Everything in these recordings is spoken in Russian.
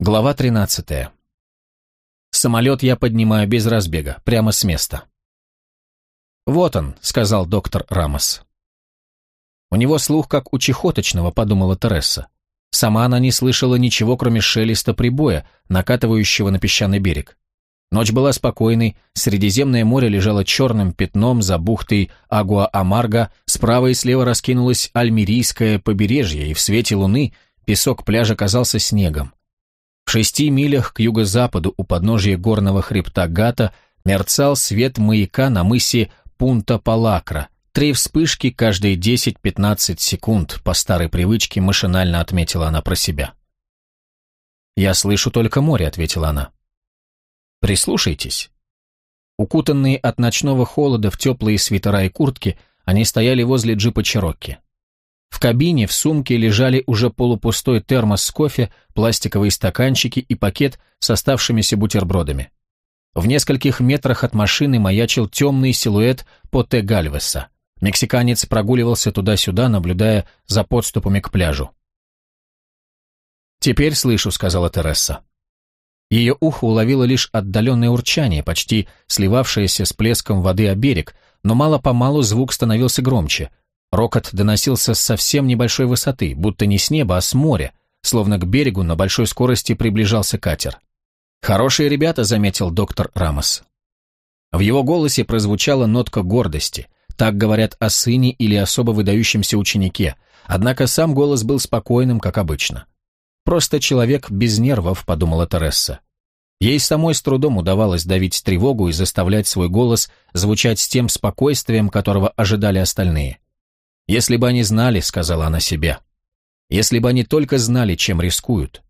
Глава 13. Самолет я поднимаю без разбега, прямо с места. «Вот он», — сказал доктор Рамос. «У него слух как у чехоточного», — подумала Тереса. Сама она не слышала ничего, кроме шелеста прибоя, накатывающего на песчаный берег. Ночь была спокойной, Средиземное море лежало черным пятном за бухтой Агуа-Амарго, справа и слева раскинулось Альмирийское побережье, и в свете луны песок пляжа казался снегом. В шести милях к юго-западу у подножия горного хребта Гата мерцал свет маяка на мысе Пунта-Палакра. Три вспышки каждые 10-15 секунд, по старой привычке машинально отметила она про себя. «Я слышу только море», — ответила она. «Прислушайтесь». Укутанные от ночного холода в теплые свитера и куртки, они стояли возле джипа Черокки. В кабине в сумке лежали уже полупустой термос с кофе, пластиковые стаканчики и пакет с оставшимися бутербродами. В нескольких метрах от машины маячил темный силуэт Поте Гальвеса. Мексиканец прогуливался туда-сюда, наблюдая за подступами к пляжу. «Теперь слышу», — сказала Тересса. Ее ухо уловило лишь отдаленное урчание, почти сливавшееся с плеском воды о берег, но мало-помалу звук становился громче — Рокот доносился с совсем небольшой высоты, будто не с неба, а с моря, словно к берегу на большой скорости приближался катер. «Хорошие ребята», — заметил доктор Рамос. В его голосе прозвучала нотка гордости. Так говорят о сыне или особо выдающемся ученике. Однако сам голос был спокойным, как обычно. «Просто человек без нервов», — подумала Тересса. Ей самой с трудом удавалось давить тревогу и заставлять свой голос звучать с тем спокойствием, которого ожидали остальные. Если бы они знали, сказала она себе. Если бы они только знали, чем рискуют.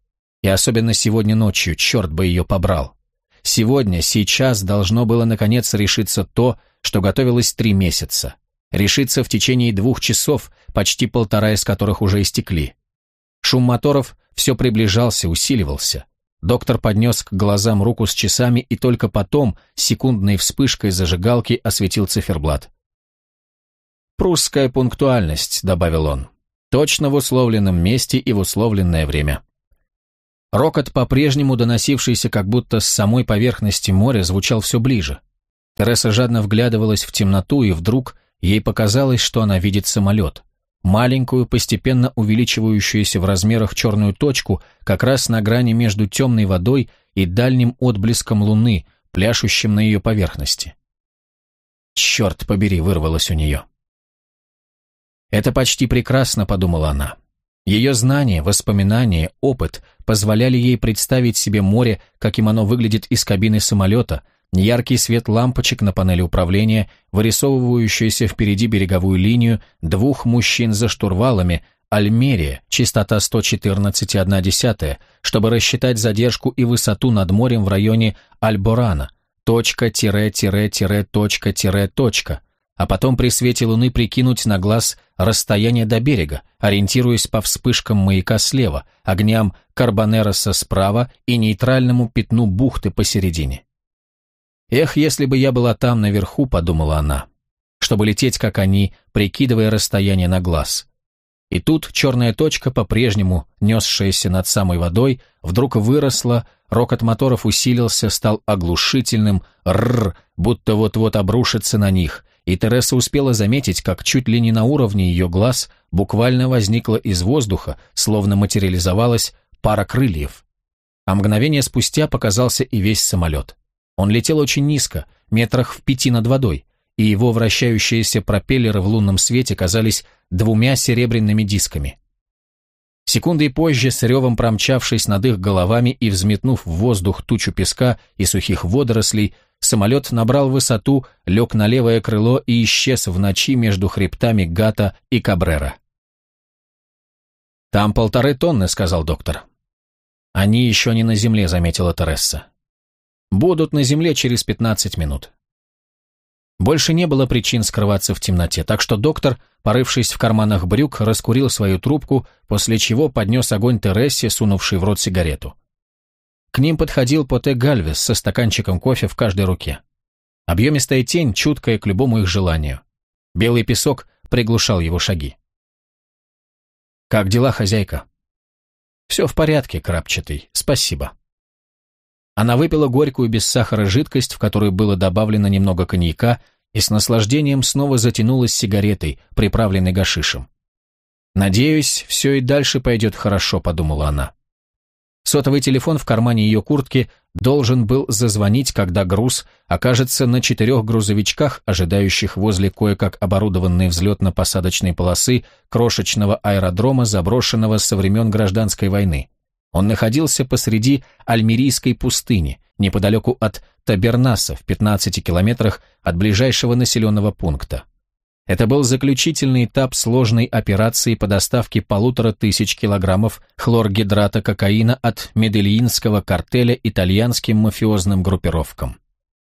И особенно сегодня ночью, черт бы ее побрал. Сегодня, сейчас должно было наконец решиться то, что готовилось три месяца. Решиться в течение двух часов, почти полтора из которых уже истекли. Шум моторов все приближался, усиливался. Доктор поднес к глазам руку с часами и только потом секундной вспышкой зажигалки осветил циферблат. «Прусская пунктуальность», — добавил он. «Точно в условленном месте и в условленное время». Рокот, по-прежнему доносившийся как будто с самой поверхности моря, звучал все ближе. Тереса жадно вглядывалась в темноту, и вдруг ей показалось, что она видит самолет. Маленькую, постепенно увеличивающуюся в размерах черную точку, как раз на грани между темной водой и дальним отблеском луны, пляшущим на ее поверхности. «Черт побери!» — вырвалось у нее. «Это почти прекрасно», — подумала она. Ее знания, воспоминания, опыт позволяли ей представить себе море, каким оно выглядит из кабины самолета, яркий свет лампочек на панели управления, вырисовывающуюся впереди береговую линию, двух мужчин за штурвалами, Альмерия, частота 114,1, чтобы рассчитать задержку и высоту над морем в районе Альборана, точка-тире-тире-тире-точка-тире-точка, а потом при свете луны прикинуть на глаз расстояние до берега, ориентируясь по вспышкам маяка слева, огням Карбонероса справа и нейтральному пятну бухты посередине. «Эх, если бы я была там наверху», — подумала она, чтобы лететь, как они, прикидывая расстояние на глаз. И тут черная точка, по-прежнему несшаяся над самой водой, вдруг выросла, рокот моторов усилился, стал оглушительным, рр, будто вот-вот обрушится на них, и Тереса успела заметить, как чуть ли не на уровне ее глаз буквально возникла из воздуха, словно материализовалась пара крыльев. А мгновение спустя показался и весь самолет. Он летел очень низко, метрах в пяти над водой, и его вращающиеся пропеллеры в лунном свете казались двумя серебряными дисками. Секундой позже, с ревом промчавшись над их головами и взметнув в воздух тучу песка и сухих водорослей, Самолет набрал высоту, лег на левое крыло и исчез в ночи между хребтами Гата и Кабрера. «Там полторы тонны», — сказал доктор. «Они еще не на земле», — заметила Тересса. «Будут на земле через пятнадцать минут». Больше не было причин скрываться в темноте, так что доктор, порывшись в карманах брюк, раскурил свою трубку, после чего поднес огонь Тересе, сунувший в рот сигарету. К ним подходил Поте Гальвес со стаканчиком кофе в каждой руке. Объемистая тень, чуткая к любому их желанию. Белый песок приглушал его шаги. «Как дела, хозяйка?» «Все в порядке, крапчатый, спасибо». Она выпила горькую без сахара жидкость, в которую было добавлено немного коньяка, и с наслаждением снова затянулась сигаретой, приправленной гашишем. «Надеюсь, все и дальше пойдет хорошо», — подумала она. Сотовый телефон в кармане ее куртки должен был зазвонить, когда груз окажется на четырех грузовичках, ожидающих возле кое-как оборудованной взлетно-посадочной полосы крошечного аэродрома, заброшенного со времен гражданской войны. Он находился посреди Альмирийской пустыни, неподалеку от Табернаса, в 15 километрах от ближайшего населенного пункта. Это был заключительный этап сложной операции по доставке полутора тысяч килограммов хлоргидрата кокаина от медельинского картеля итальянским мафиозным группировкам.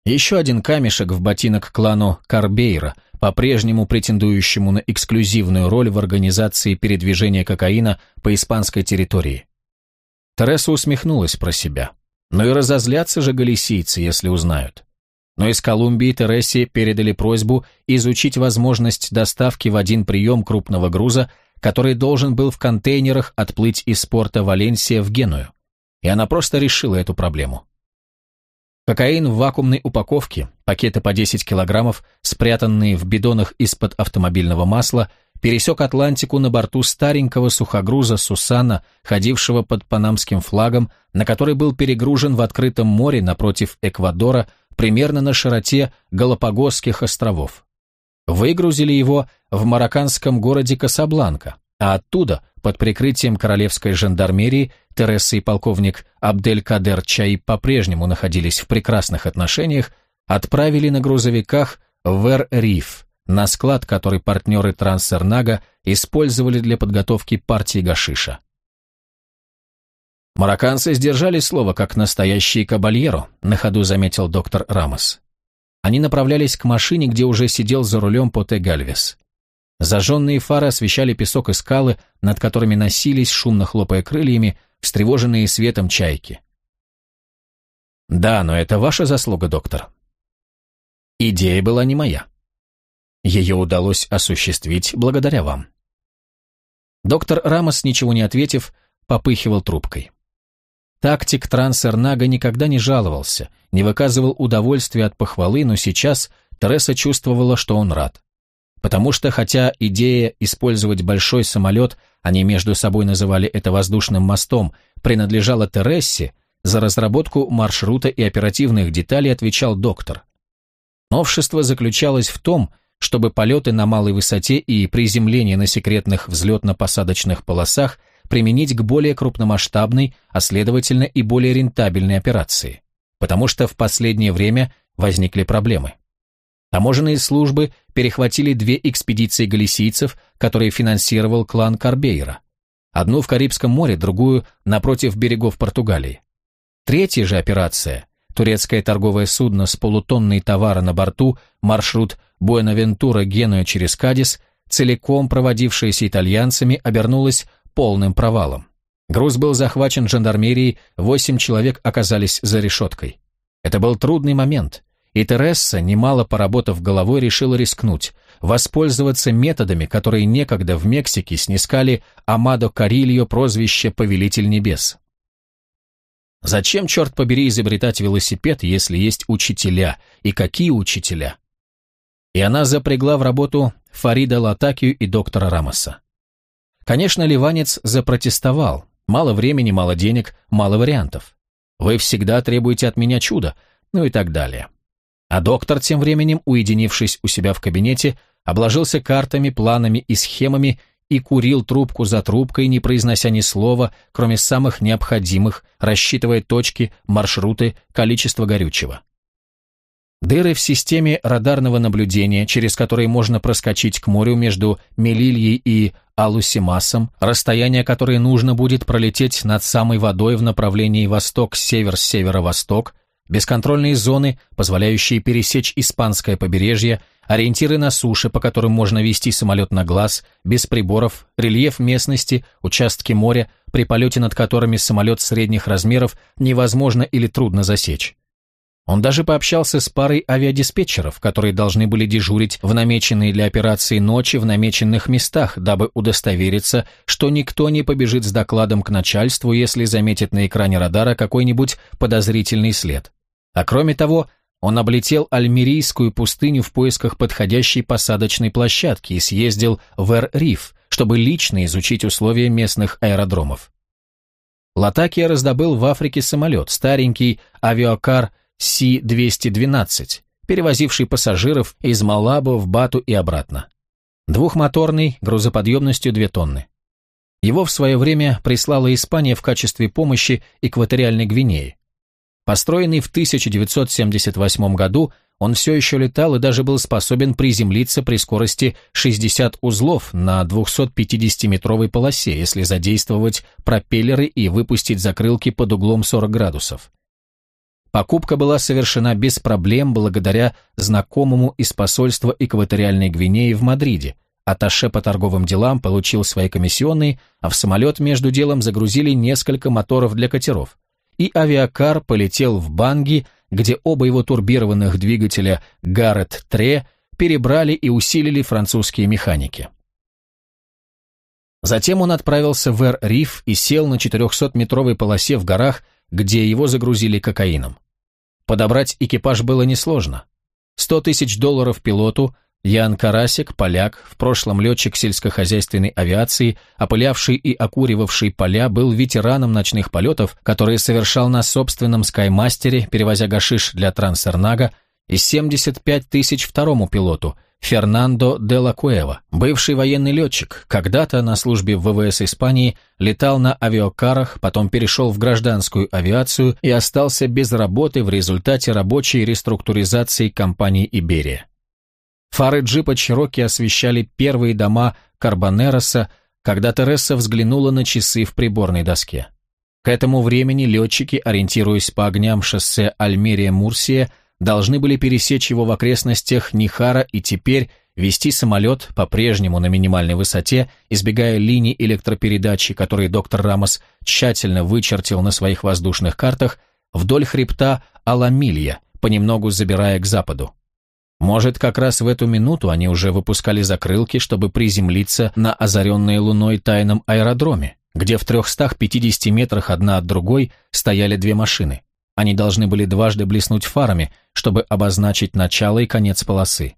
Еще один камешек в ботинок клану Карбейра, по-прежнему претендующему на эксклюзивную роль в организации передвижения кокаина по испанской территории. Тереса усмехнулась про себя. Но «Ну и разозлятся же галисийцы, если узнают но из Колумбии Тересе передали просьбу изучить возможность доставки в один прием крупного груза, который должен был в контейнерах отплыть из порта Валенсия в Геную. И она просто решила эту проблему. Кокаин в вакуумной упаковке, пакеты по 10 килограммов, спрятанные в бидонах из-под автомобильного масла, пересек Атлантику на борту старенького сухогруза «Сусана», ходившего под панамским флагом, на который был перегружен в открытом море напротив Эквадора – примерно на широте Галапагосских островов. Выгрузили его в марокканском городе Касабланка, а оттуда, под прикрытием королевской жандармерии, Тереса и полковник Абдель-Кадер Чаи по-прежнему находились в прекрасных отношениях, отправили на грузовиках в Эр-Риф, на склад, который партнеры Трансернага использовали для подготовки партии Гашиша. «Марокканцы сдержали слово, как настоящие кабальеро», — на ходу заметил доктор Рамос. Они направлялись к машине, где уже сидел за рулем Поте Гальвес. Зажженные фары освещали песок и скалы, над которыми носились, шумно хлопая крыльями, встревоженные светом чайки. «Да, но это ваша заслуга, доктор». «Идея была не моя. Ее удалось осуществить благодаря вам». Доктор Рамос, ничего не ответив, попыхивал трубкой. Тактик Трансернага никогда не жаловался, не выказывал удовольствия от похвалы, но сейчас Тереса чувствовала, что он рад. Потому что, хотя идея использовать большой самолет, они между собой называли это воздушным мостом, принадлежала Тересе, за разработку маршрута и оперативных деталей отвечал доктор. Новшество заключалось в том, чтобы полеты на малой высоте и приземление на секретных взлетно-посадочных полосах – применить к более крупномасштабной, а следовательно и более рентабельной операции, потому что в последнее время возникли проблемы. Таможенные службы перехватили две экспедиции галисийцев, которые финансировал клан Карбейра. Одну в Карибском море, другую напротив берегов Португалии. Третья же операция, турецкое торговое судно с полутонной товара на борту, маршрут Буэнавентура-Генуя через Кадис, целиком проводившаяся итальянцами, обернулась полным провалом. Груз был захвачен жандармерией, восемь человек оказались за решеткой. Это был трудный момент, и Тересса, немало поработав головой, решила рискнуть, воспользоваться методами, которые некогда в Мексике снискали Амадо Карильо прозвище «Повелитель небес». Зачем, черт побери, изобретать велосипед, если есть учителя? И какие учителя? И она запрягла в работу Фарида Латакию и доктора Рамоса. Конечно, ливанец запротестовал. Мало времени, мало денег, мало вариантов. Вы всегда требуете от меня чуда, ну и так далее. А доктор, тем временем, уединившись у себя в кабинете, обложился картами, планами и схемами и курил трубку за трубкой, не произнося ни слова, кроме самых необходимых, рассчитывая точки, маршруты, количество горючего. Дыры в системе радарного наблюдения, через которые можно проскочить к морю между Мелильей и Алусимасом, расстояние, которое нужно будет пролететь над самой водой в направлении восток-север-северо-восток, бесконтрольные зоны, позволяющие пересечь испанское побережье, ориентиры на суше, по которым можно вести самолет на глаз, без приборов, рельеф местности, участки моря, при полете над которыми самолет средних размеров невозможно или трудно засечь. Он даже пообщался с парой авиадиспетчеров, которые должны были дежурить в намеченные для операции ночи в намеченных местах, дабы удостовериться, что никто не побежит с докладом к начальству, если заметит на экране радара какой-нибудь подозрительный след. А кроме того, он облетел Альмирийскую пустыню в поисках подходящей посадочной площадки и съездил в Эр-Риф, чтобы лично изучить условия местных аэродромов. Латакия раздобыл в Африке самолет, старенький авиакар Си-212, перевозивший пассажиров из Малабо в Бату и обратно. Двухмоторный, грузоподъемностью 2 тонны. Его в свое время прислала Испания в качестве помощи экваториальной Гвинеи. Построенный в 1978 году, он все еще летал и даже был способен приземлиться при скорости 60 узлов на 250-метровой полосе, если задействовать пропеллеры и выпустить закрылки под углом 40 градусов. Покупка была совершена без проблем благодаря знакомому из посольства Экваториальной Гвинеи в Мадриде. Аташе по торговым делам получил свои комиссионные, а в самолет между делом загрузили несколько моторов для катеров. И авиакар полетел в Банги, где оба его турбированных двигателя Гаррет Тре перебрали и усилили французские механики. Затем он отправился в Эр-Риф и сел на 400-метровой полосе в горах где его загрузили кокаином. Подобрать экипаж было несложно. 100 тысяч долларов пилоту, Ян Карасик, поляк, в прошлом летчик сельскохозяйственной авиации, опылявший и окуривавший поля, был ветераном ночных полетов, которые совершал на собственном скаймастере, перевозя гашиш для Трансернага, и 75 тысяч второму пилоту – Фернандо де ла Куэва, бывший военный летчик, когда-то на службе в ВВС Испании летал на авиакарах, потом перешел в гражданскую авиацию и остался без работы в результате рабочей реструктуризации компании «Иберия». Фары джипа Чироки освещали первые дома Карбонероса, когда Тереса взглянула на часы в приборной доске. К этому времени летчики, ориентируясь по огням шоссе Альмерия-Мурсия, должны были пересечь его в окрестностях Нихара и теперь вести самолет по-прежнему на минимальной высоте, избегая линий электропередачи, которые доктор Рамос тщательно вычертил на своих воздушных картах, вдоль хребта Аламилья, понемногу забирая к западу. Может, как раз в эту минуту они уже выпускали закрылки, чтобы приземлиться на озаренной луной тайном аэродроме, где в 350 метрах одна от другой стояли две машины. Они должны были дважды блеснуть фарами, чтобы обозначить начало и конец полосы.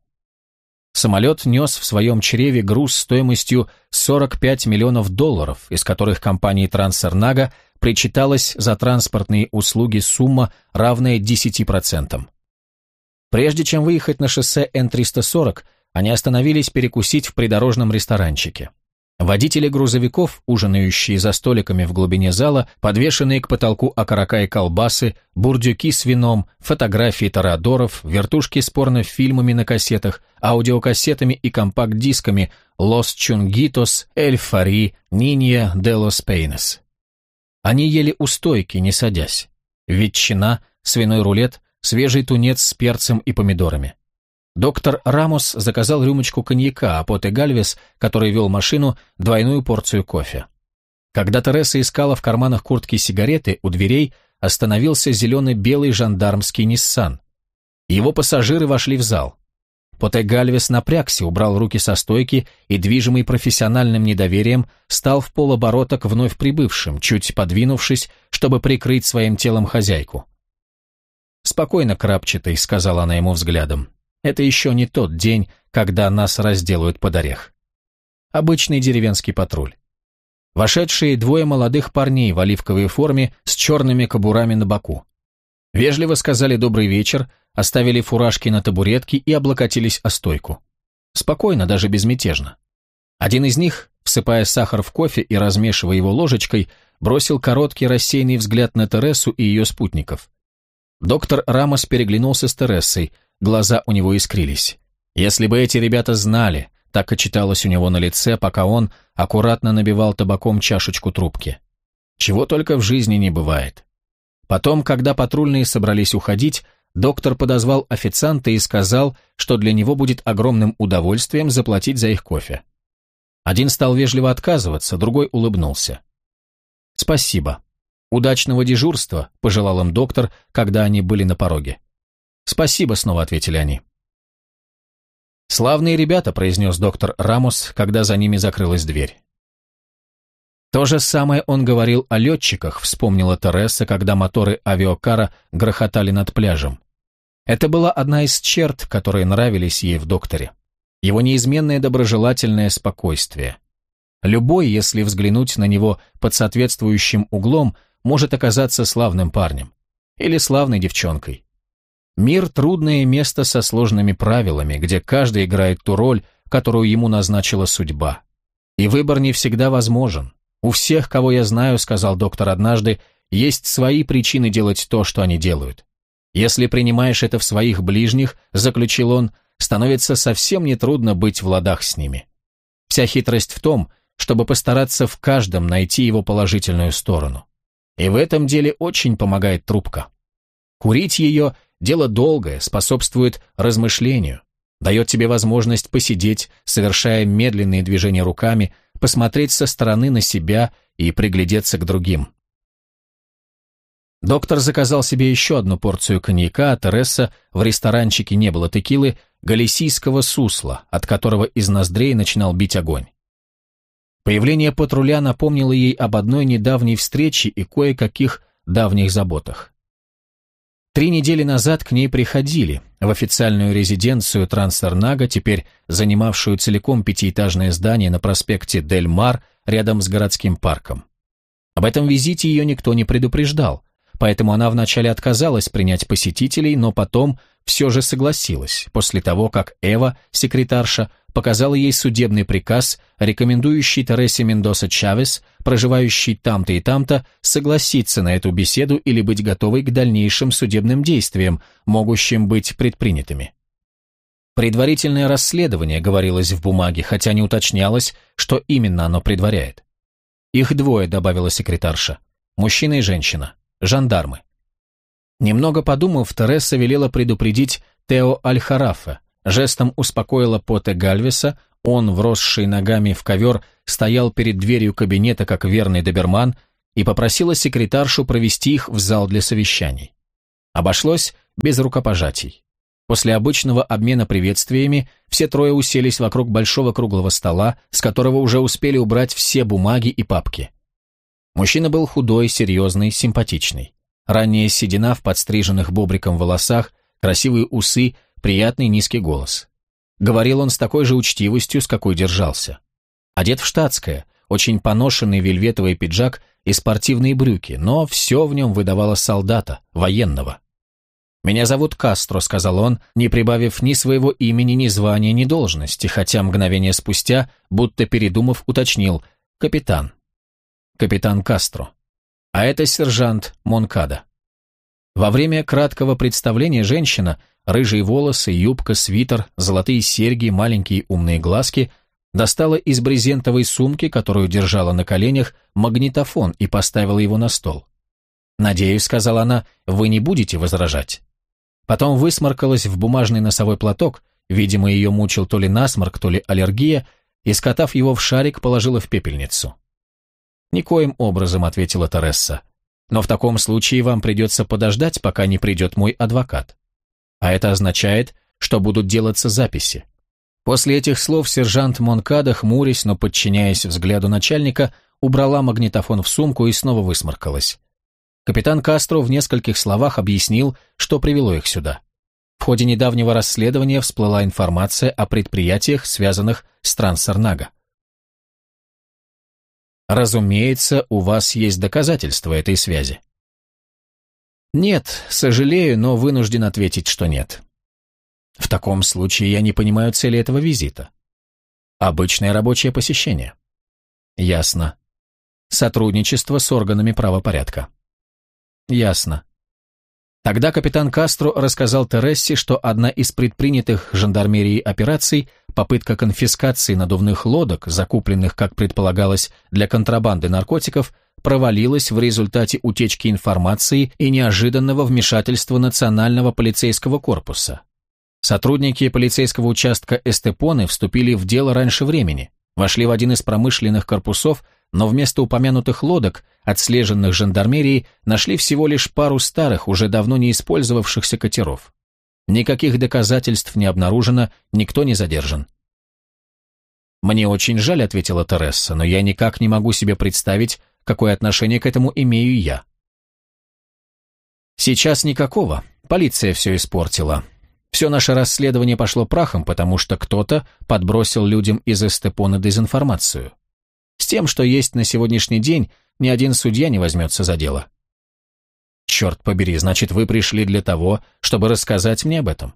Самолет нес в своем чреве груз стоимостью 45 миллионов долларов, из которых компании «Трансернага» причиталась за транспортные услуги сумма, равная 10%. Прежде чем выехать на шоссе Н-340, они остановились перекусить в придорожном ресторанчике. Водители грузовиков, ужинающие за столиками в глубине зала, подвешенные к потолку окорока и колбасы, бурдюки с вином, фотографии тарадоров, вертушки с порнофильмами на кассетах, аудиокассетами и компакт-дисками «Лос Чунгитос», «Эль Фари», «Нинья де лос Пейнес». Они ели у стойки, не садясь. Ветчина, свиной рулет, свежий тунец с перцем и помидорами. Доктор Рамос заказал рюмочку коньяка, а Пот и Гальвес, который вел машину, двойную порцию кофе. Когда Тереса искала в карманах куртки сигареты, у дверей остановился зеленый белый жандармский Ниссан. Его пассажиры вошли в зал. Поте Гальвес напрягся, убрал руки со стойки и, движимый профессиональным недоверием, стал в полоборота к вновь прибывшим, чуть подвинувшись, чтобы прикрыть своим телом хозяйку. «Спокойно, крапчатый», — сказала она ему взглядом. Это еще не тот день, когда нас разделают под орех. Обычный деревенский патруль. Вошедшие двое молодых парней в оливковой форме с черными кобурами на боку. Вежливо сказали «добрый вечер», оставили фуражки на табуретке и облокотились о стойку. Спокойно, даже безмятежно. Один из них, всыпая сахар в кофе и размешивая его ложечкой, бросил короткий рассеянный взгляд на Тересу и ее спутников. Доктор Рамос переглянулся с Тересой, Глаза у него искрились. Если бы эти ребята знали, так и читалось у него на лице, пока он аккуратно набивал табаком чашечку трубки. Чего только в жизни не бывает. Потом, когда патрульные собрались уходить, доктор подозвал официанта и сказал, что для него будет огромным удовольствием заплатить за их кофе. Один стал вежливо отказываться, другой улыбнулся. «Спасибо. Удачного дежурства», — пожелал им доктор, когда они были на пороге. «Спасибо», — снова ответили они. «Славные ребята», — произнес доктор Рамос, когда за ними закрылась дверь. То же самое он говорил о летчиках, вспомнила Тереса, когда моторы авиокара грохотали над пляжем. Это была одна из черт, которые нравились ей в докторе. Его неизменное доброжелательное спокойствие. Любой, если взглянуть на него под соответствующим углом, может оказаться славным парнем. Или славной девчонкой. Мир – трудное место со сложными правилами, где каждый играет ту роль, которую ему назначила судьба. И выбор не всегда возможен. У всех, кого я знаю, сказал доктор однажды, есть свои причины делать то, что они делают. Если принимаешь это в своих ближних, заключил он, становится совсем нетрудно быть в ладах с ними. Вся хитрость в том, чтобы постараться в каждом найти его положительную сторону. И в этом деле очень помогает трубка. Курить ее Дело долгое, способствует размышлению, дает тебе возможность посидеть, совершая медленные движения руками, посмотреть со стороны на себя и приглядеться к другим. Доктор заказал себе еще одну порцию коньяка, а Тереса в ресторанчике не было текилы, галисийского сусла, от которого из ноздрей начинал бить огонь. Появление патруля напомнило ей об одной недавней встрече и кое-каких давних заботах. Три недели назад к ней приходили, в официальную резиденцию Трансернага, теперь занимавшую целиком пятиэтажное здание на проспекте Дель Мар, рядом с городским парком. Об этом визите ее никто не предупреждал, поэтому она вначале отказалась принять посетителей, но потом все же согласилась, после того, как Эва, секретарша, показала ей судебный приказ, рекомендующий Тересе Мендоса Чавес, проживающей там-то и там-то, согласиться на эту беседу или быть готовой к дальнейшим судебным действиям, могущим быть предпринятыми. Предварительное расследование говорилось в бумаге, хотя не уточнялось, что именно оно предваряет. Их двое, добавила секретарша. Мужчина и женщина. Жандармы. Немного подумав, Тереса велела предупредить Тео аль Жестом успокоила Поте Гальвеса, он, вросший ногами в ковер, стоял перед дверью кабинета, как верный доберман, и попросила секретаршу провести их в зал для совещаний. Обошлось без рукопожатий. После обычного обмена приветствиями все трое уселись вокруг большого круглого стола, с которого уже успели убрать все бумаги и папки. Мужчина был худой, серьезный, симпатичный. Ранняя седина в подстриженных бобриком волосах, красивые усы приятный низкий голос. Говорил он с такой же учтивостью, с какой держался. Одет в штатское, очень поношенный вельветовый пиджак и спортивные брюки, но все в нем выдавало солдата, военного. «Меня зовут Кастро», — сказал он, не прибавив ни своего имени, ни звания, ни должности, хотя мгновение спустя, будто передумав, уточнил «Капитан». «Капитан Кастро». А это сержант Монкада. Во время краткого представления женщина, рыжие волосы, юбка, свитер, золотые серьги, маленькие умные глазки, достала из брезентовой сумки, которую держала на коленях, магнитофон и поставила его на стол. «Надеюсь», — сказала она, — «вы не будете возражать». Потом высморкалась в бумажный носовой платок, видимо, ее мучил то ли насморк, то ли аллергия, и, скатав его в шарик, положила в пепельницу. «Никоим образом», — ответила Тересса, — но в таком случае вам придется подождать, пока не придет мой адвокат. А это означает, что будут делаться записи. После этих слов сержант Монкада, хмурясь, но подчиняясь взгляду начальника, убрала магнитофон в сумку и снова высморкалась. Капитан Кастро в нескольких словах объяснил, что привело их сюда. В ходе недавнего расследования всплыла информация о предприятиях, связанных с Трансарнага. Разумеется, у вас есть доказательства этой связи. Нет, сожалею, но вынужден ответить, что нет. В таком случае я не понимаю цели этого визита. Обычное рабочее посещение. Ясно. Сотрудничество с органами правопорядка. Ясно. Тогда капитан Кастро рассказал Терессе, что одна из предпринятых жандармерией операций – Попытка конфискации надувных лодок, закупленных, как предполагалось, для контрабанды наркотиков, провалилась в результате утечки информации и неожиданного вмешательства Национального полицейского корпуса. Сотрудники полицейского участка Эстепоны вступили в дело раньше времени, вошли в один из промышленных корпусов, но вместо упомянутых лодок, отслеженных жандармерией, нашли всего лишь пару старых, уже давно не использовавшихся катеров. Никаких доказательств не обнаружено, никто не задержан. «Мне очень жаль», — ответила Тересса, — «но я никак не могу себе представить, какое отношение к этому имею я». «Сейчас никакого. Полиция все испортила. Все наше расследование пошло прахом, потому что кто-то подбросил людям из Эстепона дезинформацию. С тем, что есть на сегодняшний день, ни один судья не возьмется за дело. Черт побери, значит, вы пришли для того, чтобы рассказать мне об этом.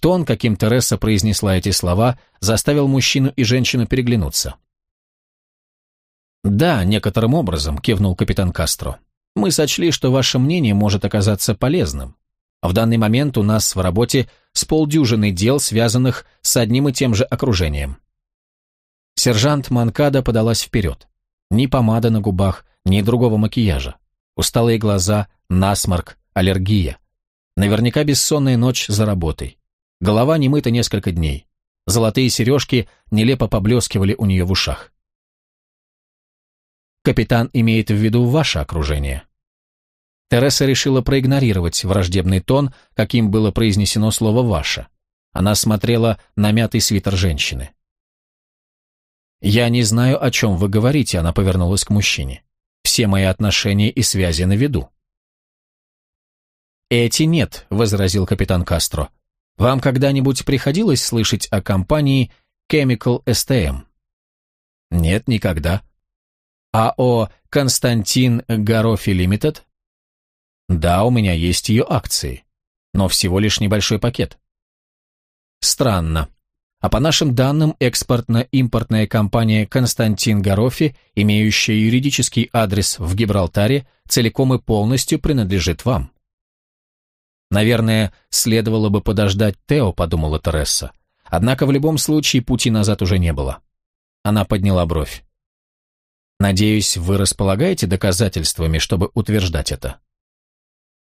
Тон, каким Тереса произнесла эти слова, заставил мужчину и женщину переглянуться. «Да, некоторым образом», — кивнул капитан Кастро. «Мы сочли, что ваше мнение может оказаться полезным. В данный момент у нас в работе с полдюжины дел, связанных с одним и тем же окружением». Сержант Манкада подалась вперед. Ни помада на губах, ни другого макияжа. Усталые глаза, насморк, аллергия. Наверняка бессонная ночь за работой. Голова не мыта несколько дней. Золотые сережки нелепо поблескивали у нее в ушах. Капитан имеет в виду ваше окружение. Тереса решила проигнорировать враждебный тон, каким было произнесено слово «ваше». Она смотрела на мятый свитер женщины. «Я не знаю, о чем вы говорите», — она повернулась к мужчине все мои отношения и связи на виду. «Эти нет», — возразил капитан Кастро. «Вам когда-нибудь приходилось слышать о компании Chemical STM?» «Нет, никогда». «А о Константин Гарофи Лимитед?» «Да, у меня есть ее акции, но всего лишь небольшой пакет». «Странно. А по нашим данным, экспортно-импортная компания «Константин Гарофи», имеющая юридический адрес в Гибралтаре, целиком и полностью принадлежит вам. Наверное, следовало бы подождать Тео, подумала Тересса. Однако в любом случае пути назад уже не было. Она подняла бровь. «Надеюсь, вы располагаете доказательствами, чтобы утверждать это?»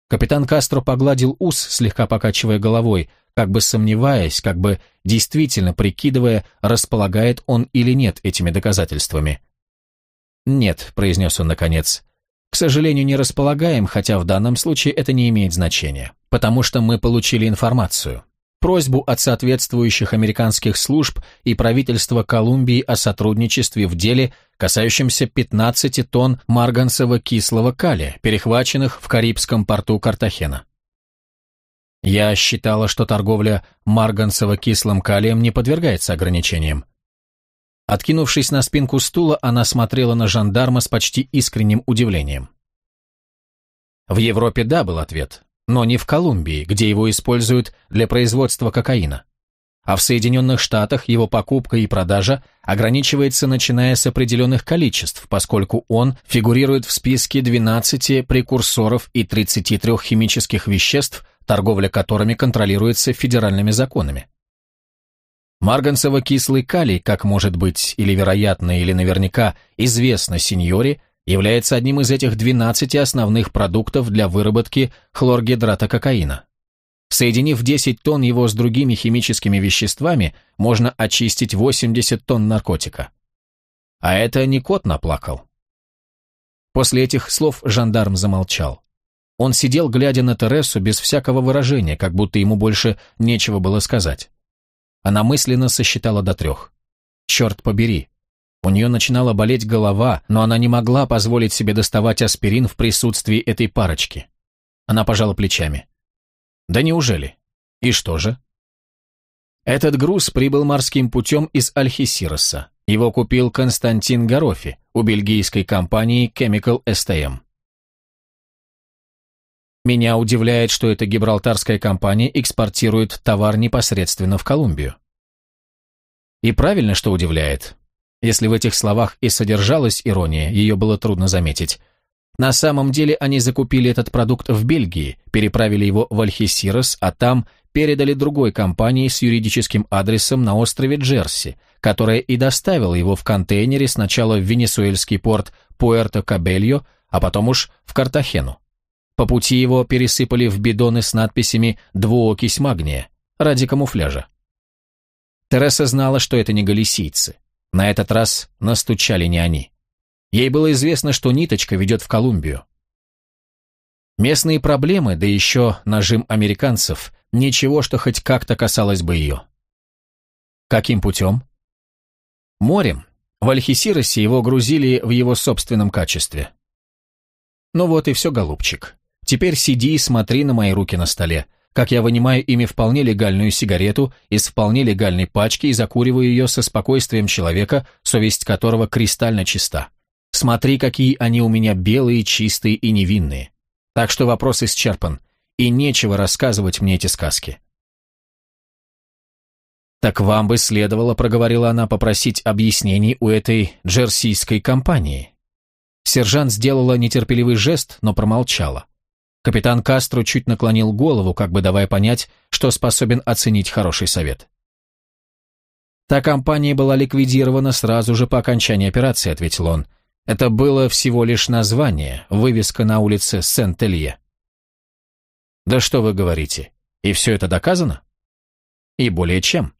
Капитан Кастро погладил ус, слегка покачивая головой, как бы сомневаясь, как бы действительно прикидывая, располагает он или нет этими доказательствами. «Нет», — произнес он наконец, — «к сожалению, не располагаем, хотя в данном случае это не имеет значения, потому что мы получили информацию просьбу от соответствующих американских служб и правительства Колумбии о сотрудничестве в деле, касающемся 15 тонн марганцева кислого калия, перехваченных в Карибском порту Картахена. Я считала, что торговля марганцево-кислым калием не подвергается ограничениям. Откинувшись на спинку стула, она смотрела на жандарма с почти искренним удивлением. «В Европе да» был ответ но не в Колумбии, где его используют для производства кокаина. А в Соединенных Штатах его покупка и продажа ограничивается начиная с определенных количеств, поскольку он фигурирует в списке 12 прекурсоров и 33 химических веществ, торговля которыми контролируется федеральными законами. Марганцево-кислый калий, как может быть или вероятно, или наверняка известно сеньоре, является одним из этих 12 основных продуктов для выработки хлоргидрата кокаина. Соединив 10 тонн его с другими химическими веществами, можно очистить 80 тонн наркотика. А это не кот наплакал. После этих слов жандарм замолчал. Он сидел, глядя на Тересу, без всякого выражения, как будто ему больше нечего было сказать. Она мысленно сосчитала до трех. «Черт побери, у нее начинала болеть голова, но она не могла позволить себе доставать аспирин в присутствии этой парочки. Она пожала плечами. «Да неужели? И что же?» Этот груз прибыл морским путем из Альхисироса. Его купил Константин Горофи у бельгийской компании Chemical STM. Меня удивляет, что эта гибралтарская компания экспортирует товар непосредственно в Колумбию. И правильно, что удивляет. Если в этих словах и содержалась ирония, ее было трудно заметить. На самом деле они закупили этот продукт в Бельгии, переправили его в Альхесирос, а там передали другой компании с юридическим адресом на острове Джерси, которая и доставила его в контейнере сначала в венесуэльский порт Пуэрто-Кабельо, а потом уж в Картахену. По пути его пересыпали в бидоны с надписями «Двуокись магния» ради камуфляжа. Тереса знала, что это не галисийцы. На этот раз настучали не они. Ей было известно, что ниточка ведет в Колумбию. Местные проблемы, да еще нажим американцев, ничего, что хоть как-то касалось бы ее. Каким путем? Морем. В Альхисиросе его грузили в его собственном качестве. Ну вот и все, голубчик. Теперь сиди и смотри на мои руки на столе как я вынимаю ими вполне легальную сигарету из вполне легальной пачки и закуриваю ее со спокойствием человека, совесть которого кристально чиста. Смотри, какие они у меня белые, чистые и невинные. Так что вопрос исчерпан, и нечего рассказывать мне эти сказки. «Так вам бы следовало, — проговорила она, — попросить объяснений у этой джерсийской компании». Сержант сделала нетерпеливый жест, но промолчала. Капитан Кастро чуть наклонил голову, как бы давая понять, что способен оценить хороший совет. «Та компания была ликвидирована сразу же по окончании операции», — ответил он. «Это было всего лишь название, вывеска на улице Сент-Элье». «Да что вы говорите? И все это доказано?» «И более чем».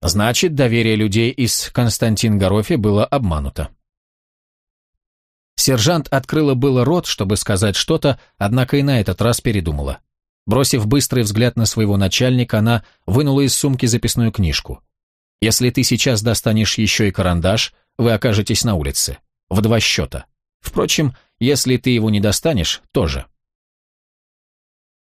«Значит, доверие людей из Константин Гарофи было обмануто». Сержант открыла было рот, чтобы сказать что-то, однако и на этот раз передумала. Бросив быстрый взгляд на своего начальника, она вынула из сумки записную книжку. «Если ты сейчас достанешь еще и карандаш, вы окажетесь на улице. В два счета. Впрочем, если ты его не достанешь, тоже».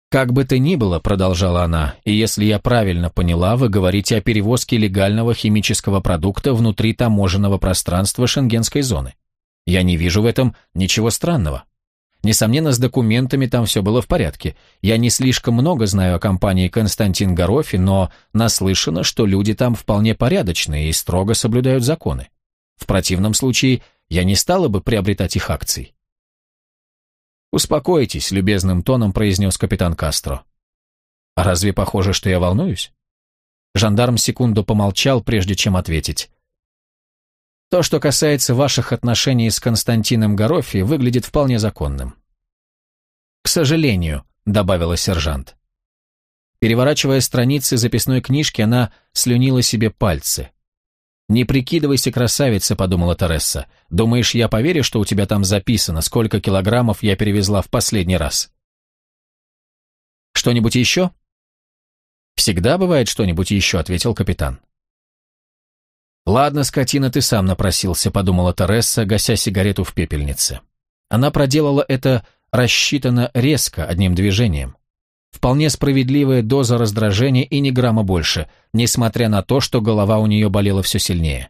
«Как бы то ни было», — продолжала она, — «и если я правильно поняла, вы говорите о перевозке легального химического продукта внутри таможенного пространства шенгенской зоны. Я не вижу в этом ничего странного. Несомненно, с документами там все было в порядке. Я не слишком много знаю о компании Константин Горофи, но наслышано, что люди там вполне порядочные и строго соблюдают законы. В противном случае я не стала бы приобретать их акций. «Успокойтесь», — любезным тоном произнес капитан Кастро. «А разве похоже, что я волнуюсь?» Жандарм секунду помолчал, прежде чем ответить. То, что касается ваших отношений с Константином Горофи, выглядит вполне законным. К сожалению, добавила сержант. Переворачивая страницы записной книжки, она слюнила себе пальцы. «Не прикидывайся, красавица», — подумала Тересса. «Думаешь, я поверю, что у тебя там записано, сколько килограммов я перевезла в последний раз?» «Что-нибудь еще?» «Всегда бывает что-нибудь еще», — ответил капитан. «Ладно, скотина, ты сам напросился», — подумала Торесса, гася сигарету в пепельнице. Она проделала это рассчитано резко, одним движением. Вполне справедливая доза раздражения и ни грамма больше, несмотря на то, что голова у нее болела все сильнее.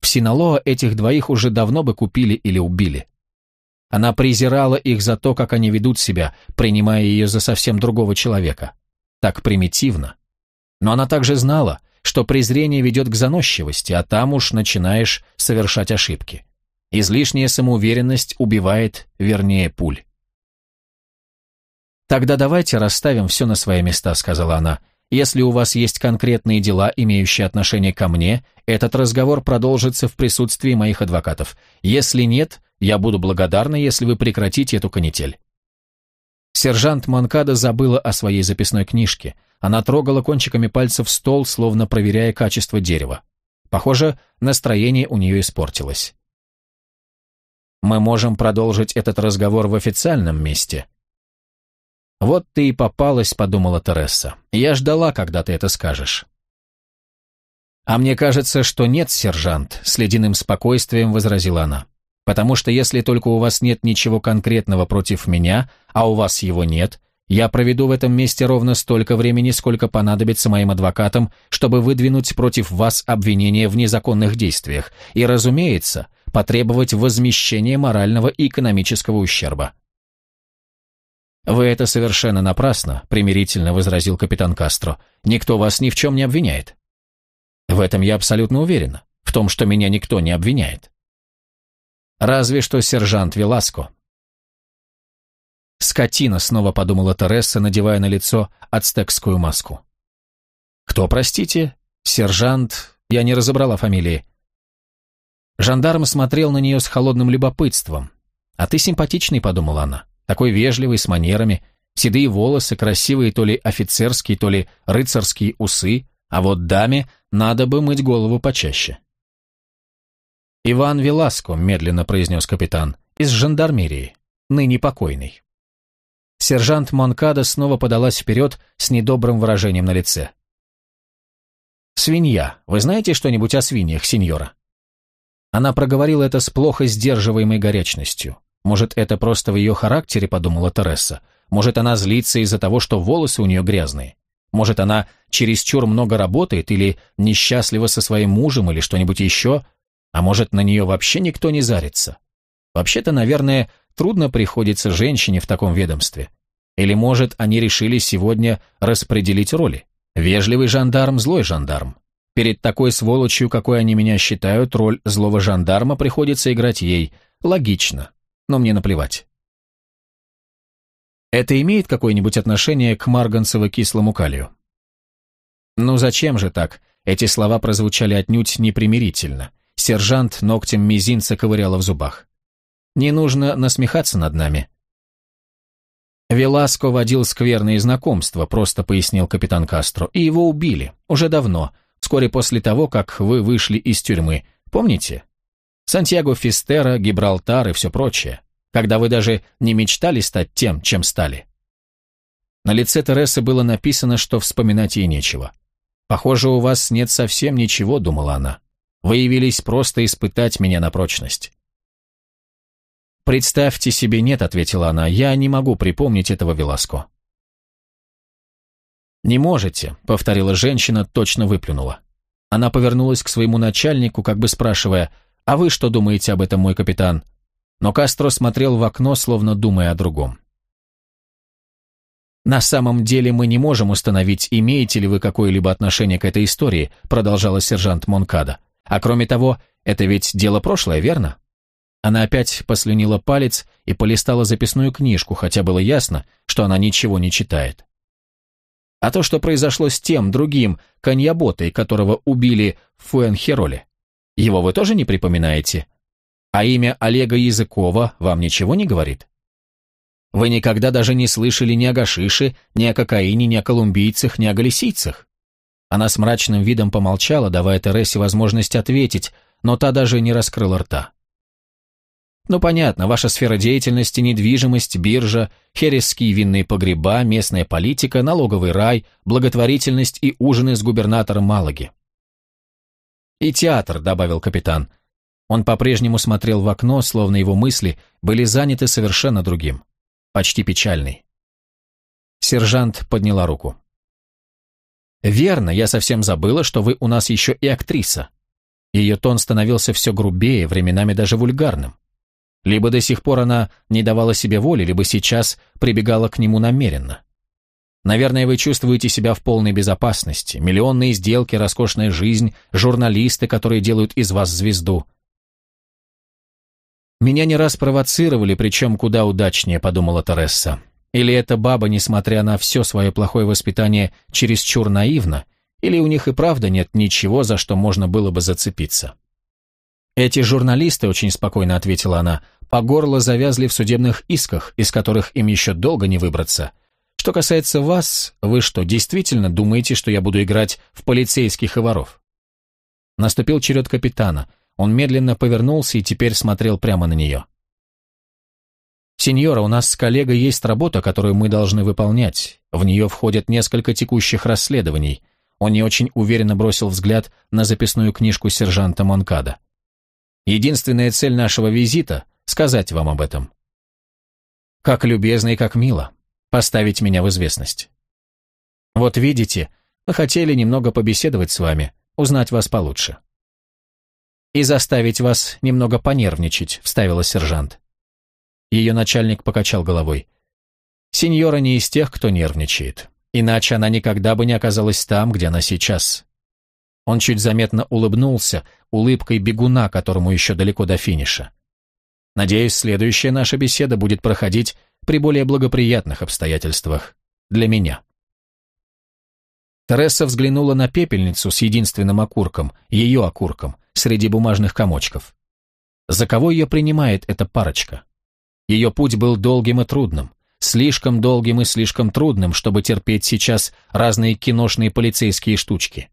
В Синалоа этих двоих уже давно бы купили или убили. Она презирала их за то, как они ведут себя, принимая ее за совсем другого человека. Так примитивно. Но она также знала, что презрение ведет к заносчивости, а там уж начинаешь совершать ошибки. Излишняя самоуверенность убивает, вернее, пуль. «Тогда давайте расставим все на свои места», — сказала она. «Если у вас есть конкретные дела, имеющие отношение ко мне, этот разговор продолжится в присутствии моих адвокатов. Если нет, я буду благодарна, если вы прекратите эту канитель». Сержант Манкада забыла о своей записной книжке — она трогала кончиками пальцев стол, словно проверяя качество дерева. Похоже, настроение у нее испортилось. «Мы можем продолжить этот разговор в официальном месте». «Вот ты и попалась», — подумала Тереса. «Я ждала, когда ты это скажешь». «А мне кажется, что нет, сержант», — с ледяным спокойствием возразила она. «Потому что если только у вас нет ничего конкретного против меня, а у вас его нет, я проведу в этом месте ровно столько времени, сколько понадобится моим адвокатам, чтобы выдвинуть против вас обвинение в незаконных действиях и, разумеется, потребовать возмещения морального и экономического ущерба». «Вы это совершенно напрасно», — примирительно возразил капитан Кастро. «Никто вас ни в чем не обвиняет». «В этом я абсолютно уверен. В том, что меня никто не обвиняет». «Разве что сержант Веласко», «Скотина», — снова подумала Тереса, надевая на лицо ацтекскую маску. «Кто, простите? Сержант? Я не разобрала фамилии». Жандарм смотрел на нее с холодным любопытством. «А ты симпатичный», — подумала она, — «такой вежливый, с манерами, седые волосы, красивые то ли офицерские, то ли рыцарские усы, а вот даме надо бы мыть голову почаще». «Иван Веласко», — медленно произнес капитан, — «из жандармерии, ныне покойный». Сержант Монкада снова подалась вперед с недобрым выражением на лице. «Свинья. Вы знаете что-нибудь о свиньях, сеньора?» Она проговорила это с плохо сдерживаемой горячностью. Может, это просто в ее характере, подумала Тереса. Может, она злится из-за того, что волосы у нее грязные. Может, она чересчур много работает или несчастлива со своим мужем или что-нибудь еще. А может, на нее вообще никто не зарится. Вообще-то, наверное, трудно приходится женщине в таком ведомстве. Или, может, они решили сегодня распределить роли? Вежливый жандарм, злой жандарм. Перед такой сволочью, какой они меня считают, роль злого жандарма приходится играть ей. Логично, но мне наплевать. Это имеет какое-нибудь отношение к марганцево-кислому калию? Ну зачем же так? Эти слова прозвучали отнюдь непримирительно. Сержант ногтем мизинца ковыряла в зубах. Не нужно насмехаться над нами». Веласко водил скверные знакомства, просто пояснил капитан Кастро, и его убили, уже давно, вскоре после того, как вы вышли из тюрьмы. Помните? Сантьяго Фистера, Гибралтар и все прочее, когда вы даже не мечтали стать тем, чем стали. На лице Тересы было написано, что вспоминать ей нечего. «Похоже, у вас нет совсем ничего», — думала она. «Вы явились просто испытать меня на прочность». «Представьте себе, нет», — ответила она, — «я не могу припомнить этого Веласко». «Не можете», — повторила женщина, точно выплюнула. Она повернулась к своему начальнику, как бы спрашивая, «А вы что думаете об этом, мой капитан?» Но Кастро смотрел в окно, словно думая о другом. «На самом деле мы не можем установить, имеете ли вы какое-либо отношение к этой истории», продолжала сержант Монкада. «А кроме того, это ведь дело прошлое, верно?» Она опять послюнила палец и полистала записную книжку, хотя было ясно, что она ничего не читает. А то, что произошло с тем другим коньяботой, которого убили в Фуэнхероле, его вы тоже не припоминаете? А имя Олега Языкова вам ничего не говорит? Вы никогда даже не слышали ни о гашише, ни о кокаине, ни о колумбийцах, ни о галисийцах. Она с мрачным видом помолчала, давая Тересе возможность ответить, но та даже не раскрыла рта. Ну, понятно, ваша сфера деятельности, недвижимость, биржа, хересские винные погреба, местная политика, налоговый рай, благотворительность и ужины с губернатором Малаги. «И театр», — добавил капитан. Он по-прежнему смотрел в окно, словно его мысли были заняты совершенно другим, почти печальный. Сержант подняла руку. «Верно, я совсем забыла, что вы у нас еще и актриса». Ее тон становился все грубее, временами даже вульгарным. Либо до сих пор она не давала себе воли, либо сейчас прибегала к нему намеренно. Наверное, вы чувствуете себя в полной безопасности. Миллионные сделки, роскошная жизнь, журналисты, которые делают из вас звезду. «Меня не раз провоцировали, причем куда удачнее», — подумала Тересса. «Или эта баба, несмотря на все свое плохое воспитание, чересчур наивна, или у них и правда нет ничего, за что можно было бы зацепиться». «Эти журналисты», — очень спокойно ответила она, — «по горло завязли в судебных исках, из которых им еще долго не выбраться. Что касается вас, вы что, действительно думаете, что я буду играть в полицейских и воров?» Наступил черед капитана. Он медленно повернулся и теперь смотрел прямо на нее. «Сеньора, у нас с коллегой есть работа, которую мы должны выполнять. В нее входят несколько текущих расследований». Он не очень уверенно бросил взгляд на записную книжку сержанта Монкада. Единственная цель нашего визита — сказать вам об этом. Как любезно и как мило. Поставить меня в известность. Вот видите, мы хотели немного побеседовать с вами, узнать вас получше. И заставить вас немного понервничать, вставила сержант. Ее начальник покачал головой. Сеньора не из тех, кто нервничает. Иначе она никогда бы не оказалась там, где она сейчас. Он чуть заметно улыбнулся, улыбкой бегуна, которому еще далеко до финиша. Надеюсь, следующая наша беседа будет проходить при более благоприятных обстоятельствах. Для меня. Тересса взглянула на пепельницу с единственным окурком, ее окурком, среди бумажных комочков. За кого ее принимает эта парочка? Ее путь был долгим и трудным. Слишком долгим и слишком трудным, чтобы терпеть сейчас разные киношные полицейские штучки.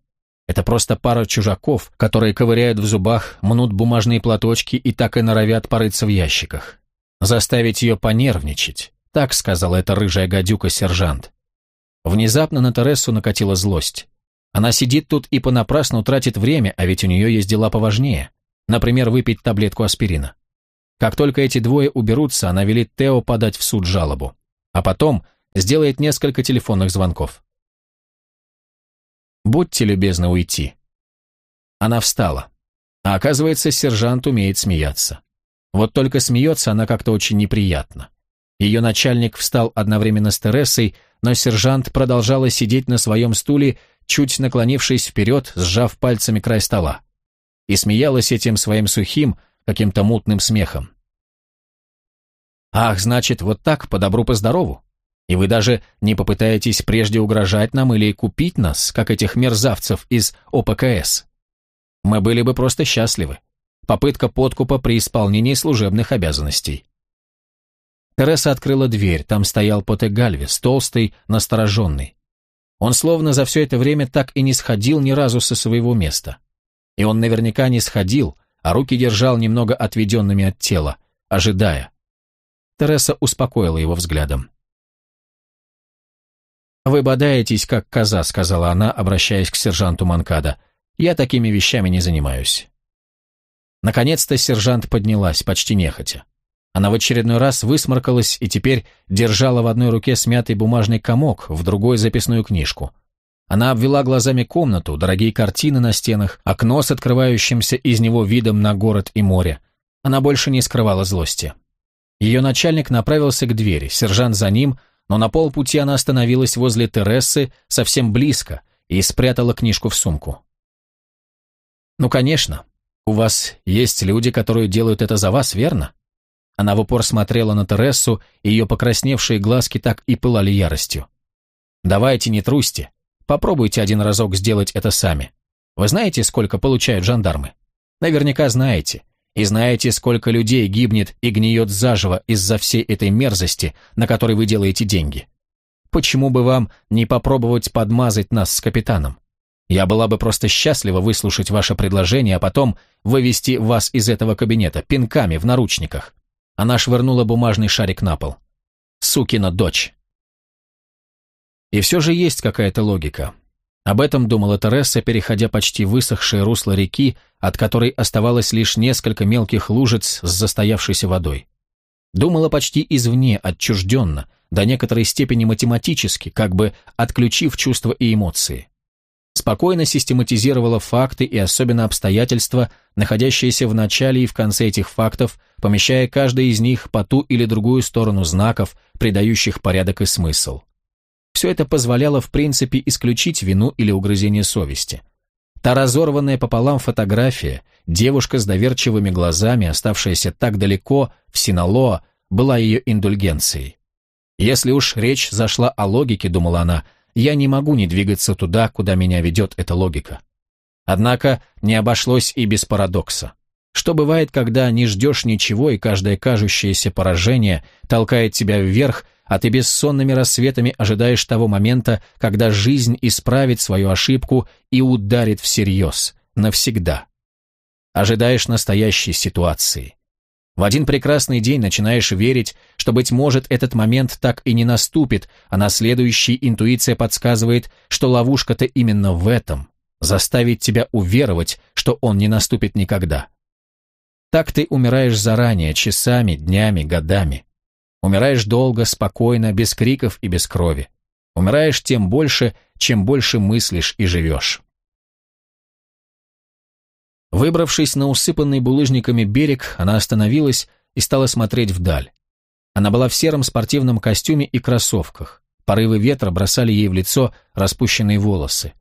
Это просто пара чужаков, которые ковыряют в зубах, мнут бумажные платочки и так и норовят порыться в ящиках. Заставить ее понервничать, так сказала эта рыжая гадюка сержант. Внезапно на Тересу накатила злость. Она сидит тут и понапрасну тратит время, а ведь у нее есть дела поважнее. Например, выпить таблетку аспирина. Как только эти двое уберутся, она велит Тео подать в суд жалобу. А потом сделает несколько телефонных звонков. Будьте любезны уйти». Она встала. А оказывается, сержант умеет смеяться. Вот только смеется она как-то очень неприятно. Ее начальник встал одновременно с Тересой, но сержант продолжала сидеть на своем стуле, чуть наклонившись вперед, сжав пальцами край стола. И смеялась этим своим сухим, каким-то мутным смехом. «Ах, значит, вот так, по добру, по здорову. И вы даже не попытаетесь прежде угрожать нам или купить нас, как этих мерзавцев из ОПКС. Мы были бы просто счастливы. Попытка подкупа при исполнении служебных обязанностей. Тереса открыла дверь, там стоял Поте Гальвес, толстый, настороженный. Он словно за все это время так и не сходил ни разу со своего места. И он наверняка не сходил, а руки держал немного отведенными от тела, ожидая. Тереса успокоила его взглядом. «Вы бодаетесь, как коза», — сказала она, обращаясь к сержанту Манкада. «Я такими вещами не занимаюсь». Наконец-то сержант поднялась, почти нехотя. Она в очередной раз высморкалась и теперь держала в одной руке смятый бумажный комок, в другой записную книжку. Она обвела глазами комнату, дорогие картины на стенах, окно с открывающимся из него видом на город и море. Она больше не скрывала злости. Ее начальник направился к двери, сержант за ним, но на полпути она остановилась возле Тересы совсем близко и спрятала книжку в сумку. «Ну, конечно. У вас есть люди, которые делают это за вас, верно?» Она в упор смотрела на Тересу, и ее покрасневшие глазки так и пылали яростью. «Давайте, не трусьте. Попробуйте один разок сделать это сами. Вы знаете, сколько получают жандармы? Наверняка знаете. И знаете, сколько людей гибнет и гниет заживо из-за всей этой мерзости, на которой вы делаете деньги? Почему бы вам не попробовать подмазать нас с капитаном? Я была бы просто счастлива выслушать ваше предложение, а потом вывести вас из этого кабинета пинками в наручниках. Она швырнула бумажный шарик на пол. Сукина дочь. И все же есть какая-то логика. Об этом думала Тереса, переходя почти высохшее русло реки, от которой оставалось лишь несколько мелких лужиц с застоявшейся водой. Думала почти извне, отчужденно, до некоторой степени математически, как бы отключив чувства и эмоции. Спокойно систематизировала факты и особенно обстоятельства, находящиеся в начале и в конце этих фактов, помещая каждый из них по ту или другую сторону знаков, придающих порядок и смысл. Все это позволяло в принципе исключить вину или угрызение совести. Та разорванная пополам фотография, девушка с доверчивыми глазами, оставшаяся так далеко, в Синалоа, была ее индульгенцией. «Если уж речь зашла о логике», — думала она, — «я не могу не двигаться туда, куда меня ведет эта логика». Однако не обошлось и без парадокса. Что бывает, когда не ждешь ничего, и каждое кажущееся поражение толкает тебя вверх — а ты бессонными рассветами ожидаешь того момента, когда жизнь исправит свою ошибку и ударит всерьез, навсегда. Ожидаешь настоящей ситуации. В один прекрасный день начинаешь верить, что, быть может, этот момент так и не наступит, а на следующий интуиция подсказывает, что ловушка-то именно в этом, заставить тебя уверовать, что он не наступит никогда. Так ты умираешь заранее, часами, днями, годами. Умираешь долго, спокойно, без криков и без крови. Умираешь тем больше, чем больше мыслишь и живешь. Выбравшись на усыпанный булыжниками берег, она остановилась и стала смотреть вдаль. Она была в сером спортивном костюме и кроссовках. Порывы ветра бросали ей в лицо распущенные волосы.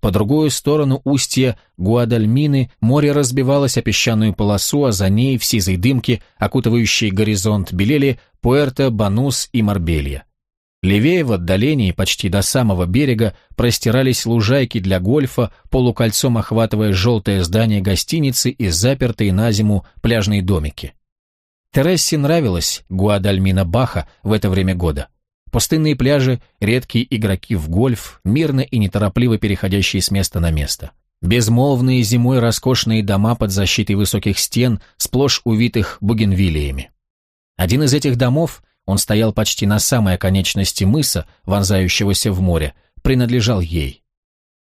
По другую сторону устья Гуадальмины море разбивалось о песчаную полосу, а за ней в сизой дымке, окутывающей горизонт, белели Пуэрто, Банус и Марбелья. Левее в отдалении, почти до самого берега, простирались лужайки для гольфа, полукольцом охватывая желтое здание гостиницы и запертые на зиму пляжные домики. Терессе нравилась Гуадальмина Баха в это время года. Пустынные пляжи, редкие игроки в гольф, мирно и неторопливо переходящие с места на место. Безмолвные зимой роскошные дома под защитой высоких стен, сплошь увитых бугенвилиями. Один из этих домов, он стоял почти на самой оконечности мыса, вонзающегося в море, принадлежал ей.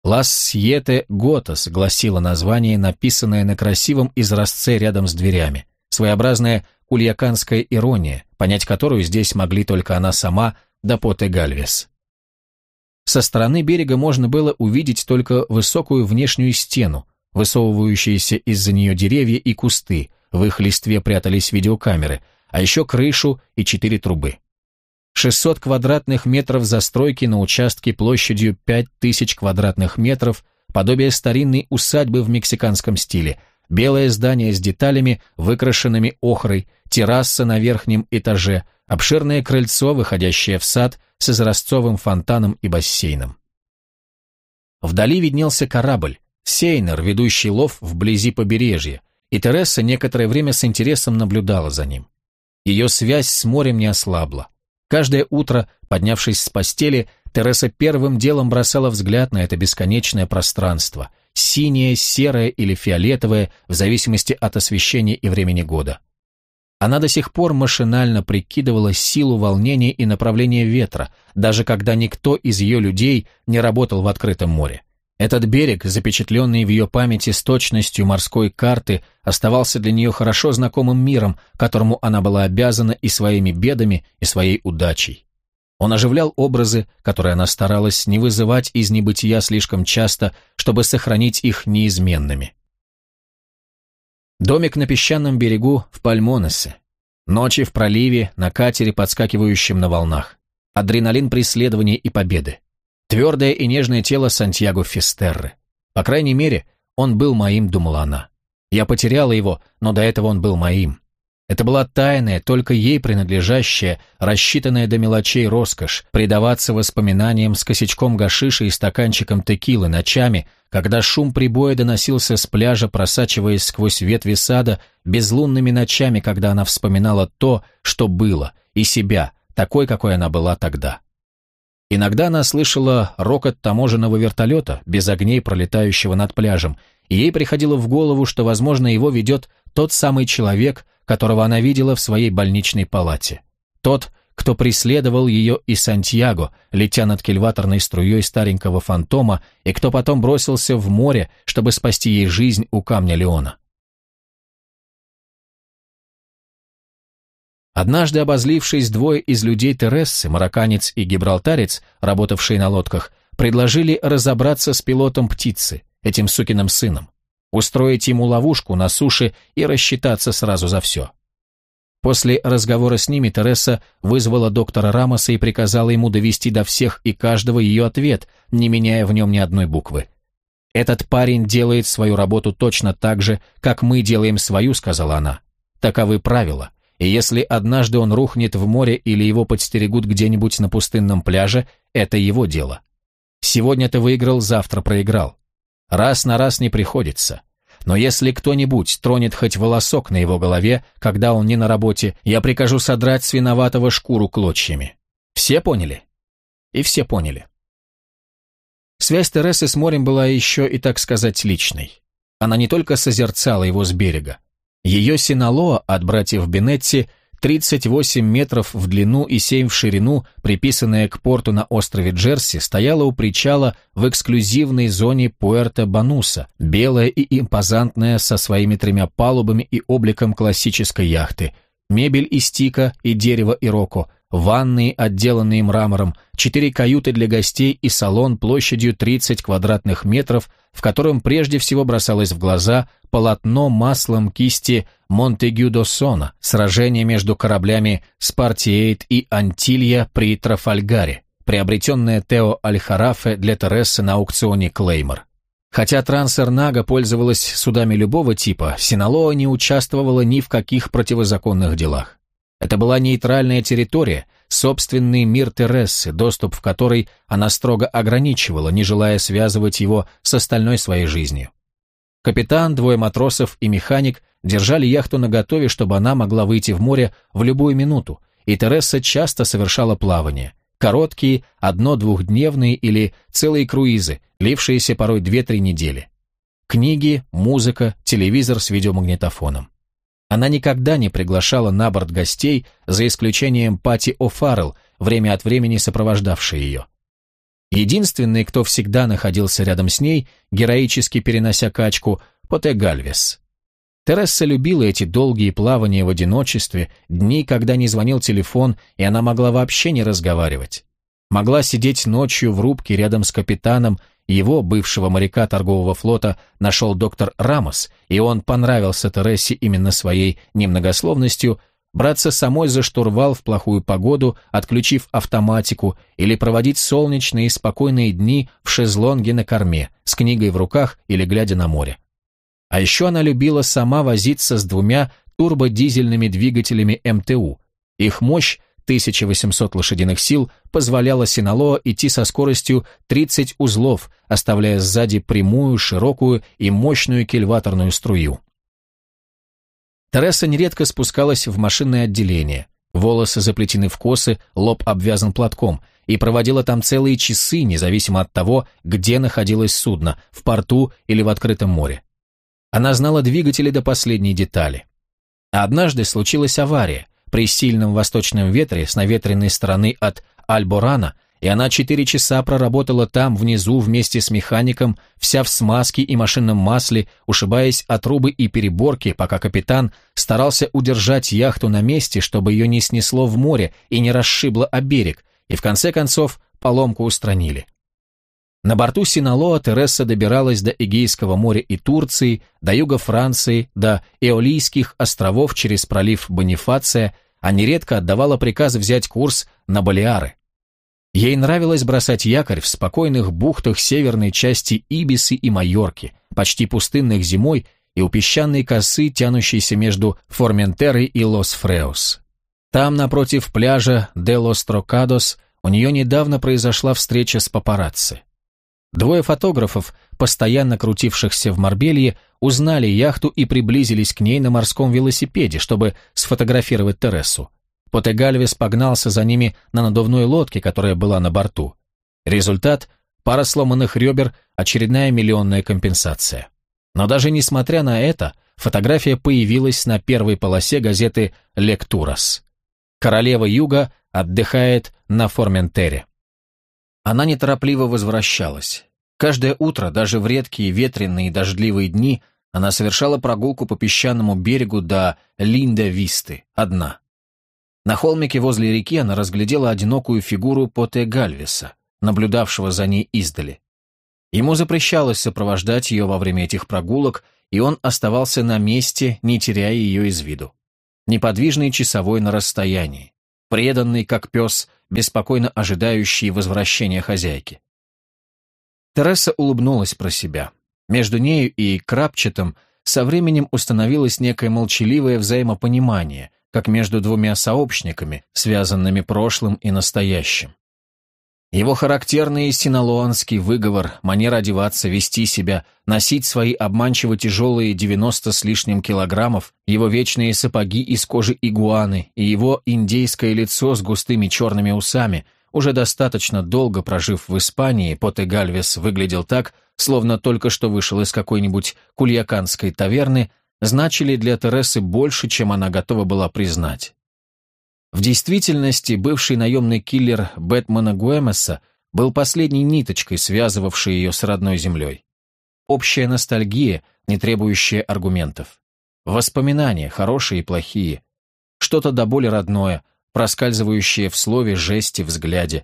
«Лас Сьете Готас» гласило название, написанное на красивом изразце рядом с дверями, своеобразное ульяканская ирония, понять которую здесь могли только она сама, да Поте Гальвес. Со стороны берега можно было увидеть только высокую внешнюю стену, высовывающиеся из-за нее деревья и кусты, в их листве прятались видеокамеры, а еще крышу и четыре трубы. 600 квадратных метров застройки на участке площадью 5000 квадратных метров, подобие старинной усадьбы в мексиканском стиле, белое здание с деталями, выкрашенными охрой, терраса на верхнем этаже, обширное крыльцо, выходящее в сад, с изразцовым фонтаном и бассейном. Вдали виднелся корабль, сейнер, ведущий лов вблизи побережья, и Тереса некоторое время с интересом наблюдала за ним. Ее связь с морем не ослабла. Каждое утро, поднявшись с постели, Тереса первым делом бросала взгляд на это бесконечное пространство, синее, серое или фиолетовое, в зависимости от освещения и времени года. Она до сих пор машинально прикидывала силу волнения и направление ветра, даже когда никто из ее людей не работал в открытом море. Этот берег, запечатленный в ее памяти с точностью морской карты, оставался для нее хорошо знакомым миром, которому она была обязана и своими бедами, и своей удачей. Он оживлял образы, которые она старалась не вызывать из небытия слишком часто, чтобы сохранить их неизменными. Домик на песчаном берегу в Пальмонесе. Ночи в проливе, на катере, подскакивающем на волнах. Адреналин преследования и победы. Твердое и нежное тело Сантьяго Фистерры. По крайней мере, он был моим, думала она. Я потеряла его, но до этого он был моим. Это была тайная, только ей принадлежащая, рассчитанная до мелочей роскошь, предаваться воспоминаниям с косячком гашиша и стаканчиком текилы ночами, когда шум прибоя доносился с пляжа, просачиваясь сквозь ветви сада, безлунными ночами, когда она вспоминала то, что было, и себя, такой, какой она была тогда. Иногда она слышала рокот таможенного вертолета, без огней, пролетающего над пляжем, и ей приходило в голову, что, возможно, его ведет тот самый человек, которого она видела в своей больничной палате. Тот, кто преследовал ее и Сантьяго, летя над кельваторной струей старенького фантома, и кто потом бросился в море, чтобы спасти ей жизнь у камня Леона. Однажды, обозлившись, двое из людей Терессы, марокканец и гибралтарец, работавшие на лодках, предложили разобраться с пилотом птицы, этим сукиным сыном устроить ему ловушку на суше и рассчитаться сразу за все. После разговора с ними Тереса вызвала доктора Рамоса и приказала ему довести до всех и каждого ее ответ, не меняя в нем ни одной буквы. «Этот парень делает свою работу точно так же, как мы делаем свою», — сказала она. «Таковы правила, и если однажды он рухнет в море или его подстерегут где-нибудь на пустынном пляже, это его дело. Сегодня ты выиграл, завтра проиграл. Раз на раз не приходится. Но если кто-нибудь тронет хоть волосок на его голове, когда он не на работе, я прикажу содрать с виноватого шкуру клочьями. Все поняли? И все поняли. Связь Тересы с морем была еще и, так сказать, личной. Она не только созерцала его с берега. Ее Синалоа от братьев Бенетти – 38 метров в длину и 7 в ширину, приписанная к порту на острове Джерси, стояла у причала в эксклюзивной зоне Пуэрто-Бануса, белая и импозантная со своими тремя палубами и обликом классической яхты – мебель из тика и дерева и роко, ванные, отделанные мрамором, четыре каюты для гостей и салон площадью 30 квадратных метров, в котором прежде всего бросалось в глаза полотно маслом кисти Монтегю-до-Сона, сражение между кораблями Спартиейт и Антилья при Трафальгаре, приобретенное Тео Альхарафе для Тересы на аукционе Клеймор. Хотя трансер Нага пользовалась судами любого типа, Синалоа не участвовала ни в каких противозаконных делах. Это была нейтральная территория, собственный мир Терессы, доступ в который она строго ограничивала, не желая связывать его с остальной своей жизнью. Капитан, двое матросов и механик держали яхту наготове, чтобы она могла выйти в море в любую минуту, и Тересса часто совершала плавание – Короткие, одно-двухдневные или целые круизы, лившиеся порой две-три недели. Книги, музыка, телевизор с видеомагнитофоном. Она никогда не приглашала на борт гостей, за исключением Пати О'Фаррелл, время от времени сопровождавшей ее. Единственный, кто всегда находился рядом с ней, героически перенося качку, Поте Гальвес. Тересса любила эти долгие плавания в одиночестве, дни, когда не звонил телефон, и она могла вообще не разговаривать. Могла сидеть ночью в рубке рядом с капитаном, его, бывшего моряка торгового флота, нашел доктор Рамос, и он понравился Терессе именно своей немногословностью, браться самой за штурвал в плохую погоду, отключив автоматику, или проводить солнечные и спокойные дни в шезлонге на корме, с книгой в руках или глядя на море. А еще она любила сама возиться с двумя турбодизельными двигателями МТУ. Их мощь 1800 лошадиных сил позволяла Синалоа идти со скоростью 30 узлов, оставляя сзади прямую, широкую и мощную кильваторную струю. Тереса нередко спускалась в машинное отделение. Волосы заплетены в косы, лоб обвязан платком, и проводила там целые часы, независимо от того, где находилось судно, в порту или в открытом море. Она знала двигатели до последней детали. однажды случилась авария. При сильном восточном ветре с наветренной стороны от Альборана, и она четыре часа проработала там, внизу, вместе с механиком, вся в смазке и машинном масле, ушибаясь от трубы и переборки, пока капитан старался удержать яхту на месте, чтобы ее не снесло в море и не расшибло о берег, и в конце концов поломку устранили. На борту Синалоа Тереса добиралась до Эгейского моря и Турции, до юга Франции, до Эолийских островов через пролив Бонифация, а нередко отдавала приказ взять курс на Балиары. Ей нравилось бросать якорь в спокойных бухтах северной части Ибисы и Майорки, почти пустынных зимой, и у песчаной косы, тянущейся между Форментерой и Лос-Фреус. Там, напротив пляжа де Лос-Трокадос, у нее недавно произошла встреча с папарацци. Двое фотографов, постоянно крутившихся в Марбелье, узнали яхту и приблизились к ней на морском велосипеде, чтобы сфотографировать Тересу. Потегальвес погнался за ними на надувной лодке, которая была на борту. Результат – пара сломанных ребер, очередная миллионная компенсация. Но даже несмотря на это, фотография появилась на первой полосе газеты «Лектурас». Королева Юга отдыхает на Форментере. Она неторопливо возвращалась. Каждое утро, даже в редкие ветреные и дождливые дни, она совершала прогулку по песчаному берегу до Линда-Висты, одна. На холмике возле реки она разглядела одинокую фигуру Поте Гальвеса, наблюдавшего за ней издали. Ему запрещалось сопровождать ее во время этих прогулок, и он оставался на месте, не теряя ее из виду. Неподвижный часовой на расстоянии, преданный, как пес, беспокойно ожидающие возвращения хозяйки. Тереса улыбнулась про себя. Между нею и Крапчатым со временем установилось некое молчаливое взаимопонимание, как между двумя сообщниками, связанными прошлым и настоящим. Его характерный синалоанский выговор, манера одеваться, вести себя, носить свои обманчиво тяжелые 90 с лишним килограммов, его вечные сапоги из кожи игуаны и его индейское лицо с густыми черными усами, уже достаточно долго прожив в Испании, Потегальвес выглядел так, словно только что вышел из какой-нибудь кульяканской таверны, значили для Тересы больше, чем она готова была признать. В действительности, бывший наемный киллер Бэтмена Гуэмеса был последней ниточкой, связывавшей ее с родной землей. Общая ностальгия, не требующая аргументов. Воспоминания, хорошие и плохие. Что-то до боли родное, проскальзывающее в слове, жести, взгляде.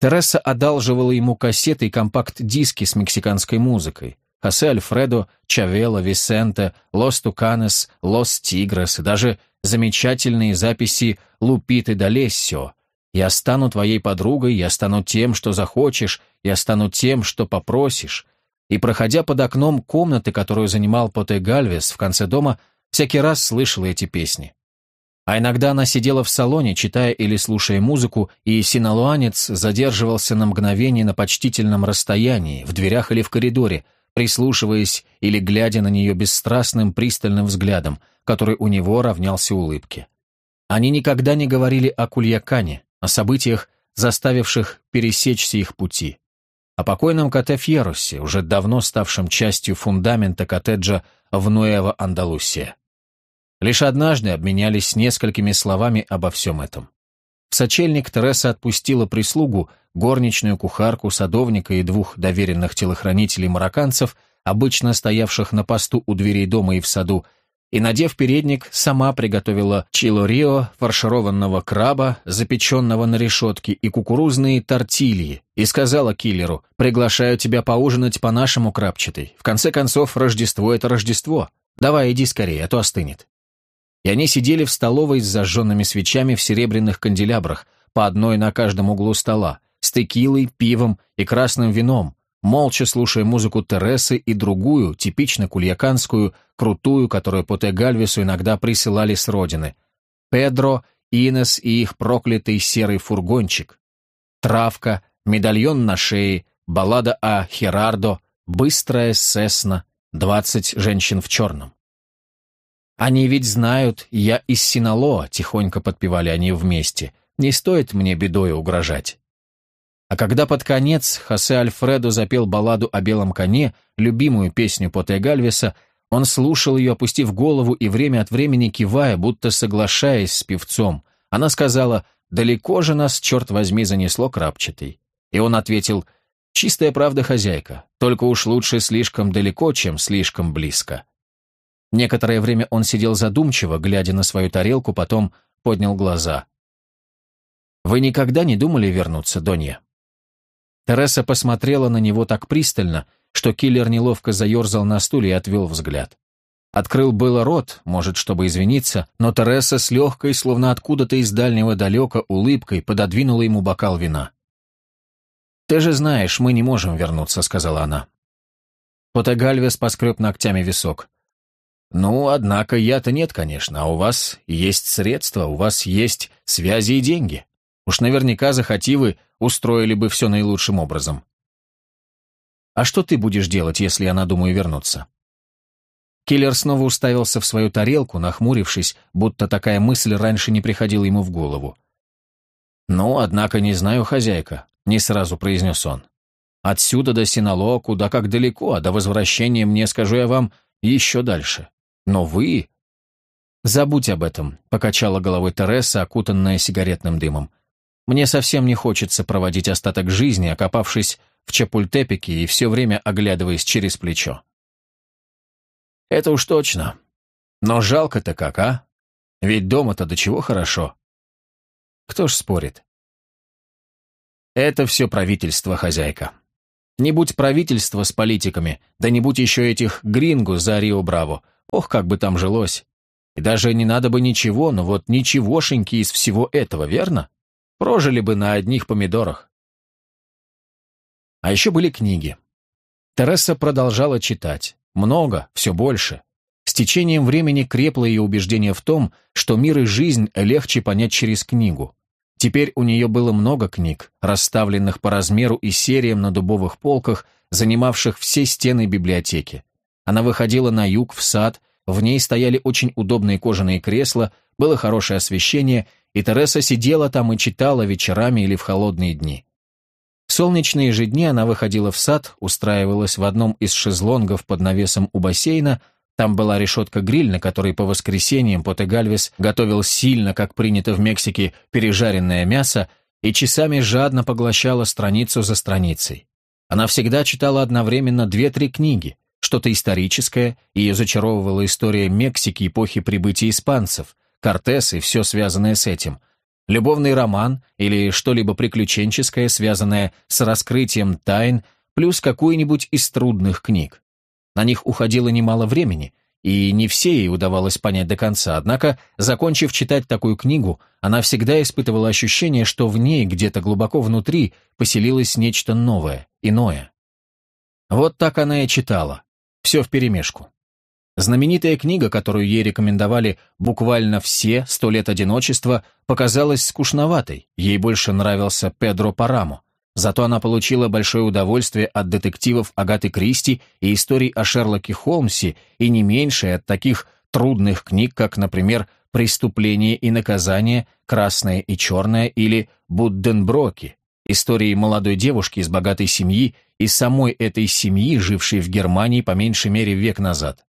Тереса одалживала ему кассеты и компакт-диски с мексиканской музыкой. Хосе Альфредо, Чавело, Висенте, Лос Туканес, Лос Тигрес и даже замечательные записи Лупиты Далессио. Я стану твоей подругой, я стану тем, что захочешь, я стану тем, что попросишь. И, проходя под окном комнаты, которую занимал Поте Гальвес в конце дома, всякий раз слышала эти песни. А иногда она сидела в салоне, читая или слушая музыку, и синалуанец задерживался на мгновение на почтительном расстоянии, в дверях или в коридоре – прислушиваясь или глядя на нее бесстрастным пристальным взглядом, который у него равнялся улыбке. Они никогда не говорили о Кульякане, о событиях, заставивших пересечься их пути, о покойном коте Фьерусе, уже давно ставшем частью фундамента коттеджа в Нуэво-Андалусия. Лишь однажды обменялись несколькими словами обо всем этом. В сочельник Тереса отпустила прислугу, горничную кухарку, садовника и двух доверенных телохранителей марокканцев, обычно стоявших на посту у дверей дома и в саду, и, надев передник, сама приготовила чилорио, фаршированного краба, запеченного на решетке, и кукурузные тортильи, и сказала киллеру, «Приглашаю тебя поужинать по-нашему, крапчатый. В конце концов, Рождество — это Рождество. Давай, иди скорее, а то остынет» и они сидели в столовой с зажженными свечами в серебряных канделябрах, по одной на каждом углу стола, с текилой, пивом и красным вином, молча слушая музыку Тересы и другую, типично кульяканскую, крутую, которую Поте Гальвесу иногда присылали с родины. Педро, Инес и их проклятый серый фургончик. Травка, медальон на шее, баллада о Херардо, быстрая Сесна, двадцать женщин в черном. «Они ведь знают, я из Синалоа», — тихонько подпевали они вместе. «Не стоит мне бедой угрожать». А когда под конец Хосе Альфредо запел балладу о белом коне, любимую песню Поте Гальвеса, он слушал ее, опустив голову и время от времени кивая, будто соглашаясь с певцом. Она сказала «Далеко же нас, черт возьми, занесло крапчатый». И он ответил «Чистая правда, хозяйка, только уж лучше слишком далеко, чем слишком близко». Некоторое время он сидел задумчиво, глядя на свою тарелку, потом поднял глаза. «Вы никогда не думали вернуться, Донья?» Тереса посмотрела на него так пристально, что киллер неловко заерзал на стуле и отвел взгляд. Открыл было рот, может, чтобы извиниться, но Тереса с легкой, словно откуда-то из дальнего далека, улыбкой пододвинула ему бокал вина. «Ты же знаешь, мы не можем вернуться», — сказала она. Потагальвес поскреб ногтями висок. Ну, однако я-то нет, конечно, а у вас есть средства, у вас есть связи и деньги. Уж наверняка захоти вы, устроили бы все наилучшим образом. А что ты будешь делать, если я надумаю вернуться? Киллер снова уставился в свою тарелку, нахмурившись, будто такая мысль раньше не приходила ему в голову. «Ну, однако, не знаю, хозяйка», — не сразу произнес он. «Отсюда до Синалоа куда как далеко, а до возвращения мне, скажу я вам, еще дальше. Но вы...» «Забудь об этом», — покачала головой Тереса, окутанная сигаретным дымом. «Мне совсем не хочется проводить остаток жизни, окопавшись в Чапультепике и все время оглядываясь через плечо». «Это уж точно. Но жалко-то как, а? Ведь дома-то до чего хорошо». «Кто ж спорит?» «Это все правительство, хозяйка», не будь правительства с политиками, да не будь еще этих Грингу за Рио-Браво, Ох, как бы там жилось. И даже не надо бы ничего, но вот ничегошеньки из всего этого, верно? Прожили бы на одних помидорах. А еще были книги. Тереса продолжала читать. Много, все больше. С течением времени крепло ее убеждение в том, что мир и жизнь легче понять через книгу. Теперь у нее было много книг, расставленных по размеру и сериям на дубовых полках, занимавших все стены библиотеки. Она выходила на юг, в сад, в ней стояли очень удобные кожаные кресла, было хорошее освещение, и Тереса сидела там и читала вечерами или в холодные дни. В солнечные же дни она выходила в сад, устраивалась в одном из шезлонгов под навесом у бассейна, там была решетка-гриль, на которой по воскресеньям Потегальвес готовил сильно, как принято в Мексике, пережаренное мясо, и часами жадно поглощала страницу за страницей. Она всегда читала одновременно две-три книги что-то историческое, ее зачаровывала история Мексики эпохи прибытия испанцев, Кортес и все связанное с этим, любовный роман или что-либо приключенческое, связанное с раскрытием тайн, плюс какую-нибудь из трудных книг. На них уходило немало времени, и не все ей удавалось понять до конца, однако, закончив читать такую книгу, она всегда испытывала ощущение, что в ней где-то глубоко внутри поселилось нечто новое, иное. Вот так она и читала, все вперемешку. Знаменитая книга, которую ей рекомендовали буквально все «Сто лет одиночества», показалась скучноватой, ей больше нравился Педро Парамо. Зато она получила большое удовольствие от детективов Агаты Кристи и историй о Шерлоке Холмсе, и не меньшее от таких трудных книг, как, например, «Преступление и наказание», «Красное и черное» или «Будденброки», истории молодой девушки из богатой семьи и самой этой семьи, жившей в Германии по меньшей мере век назад.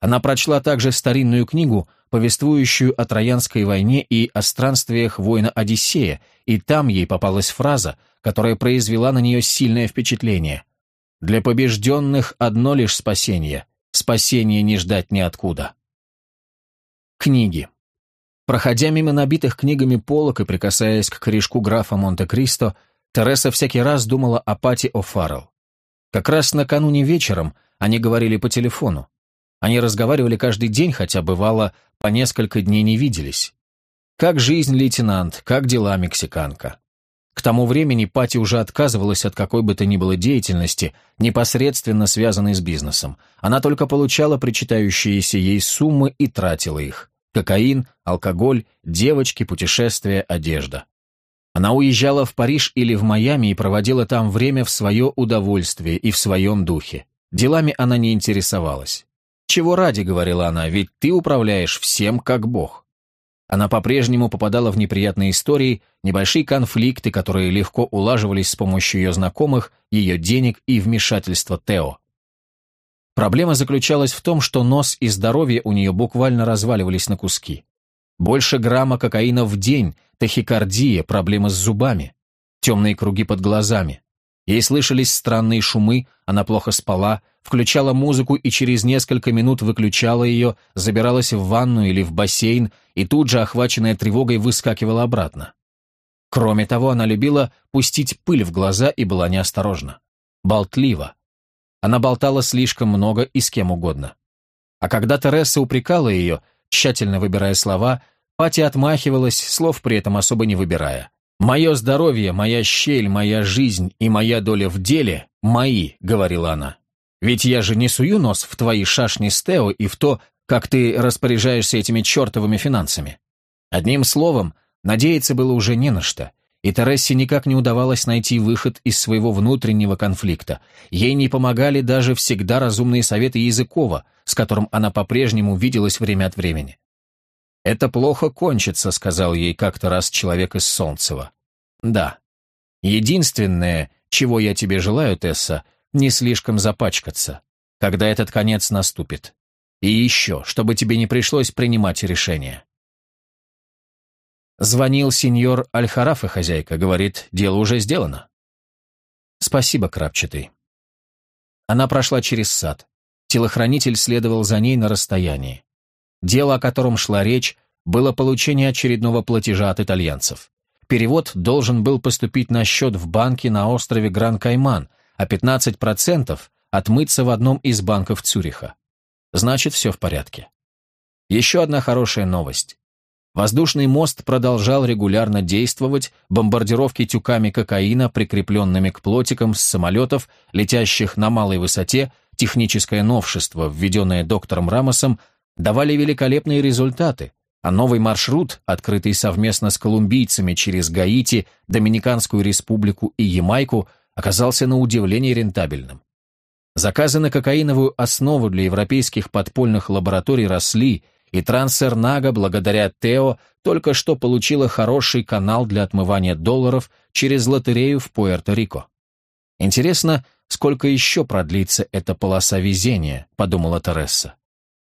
Она прочла также старинную книгу, повествующую о Троянской войне и о странствиях воина Одиссея, и там ей попалась фраза, которая произвела на нее сильное впечатление. «Для побежденных одно лишь спасение. Спасение не ждать ниоткуда». Книги. Проходя мимо набитых книгами полок и прикасаясь к корешку графа Монте-Кристо, Тереса всякий раз думала о Пати О'Фаррелл. Как раз накануне вечером они говорили по телефону. Они разговаривали каждый день, хотя бывало, по несколько дней не виделись. Как жизнь, лейтенант, как дела, мексиканка? К тому времени Пати уже отказывалась от какой бы то ни было деятельности, непосредственно связанной с бизнесом. Она только получала причитающиеся ей суммы и тратила их. Кокаин, алкоголь, девочки, путешествия, одежда. Она уезжала в Париж или в Майами и проводила там время в свое удовольствие и в своем духе. Делами она не интересовалась. «Чего ради», — говорила она, — «ведь ты управляешь всем как Бог». Она по-прежнему попадала в неприятные истории, небольшие конфликты, которые легко улаживались с помощью ее знакомых, ее денег и вмешательства Тео. Проблема заключалась в том, что нос и здоровье у нее буквально разваливались на куски. Больше грамма кокаина в день, тахикардия, проблемы с зубами, темные круги под глазами. Ей слышались странные шумы, она плохо спала, включала музыку и через несколько минут выключала ее, забиралась в ванну или в бассейн и тут же, охваченная тревогой, выскакивала обратно. Кроме того, она любила пустить пыль в глаза и была неосторожна. Болтлива, она болтала слишком много и с кем угодно. А когда Тереса упрекала ее, тщательно выбирая слова, Пати отмахивалась, слов при этом особо не выбирая. «Мое здоровье, моя щель, моя жизнь и моя доля в деле – мои», – говорила она. «Ведь я же не сую нос в твои шашни с и в то, как ты распоряжаешься этими чертовыми финансами». Одним словом, надеяться было уже не на что – и Терессе никак не удавалось найти выход из своего внутреннего конфликта. Ей не помогали даже всегда разумные советы Языкова, с которым она по-прежнему виделась время от времени. «Это плохо кончится», — сказал ей как-то раз человек из Солнцева. «Да. Единственное, чего я тебе желаю, Тесса, не слишком запачкаться, когда этот конец наступит. И еще, чтобы тебе не пришлось принимать решение». Звонил сеньор Альхараф и хозяйка, говорит, дело уже сделано. Спасибо, крапчатый. Она прошла через сад. Телохранитель следовал за ней на расстоянии. Дело, о котором шла речь, было получение очередного платежа от итальянцев. Перевод должен был поступить на счет в банке на острове Гран-Кайман, а 15% отмыться в одном из банков Цюриха. Значит, все в порядке. Еще одна хорошая новость. Воздушный мост продолжал регулярно действовать, бомбардировки тюками кокаина, прикрепленными к плотикам с самолетов, летящих на малой высоте, техническое новшество, введенное доктором Рамосом, давали великолепные результаты, а новый маршрут, открытый совместно с колумбийцами через Гаити, Доминиканскую республику и Ямайку, оказался на удивление рентабельным. Заказы на кокаиновую основу для европейских подпольных лабораторий росли, и Трансернага, благодаря Тео, только что получила хороший канал для отмывания долларов через лотерею в Пуэрто-Рико. «Интересно, сколько еще продлится эта полоса везения», — подумала Тереса.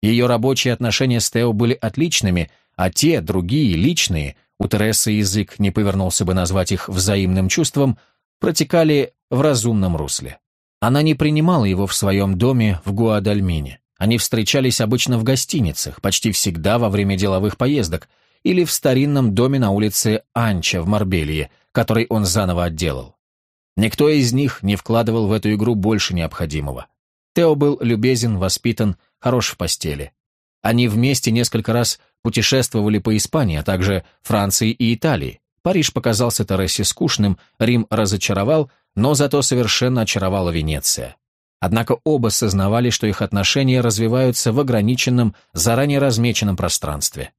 Ее рабочие отношения с Тео были отличными, а те, другие, личные, у Тересы язык не повернулся бы назвать их взаимным чувством, протекали в разумном русле. Она не принимала его в своем доме в Гуадальмине. Они встречались обычно в гостиницах, почти всегда во время деловых поездок, или в старинном доме на улице Анча в Марбелье, который он заново отделал. Никто из них не вкладывал в эту игру больше необходимого. Тео был любезен, воспитан, хорош в постели. Они вместе несколько раз путешествовали по Испании, а также Франции и Италии. Париж показался Тарасе скучным, Рим разочаровал, но зато совершенно очаровала Венеция. Однако оба сознавали, что их отношения развиваются в ограниченном, заранее размеченном пространстве.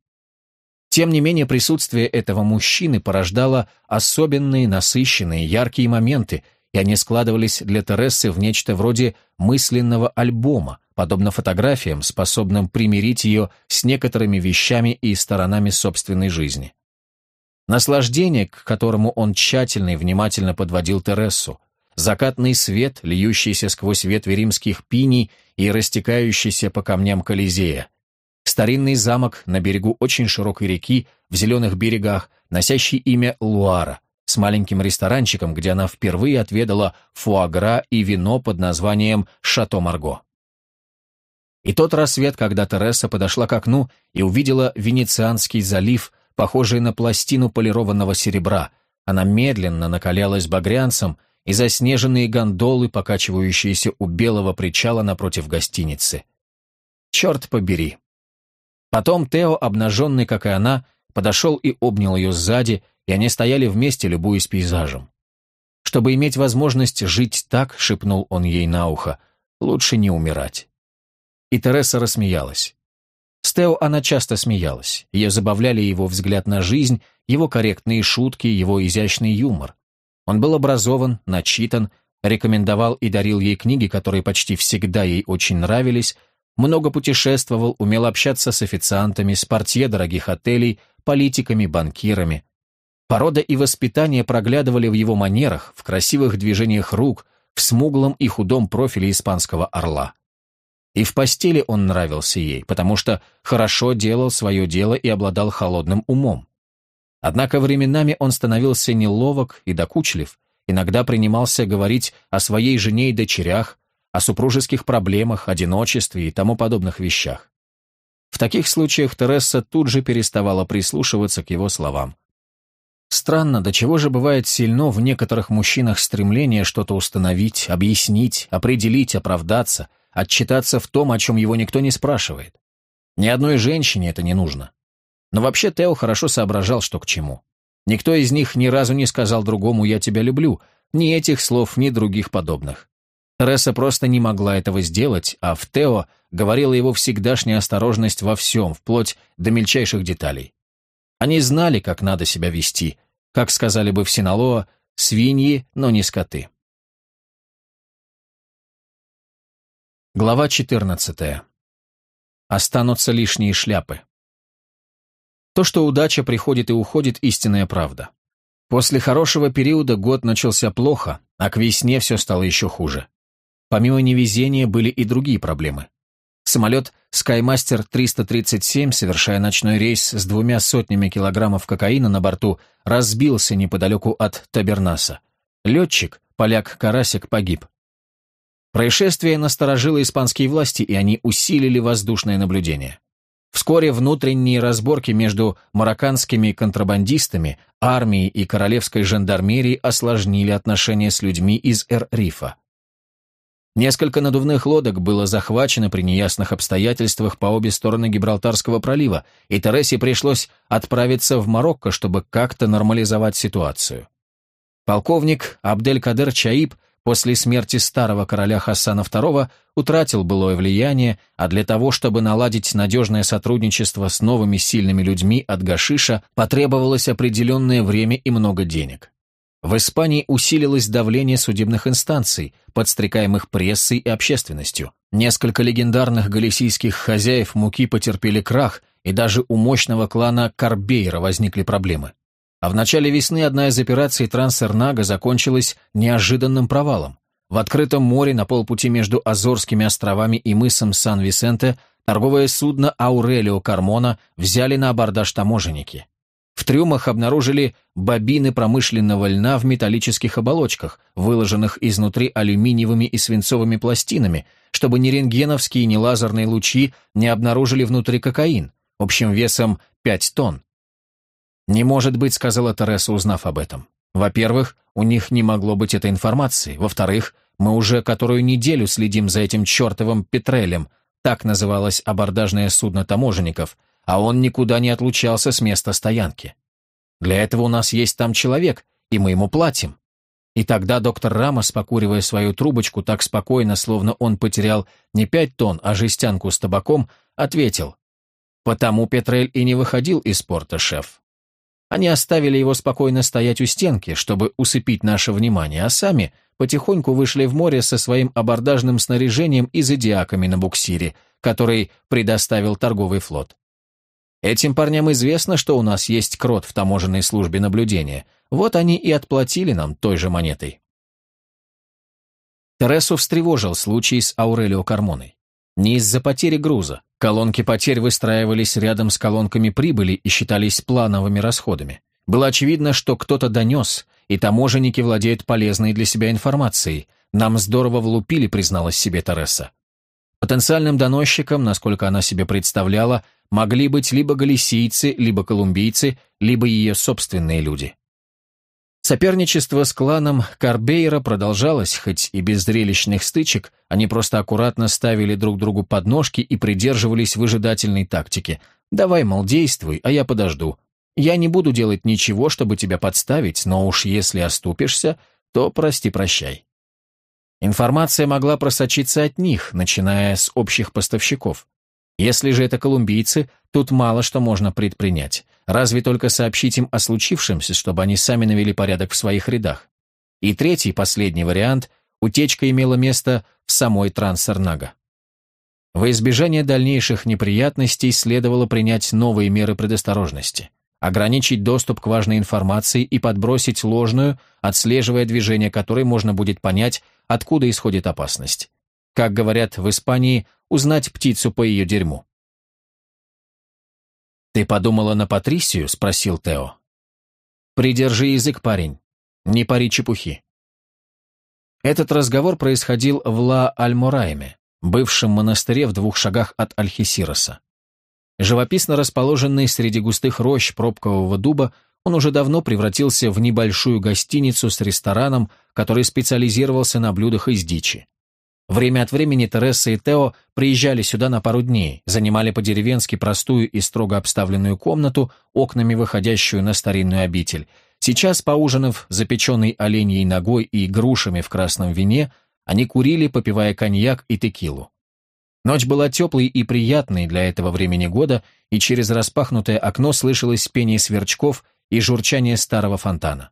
Тем не менее, присутствие этого мужчины порождало особенные, насыщенные, яркие моменты, и они складывались для Тересы в нечто вроде мысленного альбома, подобно фотографиям, способным примирить ее с некоторыми вещами и сторонами собственной жизни. Наслаждение, к которому он тщательно и внимательно подводил Тересу, закатный свет, льющийся сквозь ветви римских пиний и растекающийся по камням Колизея, старинный замок на берегу очень широкой реки в зеленых берегах, носящий имя Луара, с маленьким ресторанчиком, где она впервые отведала фуагра и вино под названием «Шато Марго». И тот рассвет, когда Тереса подошла к окну и увидела Венецианский залив, похожий на пластину полированного серебра. Она медленно накалялась багрянцем, и заснеженные гондолы, покачивающиеся у белого причала напротив гостиницы. Черт побери. Потом Тео, обнаженный, как и она, подошел и обнял ее сзади, и они стояли вместе, любуясь пейзажем. «Чтобы иметь возможность жить так», — шепнул он ей на ухо, — «лучше не умирать». И Тереса рассмеялась. С Тео она часто смеялась. Ее забавляли его взгляд на жизнь, его корректные шутки, его изящный юмор. Он был образован, начитан, рекомендовал и дарил ей книги, которые почти всегда ей очень нравились, много путешествовал, умел общаться с официантами, с портье дорогих отелей, политиками, банкирами. Порода и воспитание проглядывали в его манерах, в красивых движениях рук, в смуглом и худом профиле испанского орла. И в постели он нравился ей, потому что хорошо делал свое дело и обладал холодным умом. Однако временами он становился неловок и докучлив, иногда принимался говорить о своей жене и дочерях, о супружеских проблемах, одиночестве и тому подобных вещах. В таких случаях Тересса тут же переставала прислушиваться к его словам. Странно, до чего же бывает сильно в некоторых мужчинах стремление что-то установить, объяснить, определить, оправдаться, отчитаться в том, о чем его никто не спрашивает. Ни одной женщине это не нужно. Но вообще Тео хорошо соображал, что к чему. Никто из них ни разу не сказал другому «я тебя люблю», ни этих слов, ни других подобных. Ресса просто не могла этого сделать, а в Тео говорила его всегдашняя осторожность во всем, вплоть до мельчайших деталей. Они знали, как надо себя вести, как сказали бы в Синалоа, свиньи, но не скоты. Глава 14. Останутся лишние шляпы. То, что удача приходит и уходит, истинная правда. После хорошего периода год начался плохо, а к весне все стало еще хуже. Помимо невезения были и другие проблемы. Самолет Skymaster 337, совершая ночной рейс с двумя сотнями килограммов кокаина на борту, разбился неподалеку от Табернаса. Летчик, поляк Карасик, погиб. Происшествие насторожило испанские власти, и они усилили воздушное наблюдение. Вскоре внутренние разборки между марокканскими контрабандистами, армией и королевской жандармерией осложнили отношения с людьми из Эр-Рифа. Несколько надувных лодок было захвачено при неясных обстоятельствах по обе стороны Гибралтарского пролива, и Тересе пришлось отправиться в Марокко, чтобы как-то нормализовать ситуацию. Полковник Абдель-Кадер Чаиб – после смерти старого короля Хасана II утратил былое влияние, а для того, чтобы наладить надежное сотрудничество с новыми сильными людьми от Гашиша, потребовалось определенное время и много денег. В Испании усилилось давление судебных инстанций, подстрекаемых прессой и общественностью. Несколько легендарных галисийских хозяев муки потерпели крах, и даже у мощного клана Карбейра возникли проблемы. А в начале весны одна из операций Трансернага закончилась неожиданным провалом. В открытом море на полпути между Азорскими островами и мысом Сан-Висенте торговое судно «Аурелио Кармона» взяли на абордаж таможенники. В трюмах обнаружили бобины промышленного льна в металлических оболочках, выложенных изнутри алюминиевыми и свинцовыми пластинами, чтобы ни рентгеновские, ни лазерные лучи не обнаружили внутри кокаин, общим весом 5 тонн. «Не может быть», — сказала Тереса, узнав об этом. «Во-первых, у них не могло быть этой информации. Во-вторых, мы уже которую неделю следим за этим чертовым Петрелем, так называлось абордажное судно таможенников, а он никуда не отлучался с места стоянки. Для этого у нас есть там человек, и мы ему платим». И тогда доктор Рамос, покуривая свою трубочку так спокойно, словно он потерял не пять тонн, а жестянку с табаком, ответил, «Потому Петрель и не выходил из порта, шеф. Они оставили его спокойно стоять у стенки, чтобы усыпить наше внимание, а сами потихоньку вышли в море со своим абордажным снаряжением и зодиаками на буксире, который предоставил торговый флот. Этим парням известно, что у нас есть крот в таможенной службе наблюдения. Вот они и отплатили нам той же монетой. Тересу встревожил случай с Аурелио Кармоной. Не из-за потери груза. Колонки потерь выстраивались рядом с колонками прибыли и считались плановыми расходами. Было очевидно, что кто-то донес, и таможенники владеют полезной для себя информацией. Нам здорово влупили, призналась себе Тереса. Потенциальным доносчиком, насколько она себе представляла, могли быть либо галисийцы, либо колумбийцы, либо ее собственные люди. Соперничество с кланом Карбейра продолжалось, хоть и без зрелищных стычек, они просто аккуратно ставили друг другу подножки и придерживались выжидательной тактики. «Давай, мол, действуй, а я подожду. Я не буду делать ничего, чтобы тебя подставить, но уж если оступишься, то прости-прощай». Информация могла просочиться от них, начиная с общих поставщиков. Если же это колумбийцы, тут мало что можно предпринять. Разве только сообщить им о случившемся, чтобы они сами навели порядок в своих рядах. И третий, последний вариант – утечка имела место в самой Трансернага. Во избежание дальнейших неприятностей следовало принять новые меры предосторожности, ограничить доступ к важной информации и подбросить ложную, отслеживая движение которой можно будет понять, откуда исходит опасность. Как говорят в Испании, узнать птицу по ее дерьму. «Ты подумала на Патрисию?» – спросил Тео. «Придержи язык, парень. Не пари чепухи». Этот разговор происходил в Ла-Аль-Мурайме, бывшем монастыре в двух шагах от Альхисироса. Живописно расположенный среди густых рощ пробкового дуба, он уже давно превратился в небольшую гостиницу с рестораном, который специализировался на блюдах из дичи. Время от времени Тереса и Тео приезжали сюда на пару дней, занимали по-деревенски простую и строго обставленную комнату, окнами выходящую на старинную обитель. Сейчас, поужинав запеченной оленьей ногой и грушами в красном вине, они курили, попивая коньяк и текилу. Ночь была теплой и приятной для этого времени года, и через распахнутое окно слышалось пение сверчков и журчание старого фонтана.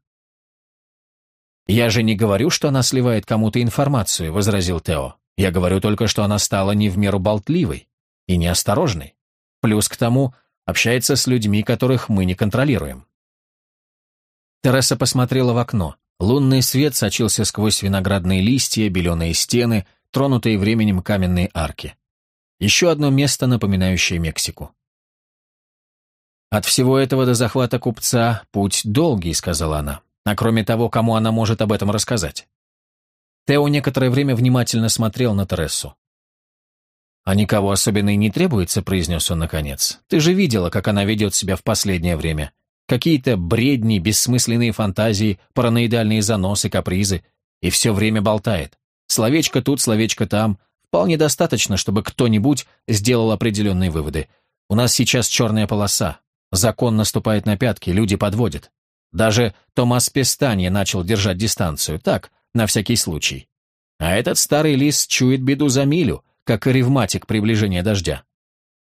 «Я же не говорю, что она сливает кому-то информацию», — возразил Тео. «Я говорю только, что она стала не в меру болтливой и неосторожной. Плюс к тому, общается с людьми, которых мы не контролируем». Тереса посмотрела в окно. Лунный свет сочился сквозь виноградные листья, беленые стены, тронутые временем каменные арки. Еще одно место, напоминающее Мексику. «От всего этого до захвата купца путь долгий», — сказала она а кроме того, кому она может об этом рассказать. Тео некоторое время внимательно смотрел на Тересу. «А никого особенно и не требуется», — произнес он наконец. «Ты же видела, как она ведет себя в последнее время. Какие-то бредни, бессмысленные фантазии, параноидальные заносы, капризы. И все время болтает. Словечко тут, словечко там. Вполне достаточно, чтобы кто-нибудь сделал определенные выводы. У нас сейчас черная полоса. Закон наступает на пятки, люди подводят. Даже Томас Пестани начал держать дистанцию, так, на всякий случай. А этот старый лис чует беду за милю, как и ревматик приближения дождя.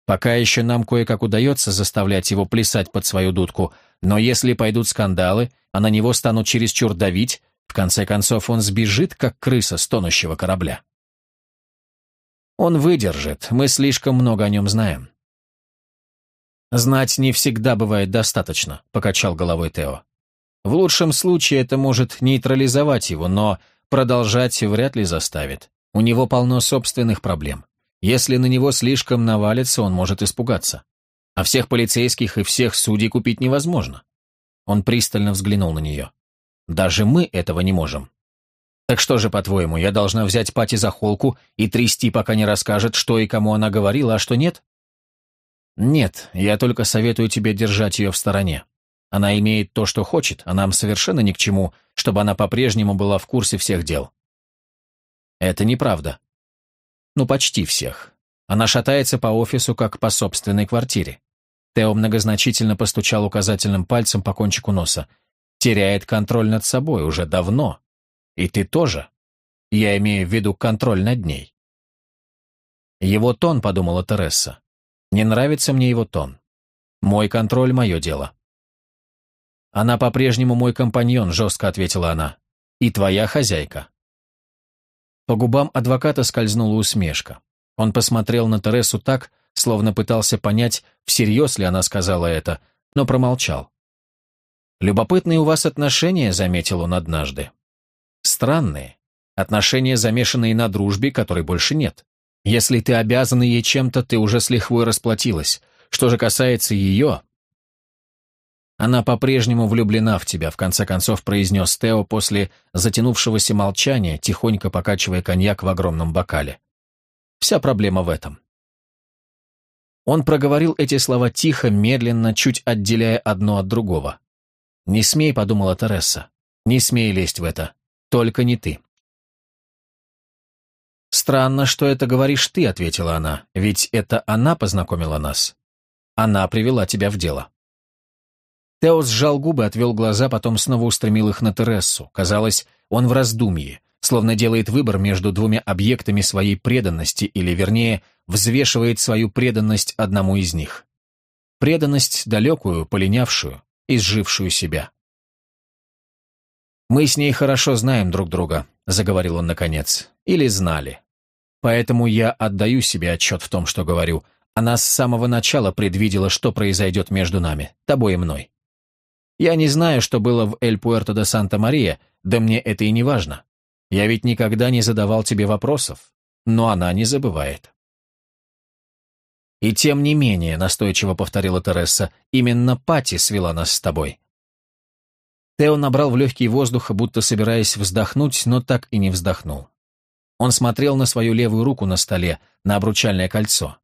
Пока еще нам кое-как удается заставлять его плясать под свою дудку, но если пойдут скандалы, а на него станут чересчур давить, в конце концов он сбежит, как крыса с тонущего корабля. Он выдержит, мы слишком много о нем знаем. «Знать не всегда бывает достаточно», — покачал головой Тео. «В лучшем случае это может нейтрализовать его, но продолжать вряд ли заставит. У него полно собственных проблем. Если на него слишком навалится, он может испугаться. А всех полицейских и всех судей купить невозможно». Он пристально взглянул на нее. «Даже мы этого не можем». «Так что же, по-твоему, я должна взять Пати за холку и трясти, пока не расскажет, что и кому она говорила, а что нет?» Нет, я только советую тебе держать ее в стороне. Она имеет то, что хочет, а нам совершенно ни к чему, чтобы она по-прежнему была в курсе всех дел. Это неправда. Ну, почти всех. Она шатается по офису, как по собственной квартире. Тео многозначительно постучал указательным пальцем по кончику носа. Теряет контроль над собой уже давно. И ты тоже. Я имею в виду контроль над ней. Его тон, подумала Тересса, не нравится мне его тон. Мой контроль – мое дело. Она по-прежнему мой компаньон, жестко ответила она. И твоя хозяйка. По губам адвоката скользнула усмешка. Он посмотрел на Тересу так, словно пытался понять, всерьез ли она сказала это, но промолчал. «Любопытные у вас отношения», — заметил он однажды. «Странные. Отношения, замешанные на дружбе, которой больше нет. Если ты обязана ей чем-то, ты уже с лихвой расплатилась. Что же касается ее...» «Она по-прежнему влюблена в тебя», — в конце концов произнес Тео после затянувшегося молчания, тихонько покачивая коньяк в огромном бокале. «Вся проблема в этом». Он проговорил эти слова тихо, медленно, чуть отделяя одно от другого. «Не смей», — подумала Тереса, — «не смей лезть в это. Только не ты». «Странно, что это говоришь ты», — ответила она, — «ведь это она познакомила нас. Она привела тебя в дело». Тео сжал губы, отвел глаза, потом снова устремил их на Терессу. Казалось, он в раздумье, словно делает выбор между двумя объектами своей преданности, или, вернее, взвешивает свою преданность одному из них. Преданность далекую, полинявшую, изжившую себя. «Мы с ней хорошо знаем друг друга», — заговорил он наконец или знали. Поэтому я отдаю себе отчет в том, что говорю. Она с самого начала предвидела, что произойдет между нами, тобой и мной. Я не знаю, что было в Эль-Пуэрто-де-Санта-Мария, да мне это и не важно. Я ведь никогда не задавал тебе вопросов, но она не забывает. «И тем не менее», — настойчиво повторила Тереса, — «именно Пати свела нас с тобой». Тео набрал в легкий воздух, будто собираясь вздохнуть, но так и не вздохнул. Он смотрел на свою левую руку на столе, на обручальное кольцо.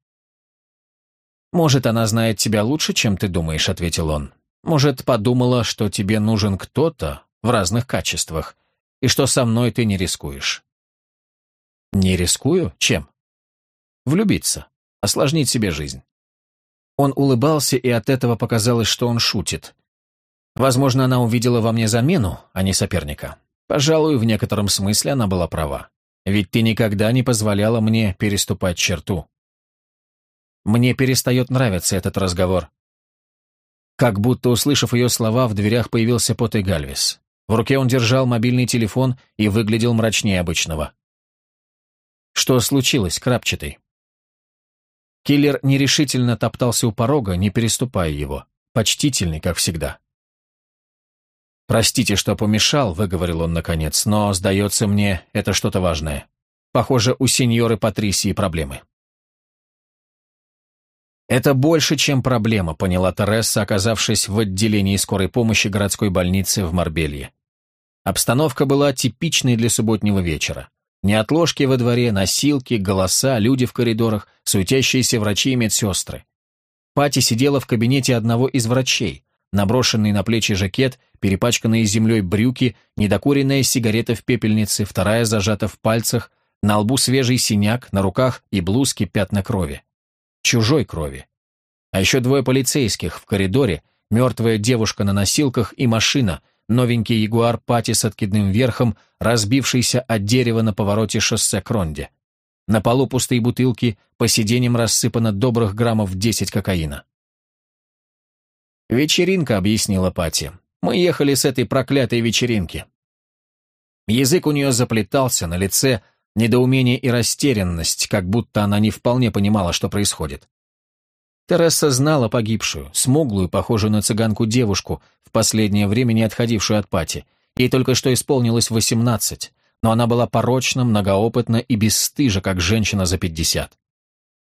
«Может, она знает тебя лучше, чем ты думаешь», — ответил он. «Может, подумала, что тебе нужен кто-то в разных качествах, и что со мной ты не рискуешь». «Не рискую? Чем?» «Влюбиться. Осложнить себе жизнь». Он улыбался, и от этого показалось, что он шутит. Возможно, она увидела во мне замену, а не соперника. Пожалуй, в некотором смысле она была права. Ведь ты никогда не позволяла мне переступать черту. Мне перестает нравиться этот разговор. Как будто, услышав ее слова, в дверях появился Пот и Гальвис. В руке он держал мобильный телефон и выглядел мрачнее обычного. Что случилось, крапчатый? Киллер нерешительно топтался у порога, не переступая его, почтительный, как всегда. «Простите, что помешал», — выговорил он наконец, «но, сдается мне, это что-то важное. Похоже, у сеньоры Патрисии проблемы». «Это больше, чем проблема», — поняла Тереса, оказавшись в отделении скорой помощи городской больницы в Марбелье. Обстановка была типичной для субботнего вечера. Неотложки во дворе, носилки, голоса, люди в коридорах, суетящиеся врачи и медсестры. Пати сидела в кабинете одного из врачей. Наброшенный на плечи жакет перепачканные землей брюки, недокуренная сигарета в пепельнице, вторая зажата в пальцах, на лбу свежий синяк, на руках и блузке пятна крови. Чужой крови. А еще двое полицейских в коридоре, мертвая девушка на носилках и машина, новенький Ягуар Пати с откидным верхом, разбившийся от дерева на повороте шоссе Кронде. На полу пустые бутылки, по сиденьям рассыпано добрых граммов 10 кокаина. «Вечеринка», — объяснила Пати. Мы ехали с этой проклятой вечеринки. Язык у нее заплетался, на лице недоумение и растерянность, как будто она не вполне понимала, что происходит. Тереса знала погибшую, смуглую, похожую на цыганку девушку, в последнее время не отходившую от пати. Ей только что исполнилось восемнадцать, но она была порочна, многоопытна и бесстыжа, как женщина за пятьдесят.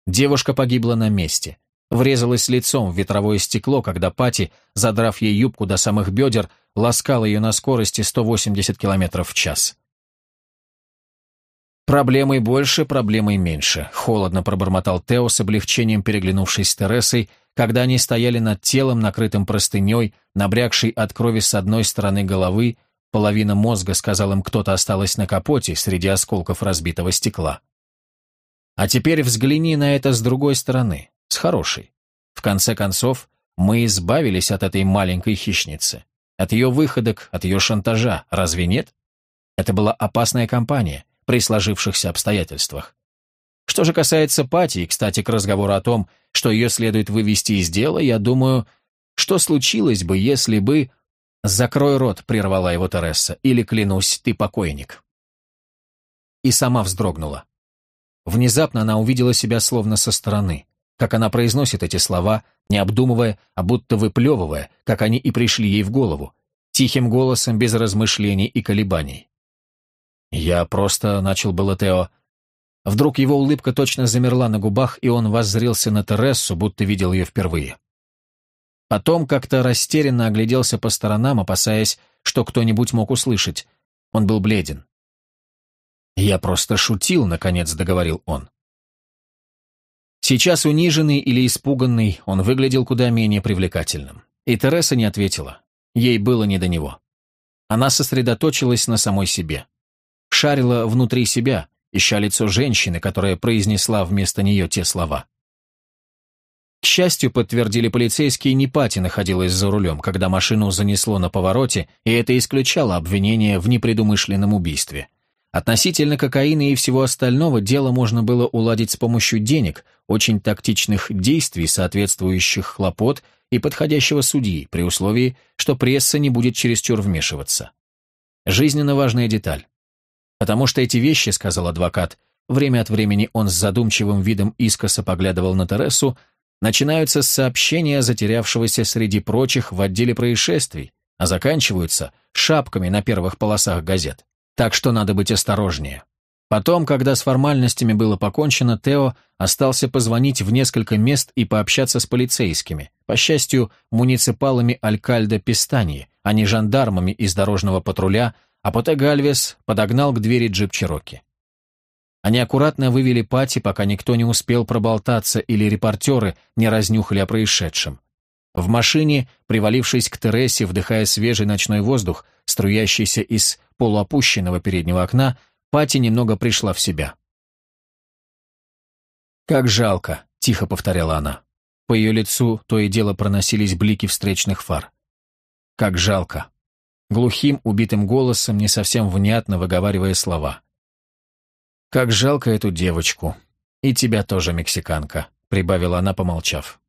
Девушка погибла на месте, врезалась лицом в ветровое стекло, когда Пати, задрав ей юбку до самых бедер, ласкал ее на скорости 180 км в час. «Проблемой больше, проблемой меньше», — холодно пробормотал Тео с облегчением, переглянувшись с Тересой, когда они стояли над телом, накрытым простыней, набрякшей от крови с одной стороны головы, половина мозга, сказал им кто-то, осталась на капоте среди осколков разбитого стекла. «А теперь взгляни на это с другой стороны с хорошей. В конце концов, мы избавились от этой маленькой хищницы, от ее выходок, от ее шантажа, разве нет? Это была опасная компания при сложившихся обстоятельствах. Что же касается Пати, кстати, к разговору о том, что ее следует вывести из дела, я думаю, что случилось бы, если бы... «Закрой рот», — прервала его Тереса, — «или, клянусь, ты покойник». И сама вздрогнула. Внезапно она увидела себя словно со стороны как она произносит эти слова, не обдумывая, а будто выплевывая, как они и пришли ей в голову, тихим голосом, без размышлений и колебаний. «Я просто...» — начал было Тео. Вдруг его улыбка точно замерла на губах, и он воззрился на Тересу, будто видел ее впервые. Потом как-то растерянно огляделся по сторонам, опасаясь, что кто-нибудь мог услышать. Он был бледен. «Я просто шутил», — наконец договорил он. Сейчас униженный или испуганный, он выглядел куда менее привлекательным. И Тереса не ответила. Ей было не до него. Она сосредоточилась на самой себе. Шарила внутри себя, ища лицо женщины, которая произнесла вместо нее те слова. К счастью, подтвердили полицейские, не Пати находилась за рулем, когда машину занесло на повороте, и это исключало обвинение в непредумышленном убийстве – Относительно кокаина и всего остального дело можно было уладить с помощью денег, очень тактичных действий, соответствующих хлопот и подходящего судьи, при условии, что пресса не будет чересчур вмешиваться. Жизненно важная деталь. Потому что эти вещи, сказал адвокат, время от времени он с задумчивым видом искоса поглядывал на Тересу, начинаются с сообщения затерявшегося среди прочих в отделе происшествий, а заканчиваются шапками на первых полосах газет так что надо быть осторожнее. Потом, когда с формальностями было покончено, Тео остался позвонить в несколько мест и пообщаться с полицейскими, по счастью, муниципалами Алькальда Пистаньи, а не жандармами из дорожного патруля, а Поте Гальвес подогнал к двери джип Чироки. Они аккуратно вывели пати, пока никто не успел проболтаться или репортеры не разнюхали о происшедшем. В машине, привалившись к Тересе, вдыхая свежий ночной воздух, струящийся из полуопущенного переднего окна, Пати немного пришла в себя. «Как жалко», — тихо повторяла она. По ее лицу то и дело проносились блики встречных фар. «Как жалко». Глухим, убитым голосом, не совсем внятно выговаривая слова. «Как жалко эту девочку. И тебя тоже, мексиканка», — прибавила она, помолчав.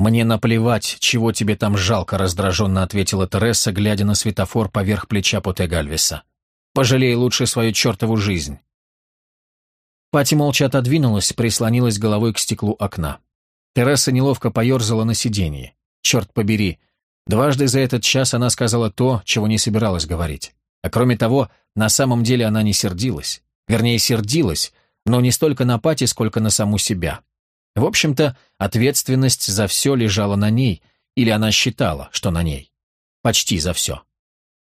«Мне наплевать, чего тебе там жалко», — раздраженно ответила Тереса, глядя на светофор поверх плеча Поте Гальвеса. «Пожалей лучше свою чертову жизнь». Пати молча отодвинулась, прислонилась головой к стеклу окна. Тереса неловко поерзала на сиденье. «Черт побери!» Дважды за этот час она сказала то, чего не собиралась говорить. А кроме того, на самом деле она не сердилась. Вернее, сердилась, но не столько на Пати, сколько на саму себя. В общем-то, ответственность за все лежала на ней, или она считала, что на ней. Почти за все.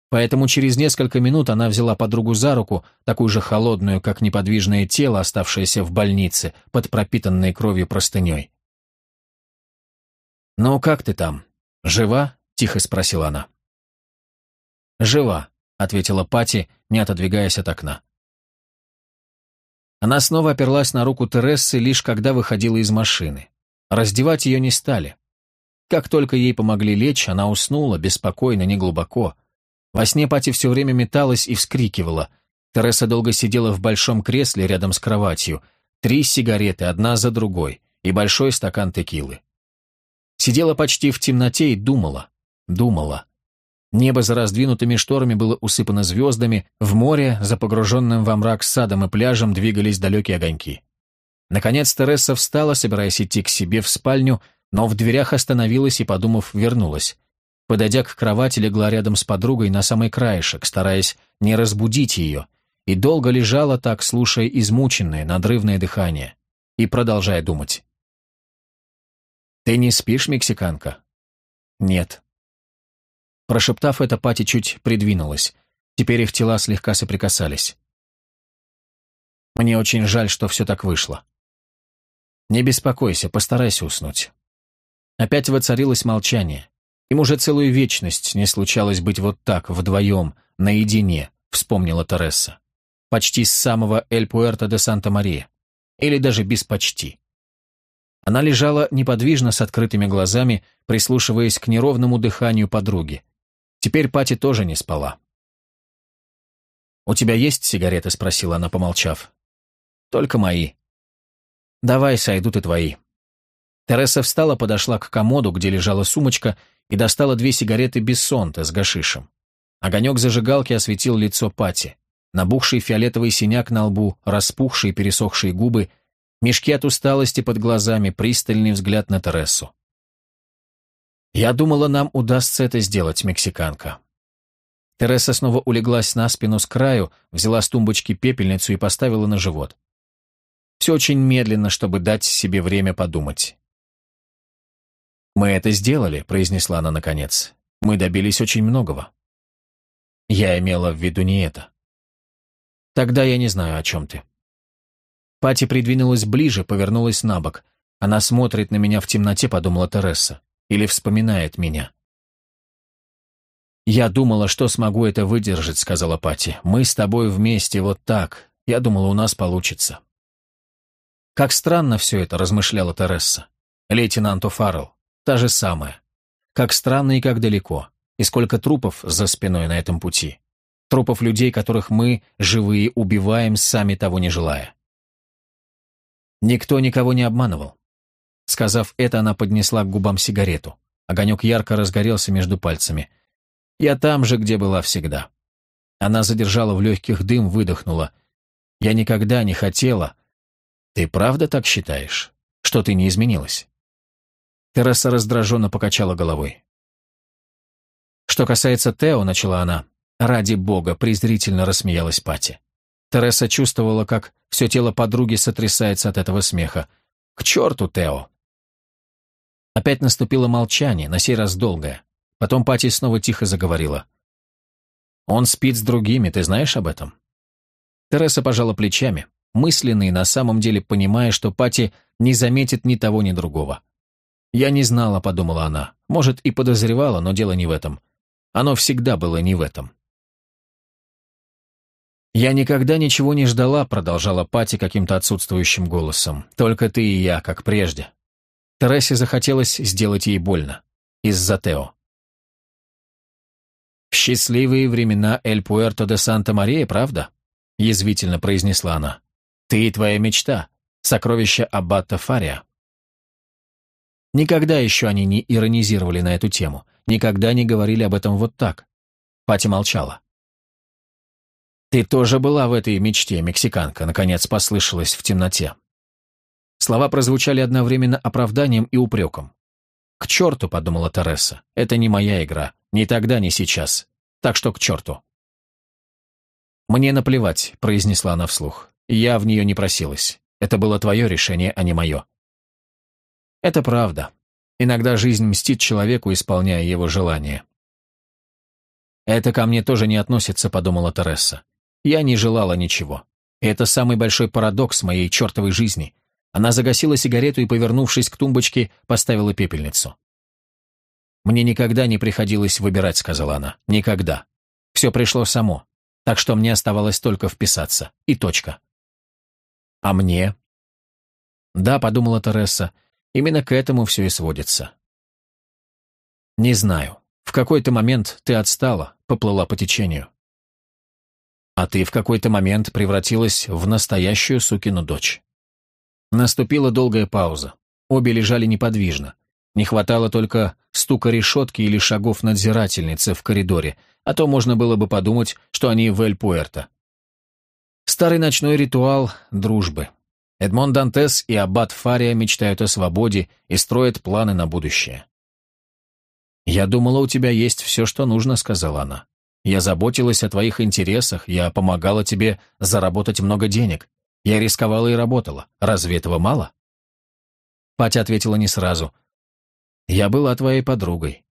Поэтому через несколько минут она взяла подругу за руку, такую же холодную, как неподвижное тело, оставшееся в больнице, под пропитанной кровью простыней. «Ну как ты там? Жива?» — тихо спросила она. «Жива», — ответила Пати, не отодвигаясь от окна. Она снова оперлась на руку Терессы, лишь когда выходила из машины. Раздевать ее не стали. Как только ей помогли лечь, она уснула, беспокойно, неглубоко. Во сне Пати все время металась и вскрикивала. Тереса долго сидела в большом кресле рядом с кроватью. Три сигареты, одна за другой, и большой стакан текилы. Сидела почти в темноте и думала, думала. Небо за раздвинутыми шторами было усыпано звездами, в море, за погруженным во мрак садом и пляжем, двигались далекие огоньки. Наконец Тереса встала, собираясь идти к себе в спальню, но в дверях остановилась и, подумав, вернулась. Подойдя к кровати, легла рядом с подругой на самый краешек, стараясь не разбудить ее, и долго лежала так, слушая измученное, надрывное дыхание, и продолжая думать. «Ты не спишь, мексиканка?» «Нет», Прошептав это, Пати чуть придвинулась. Теперь их тела слегка соприкасались. Мне очень жаль, что все так вышло. Не беспокойся, постарайся уснуть. Опять воцарилось молчание. Им уже целую вечность не случалось быть вот так, вдвоем, наедине, вспомнила Тересса. Почти с самого Эль-Пуэрто де Санта-Мария. Или даже без почти. Она лежала неподвижно с открытыми глазами, прислушиваясь к неровному дыханию подруги. Теперь Пати тоже не спала. «У тебя есть сигареты?» — спросила она, помолчав. «Только мои». «Давай, сойдут и твои». Тереса встала, подошла к комоду, где лежала сумочка, и достала две сигареты без сонта с гашишем. Огонек зажигалки осветил лицо Пати. Набухший фиолетовый синяк на лбу, распухшие пересохшие губы, мешки от усталости под глазами, пристальный взгляд на Тересу. «Я думала, нам удастся это сделать, мексиканка». Тереса снова улеглась на спину с краю, взяла с тумбочки пепельницу и поставила на живот. Все очень медленно, чтобы дать себе время подумать. «Мы это сделали», — произнесла она наконец. «Мы добились очень многого». Я имела в виду не это. «Тогда я не знаю, о чем ты». Пати придвинулась ближе, повернулась на бок. Она смотрит на меня в темноте, подумала Тереса или вспоминает меня. «Я думала, что смогу это выдержать», — сказала Пати. «Мы с тобой вместе вот так. Я думала, у нас получится». «Как странно все это», — размышляла Тересса. «Лейтенант О'Фаррелл. Та же самая. Как странно и как далеко. И сколько трупов за спиной на этом пути. Трупов людей, которых мы, живые, убиваем, сами того не желая». Никто никого не обманывал. Сказав это, она поднесла к губам сигарету. Огонек ярко разгорелся между пальцами. «Я там же, где была всегда». Она задержала в легких дым, выдохнула. «Я никогда не хотела...» «Ты правда так считаешь? Что ты не изменилась?» Терраса раздраженно покачала головой. «Что касается Тео», — начала она, — «ради бога», — презрительно рассмеялась Пати. Тереса чувствовала, как все тело подруги сотрясается от этого смеха. «К черту, Тео!» Опять наступило молчание, на сей раз долгое. Потом Пати снова тихо заговорила. «Он спит с другими, ты знаешь об этом?» Тереса пожала плечами, мысленно и на самом деле понимая, что Пати не заметит ни того, ни другого. «Я не знала», — подумала она. «Может, и подозревала, но дело не в этом. Оно всегда было не в этом». «Я никогда ничего не ждала», — продолжала Пати каким-то отсутствующим голосом. «Только ты и я, как прежде. Тересе захотелось сделать ей больно. Из-за Тео. «Счастливые времена Эль-Пуэрто де Санта-Мария, правда?» — язвительно произнесла она. «Ты и твоя мечта. Сокровище Аббата Фария». Никогда еще они не иронизировали на эту тему, никогда не говорили об этом вот так. Пати молчала. «Ты тоже была в этой мечте, мексиканка», — наконец послышалась в темноте. Слова прозвучали одновременно оправданием и упреком. «К черту», — подумала Тереса, — «это не моя игра. Ни тогда, ни сейчас. Так что к черту». «Мне наплевать», — произнесла она вслух. «Я в нее не просилась. Это было твое решение, а не мое». «Это правда. Иногда жизнь мстит человеку, исполняя его желания». «Это ко мне тоже не относится», — подумала Тереса. «Я не желала ничего. И это самый большой парадокс моей чертовой жизни. Она загасила сигарету и, повернувшись к тумбочке, поставила пепельницу. «Мне никогда не приходилось выбирать», — сказала она. «Никогда. Все пришло само. Так что мне оставалось только вписаться. И точка». «А мне?» «Да», — подумала Тереса, — «именно к этому все и сводится». «Не знаю. В какой-то момент ты отстала, поплыла по течению». «А ты в какой-то момент превратилась в настоящую сукину дочь». Наступила долгая пауза. Обе лежали неподвижно. Не хватало только стука решетки или шагов надзирательницы в коридоре, а то можно было бы подумать, что они в Эль-Пуэрто. Старый ночной ритуал дружбы. Эдмон Дантес и Аббат Фария мечтают о свободе и строят планы на будущее. «Я думала, у тебя есть все, что нужно», — сказала она. «Я заботилась о твоих интересах, я помогала тебе заработать много денег. Я рисковала и работала. Разве этого мало? Патя ответила не сразу. «Я была твоей подругой».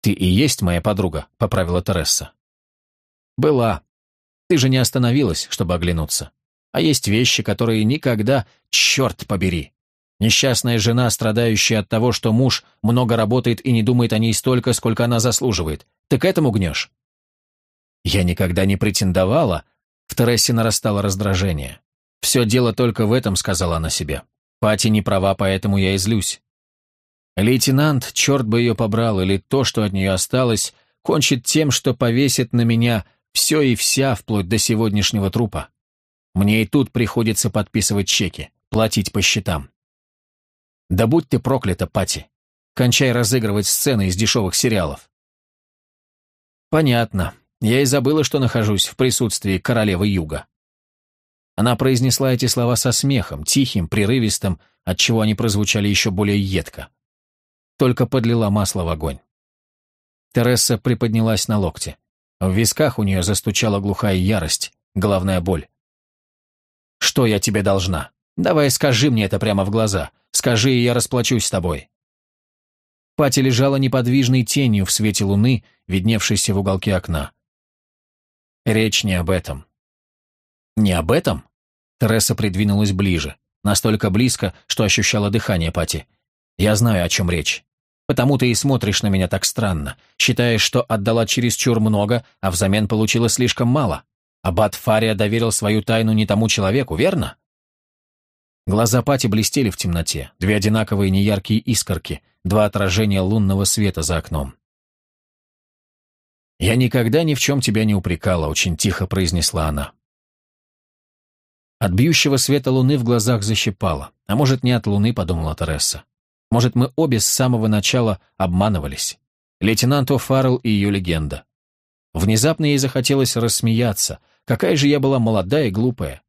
«Ты и есть моя подруга», — поправила Тересса. «Была. Ты же не остановилась, чтобы оглянуться. А есть вещи, которые никогда... Черт побери!» Несчастная жена, страдающая от того, что муж много работает и не думает о ней столько, сколько она заслуживает. Ты к этому гнешь? Я никогда не претендовала. В Терессе нарастало раздражение. «Все дело только в этом», — сказала она себе. «Пати не права, поэтому я и злюсь». Лейтенант, черт бы ее побрал, или то, что от нее осталось, кончит тем, что повесит на меня все и вся, вплоть до сегодняшнего трупа. Мне и тут приходится подписывать чеки, платить по счетам. Да будь ты проклята, Пати. Кончай разыгрывать сцены из дешевых сериалов. Понятно. Я и забыла, что нахожусь в присутствии королевы Юга. Она произнесла эти слова со смехом, тихим, прерывистым, отчего они прозвучали еще более едко. Только подлила масло в огонь. Тереса приподнялась на локте. В висках у нее застучала глухая ярость, головная боль. «Что я тебе должна? Давай скажи мне это прямо в глаза. Скажи, и я расплачусь с тобой». Пати лежала неподвижной тенью в свете луны, видневшейся в уголке окна. «Речь не об этом». «Не об этом?» Тереса придвинулась ближе, настолько близко, что ощущала дыхание Пати. «Я знаю, о чем речь. Потому ты и смотришь на меня так странно, считаешь, что отдала чересчур много, а взамен получила слишком мало. Аббат Фария доверил свою тайну не тому человеку, верно?» Глаза Пати блестели в темноте, две одинаковые неяркие искорки, два отражения лунного света за окном. «Я никогда ни в чем тебя не упрекала», — очень тихо произнесла она. От бьющего света луны в глазах защипало. А может, не от луны, подумала Тереса. Может, мы обе с самого начала обманывались. Лейтенант О'Фаррелл и ее легенда. Внезапно ей захотелось рассмеяться. Какая же я была молодая и глупая.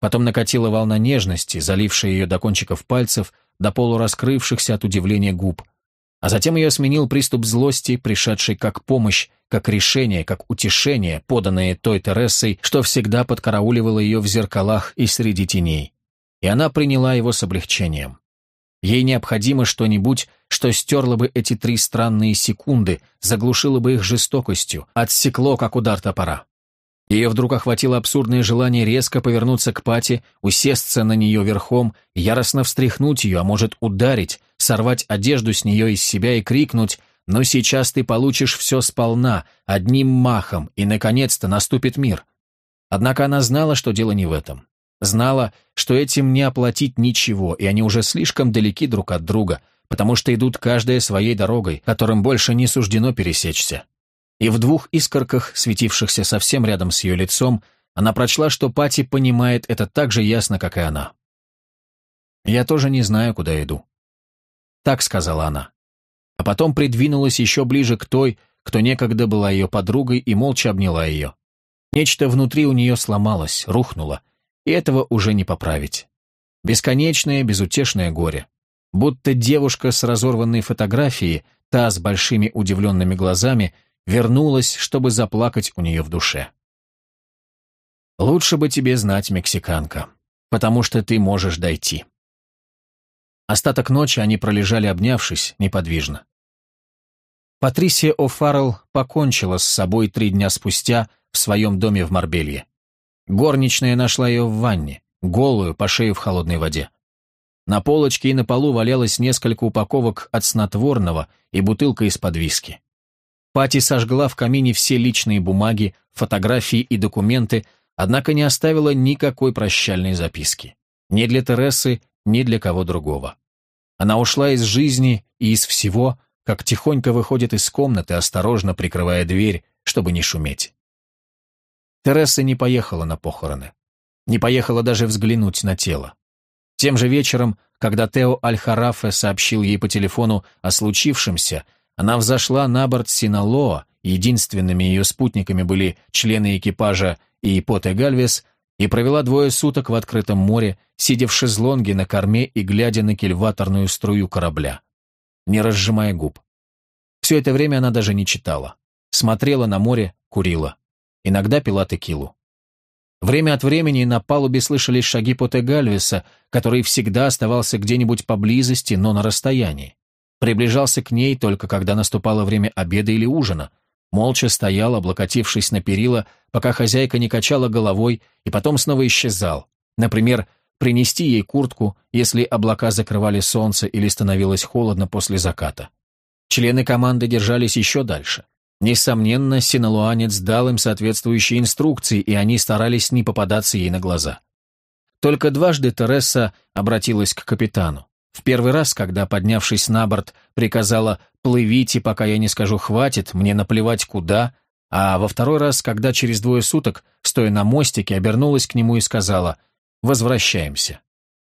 Потом накатила волна нежности, залившая ее до кончиков пальцев, до полураскрывшихся от удивления губ. А затем ее сменил приступ злости, пришедший как помощь, как решение, как утешение, поданное той Тересой, что всегда подкарауливало ее в зеркалах и среди теней. И она приняла его с облегчением. Ей необходимо что-нибудь, что стерло бы эти три странные секунды, заглушило бы их жестокостью, отсекло, как удар топора. Ее вдруг охватило абсурдное желание резко повернуться к Пати, усесться на нее верхом, яростно встряхнуть ее, а может ударить, сорвать одежду с нее из себя и крикнуть «Но «Ну, сейчас ты получишь все сполна, одним махом, и, наконец-то, наступит мир». Однако она знала, что дело не в этом. Знала, что этим не оплатить ничего, и они уже слишком далеки друг от друга, потому что идут каждая своей дорогой, которым больше не суждено пересечься и в двух искорках, светившихся совсем рядом с ее лицом, она прочла, что Пати понимает это так же ясно, как и она. «Я тоже не знаю, куда иду». Так сказала она. А потом придвинулась еще ближе к той, кто некогда была ее подругой, и молча обняла ее. Нечто внутри у нее сломалось, рухнуло, и этого уже не поправить. Бесконечное, безутешное горе. Будто девушка с разорванной фотографией, та с большими удивленными глазами, вернулась, чтобы заплакать у нее в душе. «Лучше бы тебе знать, мексиканка, потому что ты можешь дойти». Остаток ночи они пролежали, обнявшись, неподвижно. Патрисия О'Фаррелл покончила с собой три дня спустя в своем доме в Марбелье. Горничная нашла ее в ванне, голую, по шею в холодной воде. На полочке и на полу валялось несколько упаковок от снотворного и бутылка из-под виски. Пати сожгла в камине все личные бумаги, фотографии и документы, однако не оставила никакой прощальной записки. Ни для Тересы, ни для кого другого. Она ушла из жизни и из всего, как тихонько выходит из комнаты, осторожно прикрывая дверь, чтобы не шуметь. Тереса не поехала на похороны. Не поехала даже взглянуть на тело. Тем же вечером, когда Тео аль сообщил ей по телефону о случившемся, она взошла на борт Синалоа, единственными ее спутниками были члены экипажа и Ипот и Гальвес, и провела двое суток в открытом море, сидя в шезлонге на корме и глядя на кильваторную струю корабля, не разжимая губ. Все это время она даже не читала. Смотрела на море, курила. Иногда пила текилу. Время от времени на палубе слышались шаги Поте Гальвеса, который всегда оставался где-нибудь поблизости, но на расстоянии приближался к ней только когда наступало время обеда или ужина, молча стоял, облокотившись на перила, пока хозяйка не качала головой и потом снова исчезал. Например, принести ей куртку, если облака закрывали солнце или становилось холодно после заката. Члены команды держались еще дальше. Несомненно, синолуанец дал им соответствующие инструкции, и они старались не попадаться ей на глаза. Только дважды Тереса обратилась к капитану. В первый раз, когда, поднявшись на борт, приказала «плывите, пока я не скажу «хватит», мне наплевать куда», а во второй раз, когда через двое суток, стоя на мостике, обернулась к нему и сказала «возвращаемся».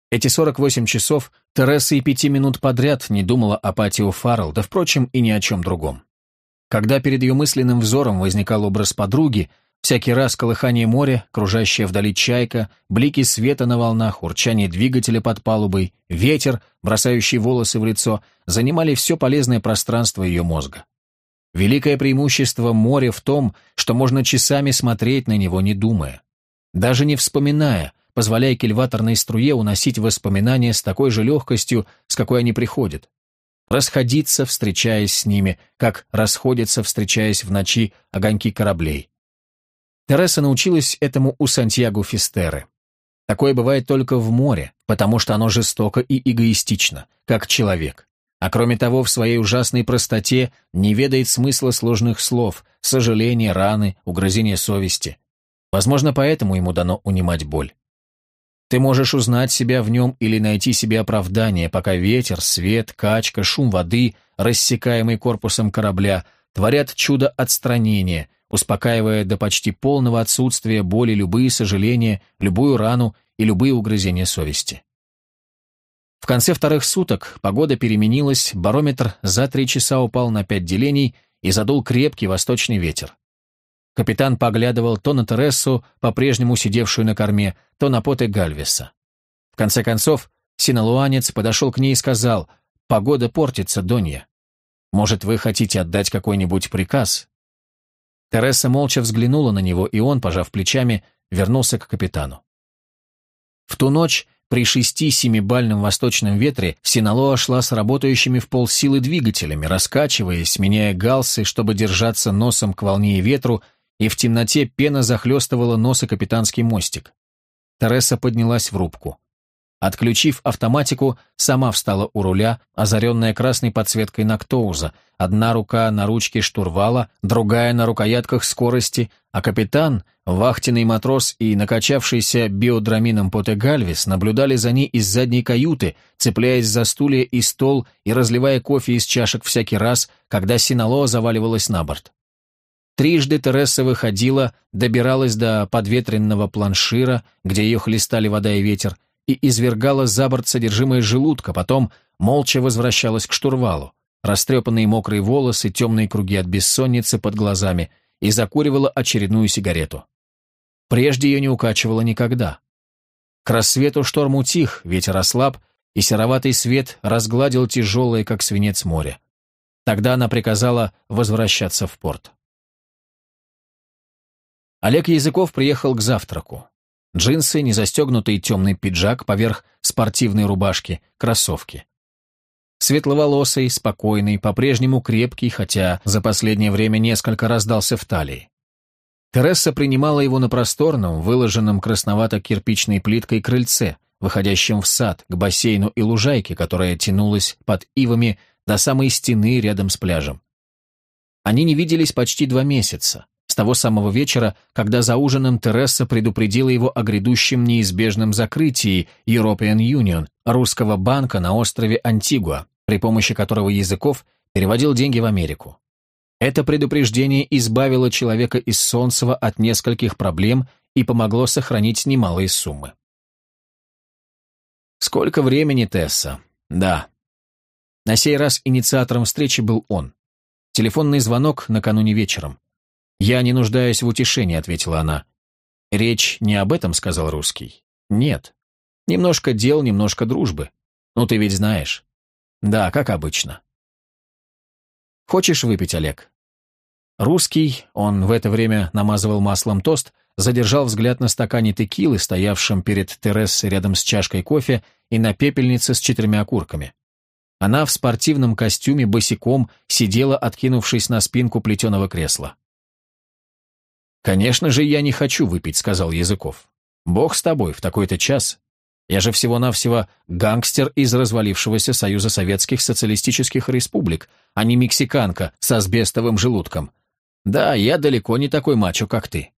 Эти 48 часов Тереса и пяти минут подряд не думала о Патио Фаррелл, да, впрочем, и ни о чем другом. Когда перед ее мысленным взором возникал образ подруги, Всякий раз колыхание моря, кружащая вдали чайка, блики света на волнах, урчание двигателя под палубой, ветер, бросающий волосы в лицо, занимали все полезное пространство ее мозга. Великое преимущество моря в том, что можно часами смотреть на него, не думая. Даже не вспоминая, позволяя кильваторной струе уносить воспоминания с такой же легкостью, с какой они приходят. Расходиться, встречаясь с ними, как расходятся, встречаясь в ночи, огоньки кораблей Тереса научилась этому у Сантьяго Фистеры. Такое бывает только в море, потому что оно жестоко и эгоистично, как человек. А кроме того, в своей ужасной простоте не ведает смысла сложных слов, сожаления, раны, угрызения совести. Возможно, поэтому ему дано унимать боль. Ты можешь узнать себя в нем или найти себе оправдание, пока ветер, свет, качка, шум воды, рассекаемый корпусом корабля, творят чудо отстранения – успокаивая до почти полного отсутствия боли любые сожаления, любую рану и любые угрызения совести. В конце вторых суток погода переменилась, барометр за три часа упал на пять делений и задул крепкий восточный ветер. Капитан поглядывал то на Тересу, по-прежнему сидевшую на корме, то на поты Гальвеса. В конце концов, синолуанец подошел к ней и сказал, «Погода портится, Донья. Может, вы хотите отдать какой-нибудь приказ?» Тереса молча взглянула на него, и он, пожав плечами, вернулся к капитану. В ту ночь при шести-семибальном восточном ветре Синалоа шла с работающими в полсилы двигателями, раскачиваясь, меняя галсы, чтобы держаться носом к волне и ветру, и в темноте пена захлестывала нос и капитанский мостик. Тереса поднялась в рубку. Отключив автоматику, сама встала у руля, озаренная красной подсветкой Нактоуза, одна рука на ручке штурвала, другая на рукоятках скорости, а капитан, вахтенный матрос и накачавшийся биодрамином Потегальвис наблюдали за ней из задней каюты, цепляясь за стулья и стол и разливая кофе из чашек всякий раз, когда Синалоа заваливалась на борт. Трижды Тереса выходила, добиралась до подветренного планшира, где ее хлестали вода и ветер, и извергала за борт содержимое желудка, потом молча возвращалась к штурвалу. Растрепанные мокрые волосы, темные круги от бессонницы под глазами и закуривала очередную сигарету. Прежде ее не укачивало никогда. К рассвету шторм утих, ветер ослаб, и сероватый свет разгладил тяжелое, как свинец, море. Тогда она приказала возвращаться в порт. Олег Языков приехал к завтраку. Джинсы, незастегнутый темный пиджак поверх спортивной рубашки, кроссовки. Светловолосый, спокойный, по-прежнему крепкий, хотя за последнее время несколько раздался в талии. Тересса принимала его на просторном, выложенном красновато-кирпичной плиткой крыльце, выходящем в сад, к бассейну и лужайке, которая тянулась под ивами до самой стены рядом с пляжем. Они не виделись почти два месяца с того самого вечера, когда за ужином Тереса предупредила его о грядущем неизбежном закрытии European Union, русского банка на острове Антигуа, при помощи которого Языков переводил деньги в Америку. Это предупреждение избавило человека из Солнцева от нескольких проблем и помогло сохранить немалые суммы. Сколько времени, Тесса? Да. На сей раз инициатором встречи был он. Телефонный звонок накануне вечером. «Я не нуждаюсь в утешении», — ответила она. «Речь не об этом», — сказал русский. «Нет. Немножко дел, немножко дружбы. Ну, ты ведь знаешь». «Да, как обычно». «Хочешь выпить, Олег?» Русский, он в это время намазывал маслом тост, задержал взгляд на стакане текилы, стоявшем перед Терессой рядом с чашкой кофе и на пепельнице с четырьмя окурками. Она в спортивном костюме босиком сидела, откинувшись на спинку плетеного кресла. «Конечно же, я не хочу выпить», — сказал Языков. «Бог с тобой, в такой-то час. Я же всего-навсего гангстер из развалившегося Союза Советских Социалистических Республик, а не мексиканка с асбестовым желудком. Да, я далеко не такой мачо, как ты».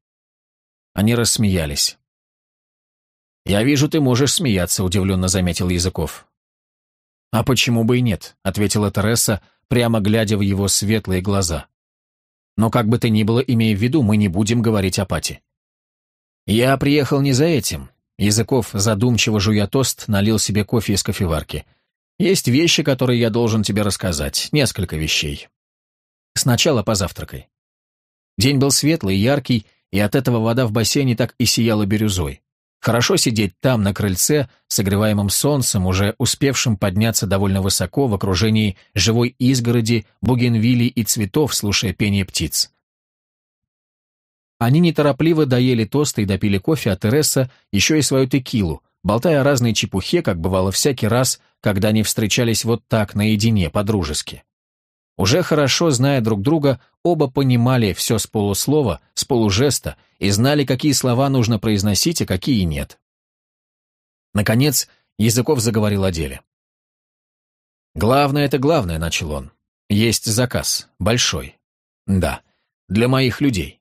Они рассмеялись. «Я вижу, ты можешь смеяться», — удивленно заметил Языков. «А почему бы и нет?» — ответила Тереса, прямо глядя в его светлые глаза. Но как бы то ни было, имея в виду, мы не будем говорить о пати. Я приехал не за этим. Языков, задумчиво жуя тост, налил себе кофе из кофеварки. Есть вещи, которые я должен тебе рассказать. Несколько вещей. Сначала позавтракай. День был светлый, яркий, и от этого вода в бассейне так и сияла бирюзой. Хорошо сидеть там, на крыльце, согреваемым солнцем, уже успевшим подняться довольно высоко в окружении живой изгороди, бугенвилей и цветов, слушая пение птиц. Они неторопливо доели тосты и допили кофе, от Тереса еще и свою текилу, болтая о разной чепухе, как бывало всякий раз, когда они встречались вот так, наедине, по-дружески. Уже хорошо зная друг друга, оба понимали все с полуслова, с полужеста и знали, какие слова нужно произносить, а какие нет. Наконец, Языков заговорил о деле. «Главное — это главное», — начал он. «Есть заказ. Большой. Да. Для моих людей».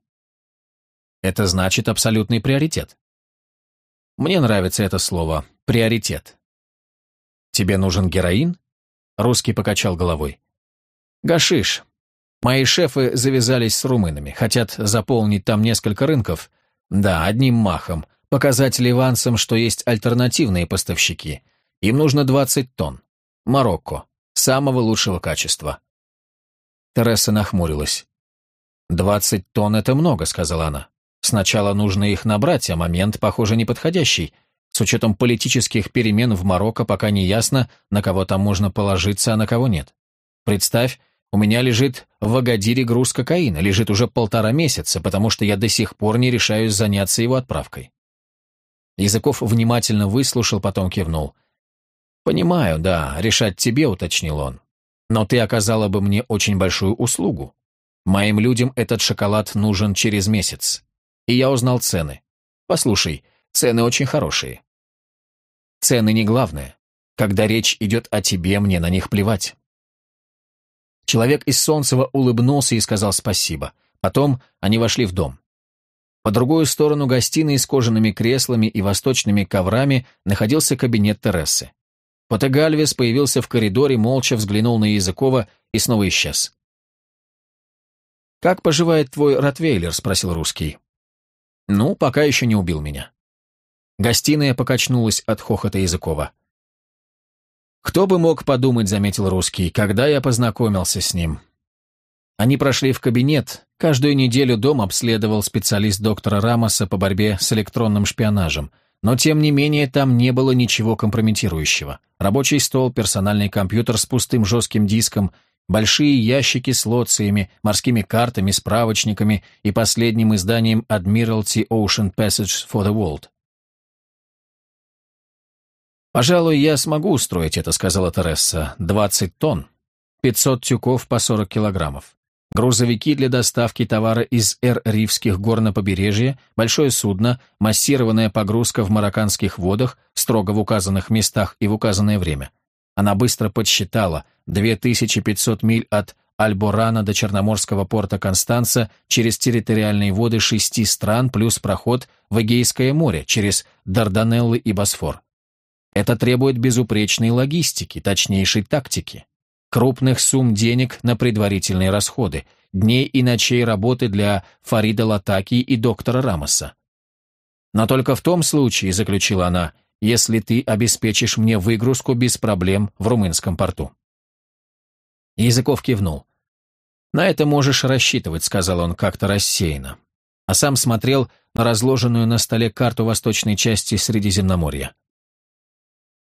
«Это значит абсолютный приоритет». «Мне нравится это слово. Приоритет». «Тебе нужен героин?» Русский покачал головой. Гашиш. Мои шефы завязались с румынами, хотят заполнить там несколько рынков. Да, одним махом. Показать ливанцам, что есть альтернативные поставщики. Им нужно 20 тонн. Марокко. Самого лучшего качества. Тереса нахмурилась. «Двадцать тонн — это много», — сказала она. «Сначала нужно их набрать, а момент, похоже, неподходящий. С учетом политических перемен в Марокко пока не ясно, на кого там можно положиться, а на кого нет. Представь, у меня лежит в Агадире груз кокаина, лежит уже полтора месяца, потому что я до сих пор не решаюсь заняться его отправкой». Языков внимательно выслушал, потом кивнул. «Понимаю, да, решать тебе», — уточнил он. «Но ты оказала бы мне очень большую услугу. Моим людям этот шоколад нужен через месяц. И я узнал цены. Послушай, цены очень хорошие». «Цены не главное. Когда речь идет о тебе, мне на них плевать. Человек из Солнцева улыбнулся и сказал спасибо. Потом они вошли в дом. По другую сторону гостиной с кожаными креслами и восточными коврами находился кабинет Тересы. Потегальвес появился в коридоре, молча взглянул на Языкова и снова исчез. «Как поживает твой ротвейлер?» — спросил русский. «Ну, пока еще не убил меня». Гостиная покачнулась от хохота Языкова. «Кто бы мог подумать», — заметил русский, — «когда я познакомился с ним». Они прошли в кабинет. Каждую неделю дом обследовал специалист доктора Рамоса по борьбе с электронным шпионажем. Но, тем не менее, там не было ничего компрометирующего. Рабочий стол, персональный компьютер с пустым жестким диском, большие ящики с лоциями, морскими картами, справочниками и последним изданием Admiralty Ocean Passage for the World. «Пожалуй, я смогу устроить это», — сказала Тересса. «Двадцать тонн, пятьсот тюков по сорок килограммов. Грузовики для доставки товара из эр ривских гор на побережье, большое судно, массированная погрузка в марокканских водах, строго в указанных местах и в указанное время. Она быстро подсчитала 2500 миль от Альборана до Черноморского порта Констанца через территориальные воды шести стран плюс проход в Эгейское море через Дарданеллы и Босфор. Это требует безупречной логистики, точнейшей тактики, крупных сумм денег на предварительные расходы, дней и ночей работы для Фарида Латаки и доктора Рамоса. Но только в том случае, заключила она, если ты обеспечишь мне выгрузку без проблем в румынском порту. Языков кивнул. «На это можешь рассчитывать», — сказал он как-то рассеянно. А сам смотрел на разложенную на столе карту восточной части Средиземноморья.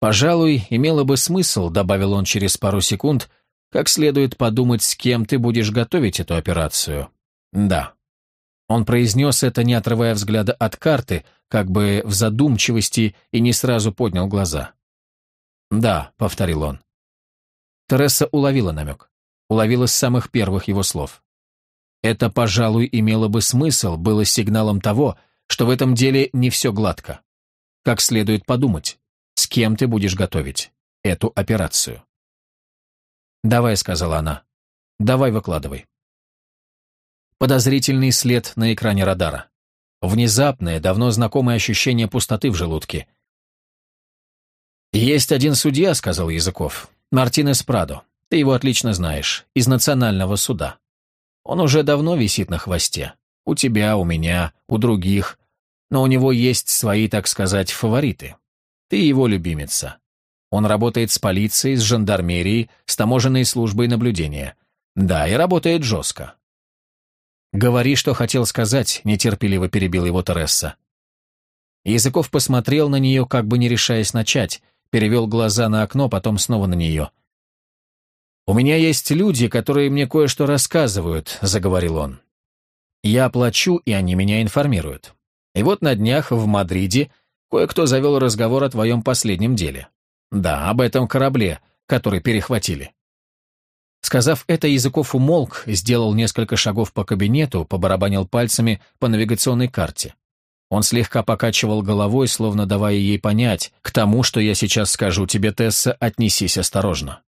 Пожалуй, имело бы смысл, добавил он через пару секунд, как следует подумать, с кем ты будешь готовить эту операцию. Да. Он произнес это, не отрывая взгляда от карты, как бы в задумчивости и не сразу поднял глаза. «Да», — повторил он. Тереса уловила намек, уловила с самых первых его слов. Это, пожалуй, имело бы смысл, было сигналом того, что в этом деле не все гладко. Как следует подумать с кем ты будешь готовить эту операцию. «Давай», — сказала она, — «давай выкладывай». Подозрительный след на экране радара. Внезапное, давно знакомое ощущение пустоты в желудке. «Есть один судья», — сказал Языков, — «Мартинес Прадо. Ты его отлично знаешь, из национального суда. Он уже давно висит на хвосте. У тебя, у меня, у других. Но у него есть свои, так сказать, фавориты. Ты его любимица. Он работает с полицией, с жандармерией, с таможенной службой наблюдения. Да, и работает жестко. «Говори, что хотел сказать», — нетерпеливо перебил его Тересса. Языков посмотрел на нее, как бы не решаясь начать, перевел глаза на окно, потом снова на нее. «У меня есть люди, которые мне кое-что рассказывают», — заговорил он. «Я плачу, и они меня информируют. И вот на днях в Мадриде Кое-кто завел разговор о твоем последнем деле. Да, об этом корабле, который перехватили. Сказав это, Языков умолк, сделал несколько шагов по кабинету, побарабанил пальцами по навигационной карте. Он слегка покачивал головой, словно давая ей понять, к тому, что я сейчас скажу тебе, Тесса, отнесись осторожно.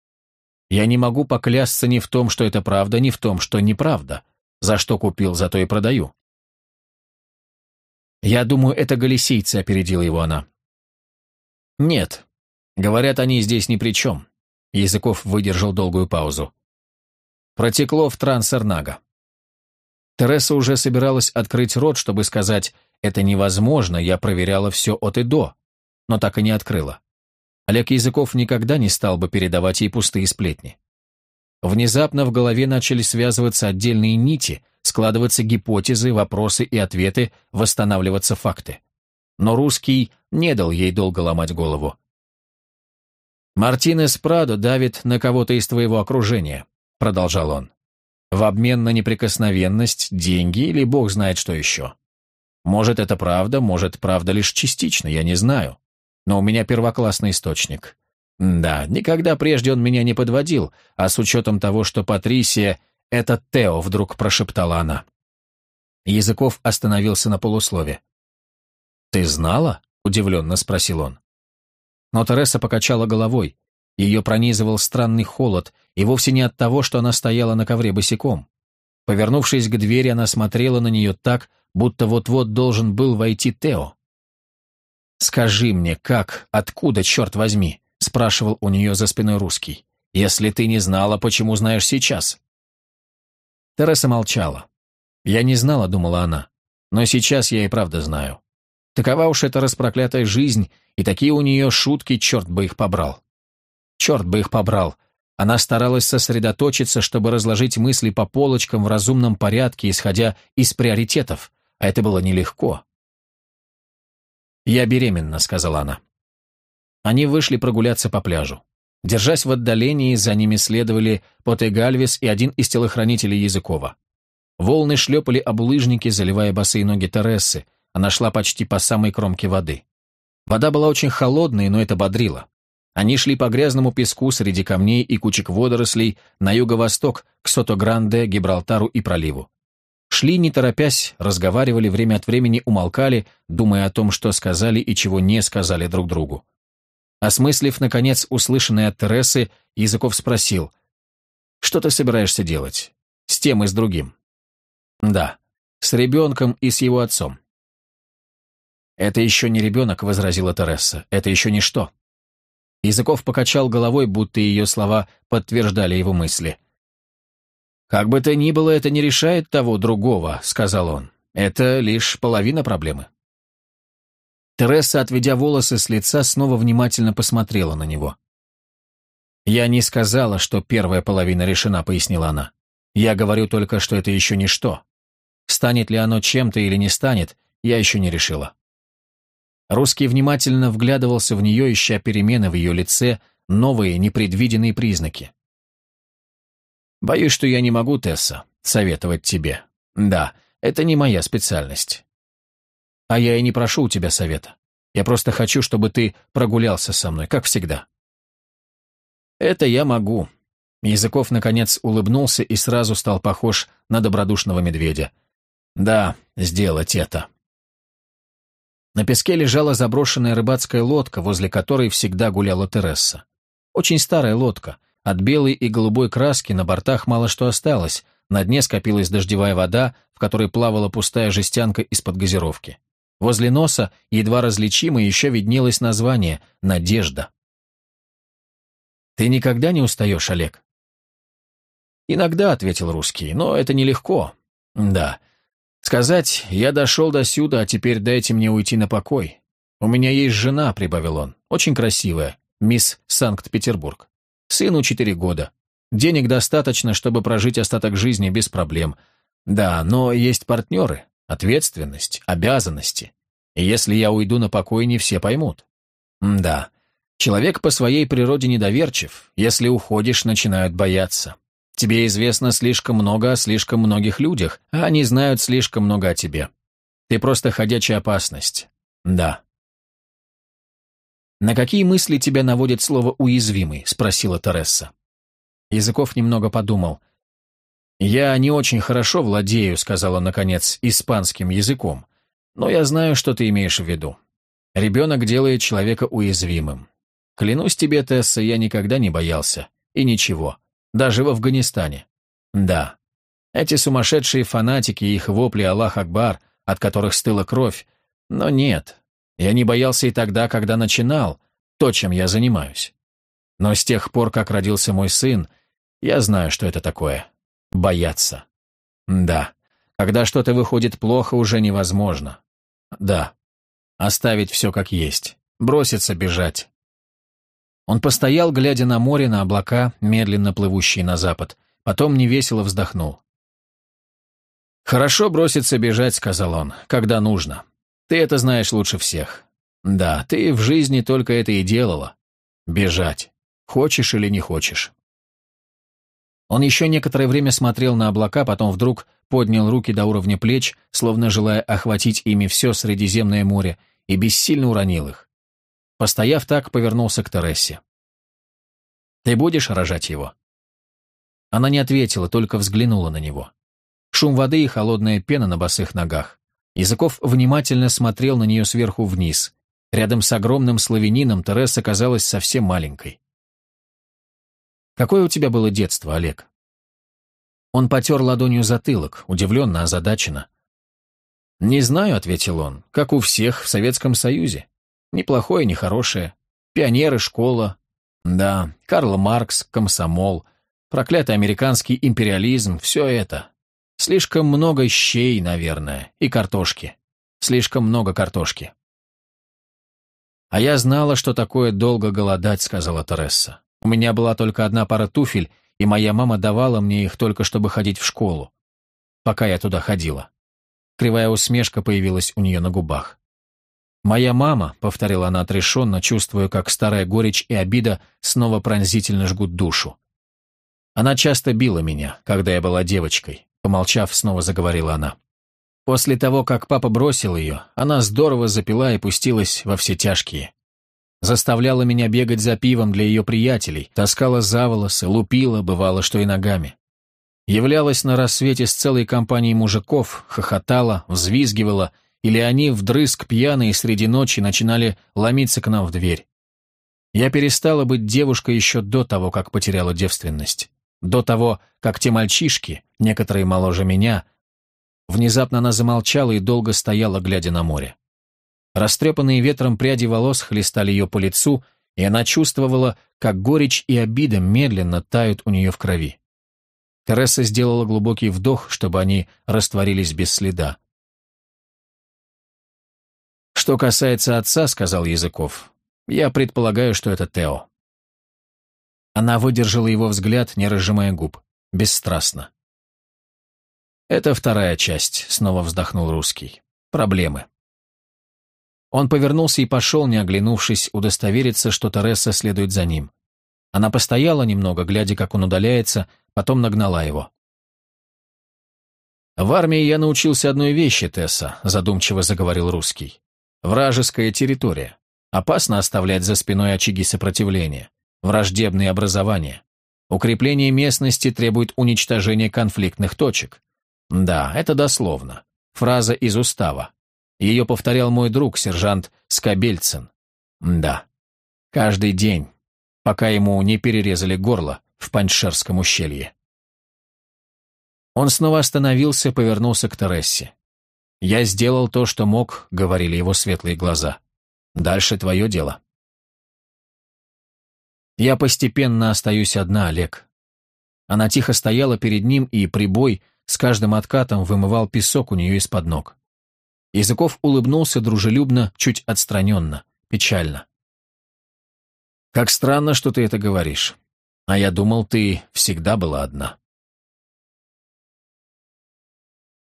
Я не могу поклясться ни в том, что это правда, ни в том, что неправда. За что купил, зато и продаю. «Я думаю, это галисийцы», — опередила его она. «Нет. Говорят, они здесь ни при чем». Языков выдержал долгую паузу. Протекло в Трансернага. Тереса уже собиралась открыть рот, чтобы сказать «это невозможно, я проверяла все от и до», но так и не открыла. Олег Языков никогда не стал бы передавать ей пустые сплетни. Внезапно в голове начали связываться отдельные нити, складываться гипотезы, вопросы и ответы, восстанавливаться факты. Но русский не дал ей долго ломать голову. «Мартинес Прадо давит на кого-то из твоего окружения», — продолжал он. «В обмен на неприкосновенность, деньги или бог знает что еще. Может, это правда, может, правда лишь частично, я не знаю. Но у меня первоклассный источник. Да, никогда прежде он меня не подводил, а с учетом того, что Патрисия «Это Тео», — вдруг прошептала она. Языков остановился на полуслове. «Ты знала?» — удивленно спросил он. Но Тереса покачала головой. Ее пронизывал странный холод, и вовсе не от того, что она стояла на ковре босиком. Повернувшись к двери, она смотрела на нее так, будто вот-вот должен был войти Тео. «Скажи мне, как, откуда, черт возьми?» — спрашивал у нее за спиной русский. «Если ты не знала, почему знаешь сейчас?» Тереса молчала. «Я не знала», — думала она. «Но сейчас я и правда знаю. Такова уж эта распроклятая жизнь, и такие у нее шутки, черт бы их побрал». «Черт бы их побрал», — она старалась сосредоточиться, чтобы разложить мысли по полочкам в разумном порядке, исходя из приоритетов, а это было нелегко. «Я беременна», — сказала она. Они вышли прогуляться по пляжу. Держась в отдалении, за ними следовали Поте Гальвис и один из телохранителей Языкова. Волны шлепали облыжники, заливая босые ноги Терессы. Она шла почти по самой кромке воды. Вода была очень холодной, но это бодрило. Они шли по грязному песку среди камней и кучек водорослей на юго-восток, к Сото-Гранде, Гибралтару и проливу. Шли, не торопясь, разговаривали время от времени, умолкали, думая о том, что сказали и чего не сказали друг другу. Осмыслив, наконец, услышанное от Тересы, Языков спросил. «Что ты собираешься делать? С тем и с другим?» «Да, с ребенком и с его отцом». «Это еще не ребенок», — возразила Тереса. «Это еще не что». Языков покачал головой, будто ее слова подтверждали его мысли. «Как бы то ни было, это не решает того другого», — сказал он. «Это лишь половина проблемы». Тереса, отведя волосы с лица, снова внимательно посмотрела на него. «Я не сказала, что первая половина решена», — пояснила она. «Я говорю только, что это еще ничто. Станет ли оно чем-то или не станет, я еще не решила». Русский внимательно вглядывался в нее, ища перемены в ее лице, новые, непредвиденные признаки. «Боюсь, что я не могу, Тесса, советовать тебе. Да, это не моя специальность. А я и не прошу у тебя совета. Я просто хочу, чтобы ты прогулялся со мной, как всегда». «Это я могу». Языков, наконец, улыбнулся и сразу стал похож на добродушного медведя. «Да, сделать это». На песке лежала заброшенная рыбацкая лодка, возле которой всегда гуляла Тересса. Очень старая лодка. От белой и голубой краски на бортах мало что осталось. На дне скопилась дождевая вода, в которой плавала пустая жестянка из-под газировки. Возле носа, едва различимо, еще виднелось название «Надежда». «Ты никогда не устаешь, Олег?» «Иногда», — ответил русский, — «но это нелегко». «Да. Сказать, я дошел до сюда, а теперь дайте мне уйти на покой. У меня есть жена», — прибавил он, — «очень красивая, мисс Санкт-Петербург. Сыну четыре года. Денег достаточно, чтобы прожить остаток жизни без проблем. Да, но есть партнеры, ответственность, обязанности. И если я уйду на покой, не все поймут. М да, человек по своей природе недоверчив, если уходишь, начинают бояться. Тебе известно слишком много о слишком многих людях, а они знают слишком много о тебе. Ты просто ходячая опасность. да. «На какие мысли тебя наводит слово «уязвимый»?» — спросила Тересса. Языков немного подумал. «Я не очень хорошо владею», — сказала, наконец, испанским языком, «но я знаю, что ты имеешь в виду. Ребенок делает человека уязвимым. Клянусь тебе, Тесса, я никогда не боялся. И ничего. Даже в Афганистане. Да. Эти сумасшедшие фанатики и их вопли «Аллах Акбар», от которых стыла кровь. Но нет. Я не боялся и тогда, когда начинал, то, чем я занимаюсь. Но с тех пор, как родился мой сын, я знаю, что это такое. Бояться. Да. Когда что-то выходит плохо, уже невозможно. Да. Оставить все как есть. Броситься бежать. Он постоял, глядя на море, на облака, медленно плывущие на запад. Потом невесело вздохнул. «Хорошо броситься бежать», — сказал он, — «когда нужно. Ты это знаешь лучше всех. Да, ты в жизни только это и делала. Бежать. Хочешь или не хочешь». Он еще некоторое время смотрел на облака, потом вдруг поднял руки до уровня плеч, словно желая охватить ими все Средиземное море, и бессильно уронил их. Постояв так, повернулся к Терессе. «Ты будешь рожать его?» Она не ответила, только взглянула на него. Шум воды и холодная пена на босых ногах. Языков внимательно смотрел на нее сверху вниз. Рядом с огромным славянином Тереса казалась совсем маленькой. Какое у тебя было детство, Олег?» Он потер ладонью затылок, удивленно, озадаченно. «Не знаю», — ответил он, — «как у всех в Советском Союзе. Неплохое, нехорошее. Пионеры, школа. Да, Карл Маркс, комсомол, проклятый американский империализм, все это. Слишком много щей, наверное, и картошки. Слишком много картошки». «А я знала, что такое долго голодать», — сказала Тересса. У меня была только одна пара туфель, и моя мама давала мне их только, чтобы ходить в школу. Пока я туда ходила. Кривая усмешка появилась у нее на губах. «Моя мама», — повторила она отрешенно, чувствуя, как старая горечь и обида снова пронзительно жгут душу. «Она часто била меня, когда я была девочкой», — помолчав, снова заговорила она. «После того, как папа бросил ее, она здорово запила и пустилась во все тяжкие. Заставляла меня бегать за пивом для ее приятелей, таскала за волосы, лупила, бывало, что и ногами. Являлась на рассвете с целой компанией мужиков, хохотала, взвизгивала, или они, вдрызг пьяные среди ночи, начинали ломиться к нам в дверь. Я перестала быть девушкой еще до того, как потеряла девственность. До того, как те мальчишки, некоторые моложе меня, внезапно она замолчала и долго стояла, глядя на море. Растрепанные ветром пряди волос хлестали ее по лицу, и она чувствовала, как горечь и обида медленно тают у нее в крови. Тереса сделала глубокий вдох, чтобы они растворились без следа. «Что касается отца, — сказал Языков, — я предполагаю, что это Тео». Она выдержала его взгляд, не разжимая губ, бесстрастно. «Это вторая часть», — снова вздохнул русский. «Проблемы». Он повернулся и пошел, не оглянувшись, удостовериться, что Тереса следует за ним. Она постояла немного, глядя, как он удаляется, потом нагнала его. «В армии я научился одной вещи, Тесса», — задумчиво заговорил русский. «Вражеская территория. Опасно оставлять за спиной очаги сопротивления, враждебные образования. Укрепление местности требует уничтожения конфликтных точек. Да, это дословно. Фраза из устава. Ее повторял мой друг, сержант Скобельцин. Да, каждый день, пока ему не перерезали горло в Паншерском ущелье. Он снова остановился, повернулся к Терессе. «Я сделал то, что мог», — говорили его светлые глаза. «Дальше твое дело». «Я постепенно остаюсь одна, Олег». Она тихо стояла перед ним, и прибой с каждым откатом вымывал песок у нее из-под ног. Языков улыбнулся дружелюбно, чуть отстраненно, печально. «Как странно, что ты это говоришь. А я думал, ты всегда была одна».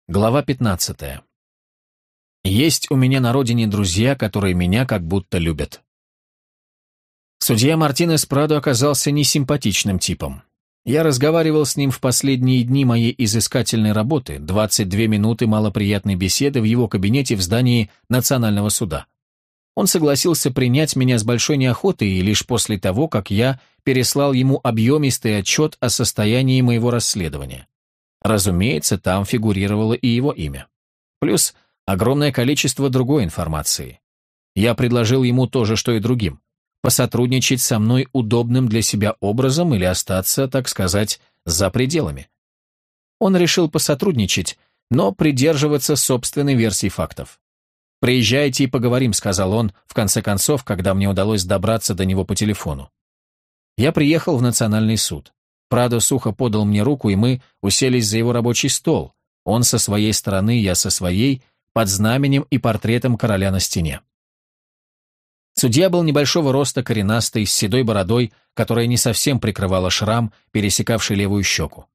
Глава пятнадцатая. Есть у меня на родине друзья, которые меня как будто любят. Судья Мартинес Прадо оказался несимпатичным типом. Я разговаривал с ним в последние дни моей изыскательной работы, 22 минуты малоприятной беседы в его кабинете в здании Национального суда. Он согласился принять меня с большой неохотой и лишь после того, как я переслал ему объемистый отчет о состоянии моего расследования. Разумеется, там фигурировало и его имя. Плюс огромное количество другой информации. Я предложил ему то же, что и другим – посотрудничать со мной удобным для себя образом или остаться, так сказать, за пределами. Он решил посотрудничать, но придерживаться собственной версии фактов. «Приезжайте и поговорим», — сказал он, в конце концов, когда мне удалось добраться до него по телефону. Я приехал в Национальный суд. Прадо сухо подал мне руку, и мы уселись за его рабочий стол. Он со своей стороны, я со своей, под знаменем и портретом короля на стене. Судья был небольшого роста, коренастый, с седой бородой, которая не совсем прикрывала шрам, пересекавший левую щеку.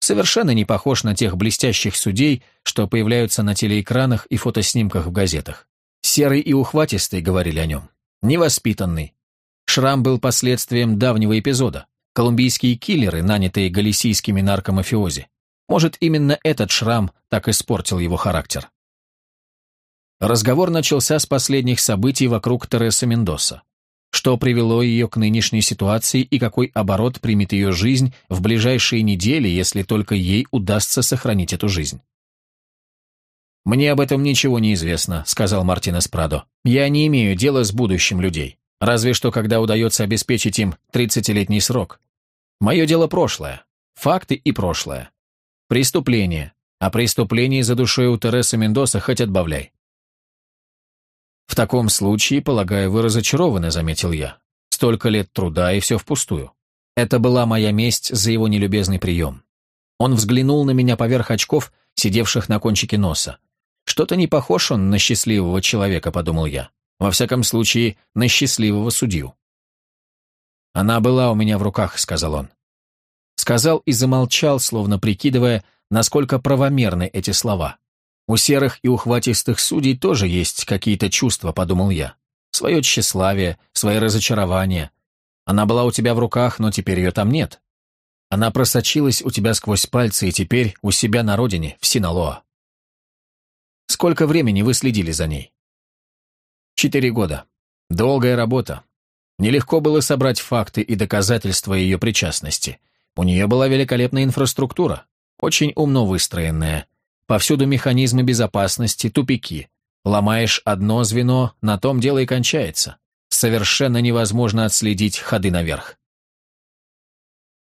Совершенно не похож на тех блестящих судей, что появляются на телеэкранах и фотоснимках в газетах. Серый и ухватистый, говорили о нем. Невоспитанный. Шрам был последствием давнего эпизода. Колумбийские киллеры, нанятые галисийскими наркомафиози. Может, именно этот шрам так испортил его характер. Разговор начался с последних событий вокруг Тересы Мендоса. Что привело ее к нынешней ситуации и какой оборот примет ее жизнь в ближайшие недели, если только ей удастся сохранить эту жизнь? «Мне об этом ничего не известно», — сказал Мартинес Прадо. «Я не имею дела с будущим людей, разве что когда удается обеспечить им 30-летний срок. Мое дело прошлое, факты и прошлое. Преступление. а преступлений за душой у Тересы Мендоса хоть отбавляй. «В таком случае, полагаю, вы разочарованы», — заметил я. «Столько лет труда, и все впустую». Это была моя месть за его нелюбезный прием. Он взглянул на меня поверх очков, сидевших на кончике носа. «Что-то не похож он на счастливого человека», — подумал я. «Во всяком случае, на счастливого судью». «Она была у меня в руках», — сказал он. Сказал и замолчал, словно прикидывая, насколько правомерны эти слова. У серых и ухватистых судей тоже есть какие-то чувства, подумал я. Свое тщеславие, свои разочарования. Она была у тебя в руках, но теперь ее там нет. Она просочилась у тебя сквозь пальцы и теперь у себя на родине, в Синалоа. Сколько времени вы следили за ней? Четыре года. Долгая работа. Нелегко было собрать факты и доказательства ее причастности. У нее была великолепная инфраструктура, очень умно выстроенная, Повсюду механизмы безопасности, тупики. Ломаешь одно звено, на том дело и кончается. Совершенно невозможно отследить ходы наверх.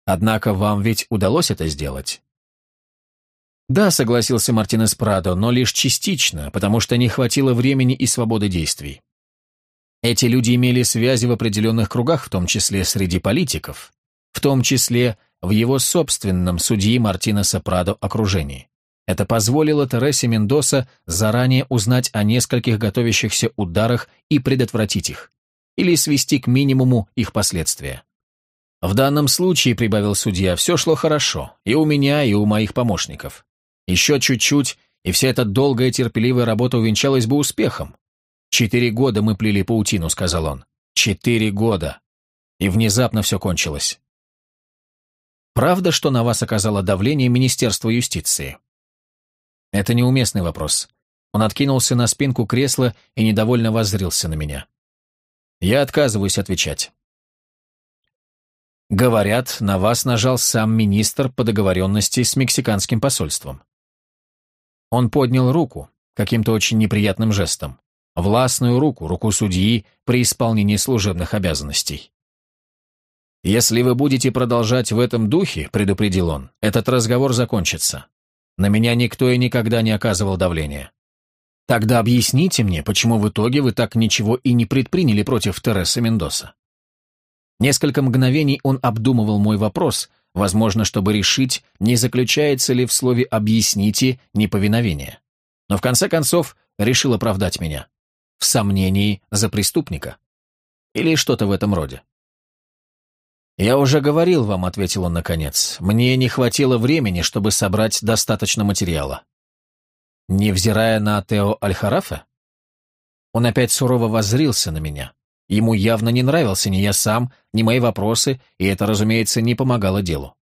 Однако вам ведь удалось это сделать? Да, согласился Мартинес Прадо, но лишь частично, потому что не хватило времени и свободы действий. Эти люди имели связи в определенных кругах, в том числе среди политиков, в том числе в его собственном судьи Мартинеса Прадо окружении. Это позволило Тересе Мендоса заранее узнать о нескольких готовящихся ударах и предотвратить их, или свести к минимуму их последствия. В данном случае, прибавил судья, все шло хорошо, и у меня, и у моих помощников. Еще чуть-чуть, и вся эта долгая терпеливая работа увенчалась бы успехом. «Четыре года мы плели паутину», — сказал он. «Четыре года!» И внезапно все кончилось. Правда, что на вас оказало давление Министерство юстиции? Это неуместный вопрос. Он откинулся на спинку кресла и недовольно воззрился на меня. Я отказываюсь отвечать. Говорят, на вас нажал сам министр по договоренности с мексиканским посольством. Он поднял руку, каким-то очень неприятным жестом. Властную руку, руку судьи при исполнении служебных обязанностей. «Если вы будете продолжать в этом духе», — предупредил он, — «этот разговор закончится. На меня никто и никогда не оказывал давления. Тогда объясните мне, почему в итоге вы так ничего и не предприняли против Тересы Мендоса? Несколько мгновений он обдумывал мой вопрос, возможно, чтобы решить, не заключается ли в слове «объясните» неповиновение. Но в конце концов решил оправдать меня. В сомнении за преступника. Или что-то в этом роде. «Я уже говорил вам», — ответил он наконец, — «мне не хватило времени, чтобы собрать достаточно материала». «Невзирая на Тео Альхарафе?» Он опять сурово воззрился на меня. Ему явно не нравился ни я сам, ни мои вопросы, и это, разумеется, не помогало делу.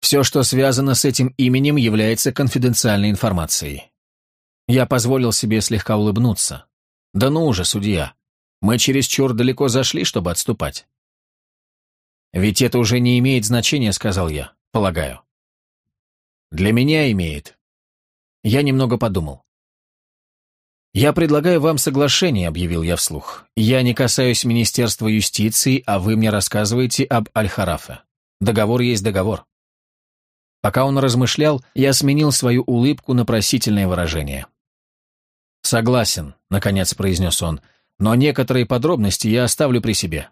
Все, что связано с этим именем, является конфиденциальной информацией. Я позволил себе слегка улыбнуться. Да ну уже, судья, мы чересчур далеко зашли, чтобы отступать. «Ведь это уже не имеет значения», — сказал я, — «полагаю». «Для меня имеет». Я немного подумал. «Я предлагаю вам соглашение», — объявил я вслух. «Я не касаюсь Министерства юстиции, а вы мне рассказываете об Аль-Харафе. Договор есть договор». Пока он размышлял, я сменил свою улыбку на просительное выражение. «Согласен», — наконец произнес он, — «но некоторые подробности я оставлю при себе.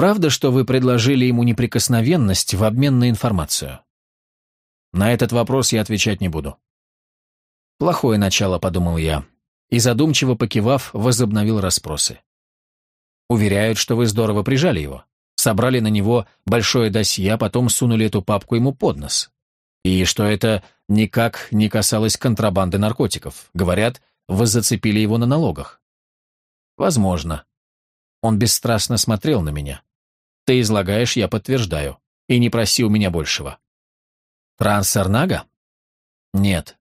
Правда, что вы предложили ему неприкосновенность в обмен на информацию? На этот вопрос я отвечать не буду. Плохое начало, подумал я, и задумчиво покивав, возобновил расспросы. Уверяют, что вы здорово прижали его, собрали на него большое досье, а потом сунули эту папку ему под нос. И что это никак не касалось контрабанды наркотиков. Говорят, вы зацепили его на налогах. Возможно. Он бесстрастно смотрел на меня. Ты излагаешь, я подтверждаю. И не проси у меня большего. Трансарнага? Нет.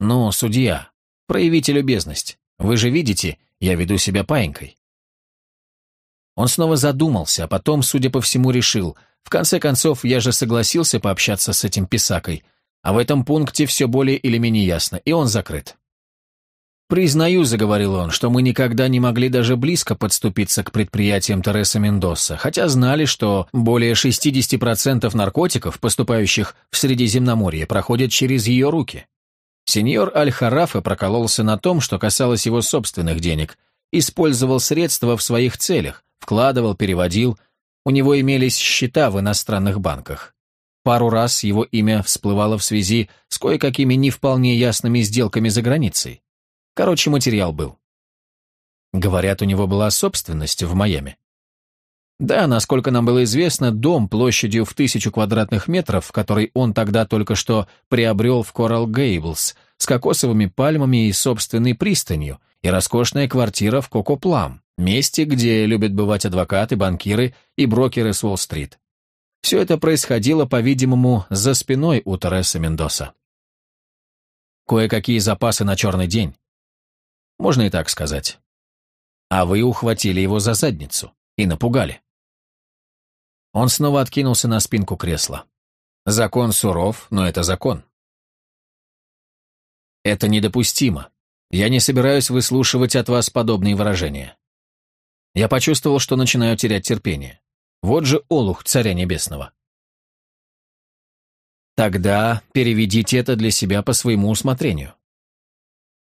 Ну, судья, проявите любезность. Вы же видите, я веду себя паинькой. Он снова задумался, а потом, судя по всему, решил. В конце концов, я же согласился пообщаться с этим писакой. А в этом пункте все более или менее ясно, и он закрыт. «Признаю», — заговорил он, — «что мы никогда не могли даже близко подступиться к предприятиям Тереса Мендоса, хотя знали, что более 60% наркотиков, поступающих в Средиземноморье, проходят через ее руки». Сеньор Аль-Харафе прокололся на том, что касалось его собственных денег, использовал средства в своих целях, вкладывал, переводил. У него имелись счета в иностранных банках. Пару раз его имя всплывало в связи с кое-какими не вполне ясными сделками за границей. Короче, материал был. Говорят, у него была собственность в Майами. Да, насколько нам было известно, дом площадью в тысячу квадратных метров, который он тогда только что приобрел в Коралл Гейблс, с кокосовыми пальмами и собственной пристанью, и роскошная квартира в Коко-Плам, месте, где любят бывать адвокаты, банкиры и брокеры с Уолл-стрит. Все это происходило, по-видимому, за спиной у Тереса Мендоса. Кое-какие запасы на черный день. Можно и так сказать. А вы ухватили его за задницу и напугали. Он снова откинулся на спинку кресла. Закон суров, но это закон. Это недопустимо. Я не собираюсь выслушивать от вас подобные выражения. Я почувствовал, что начинаю терять терпение. Вот же олух царя небесного. Тогда переведите это для себя по своему усмотрению.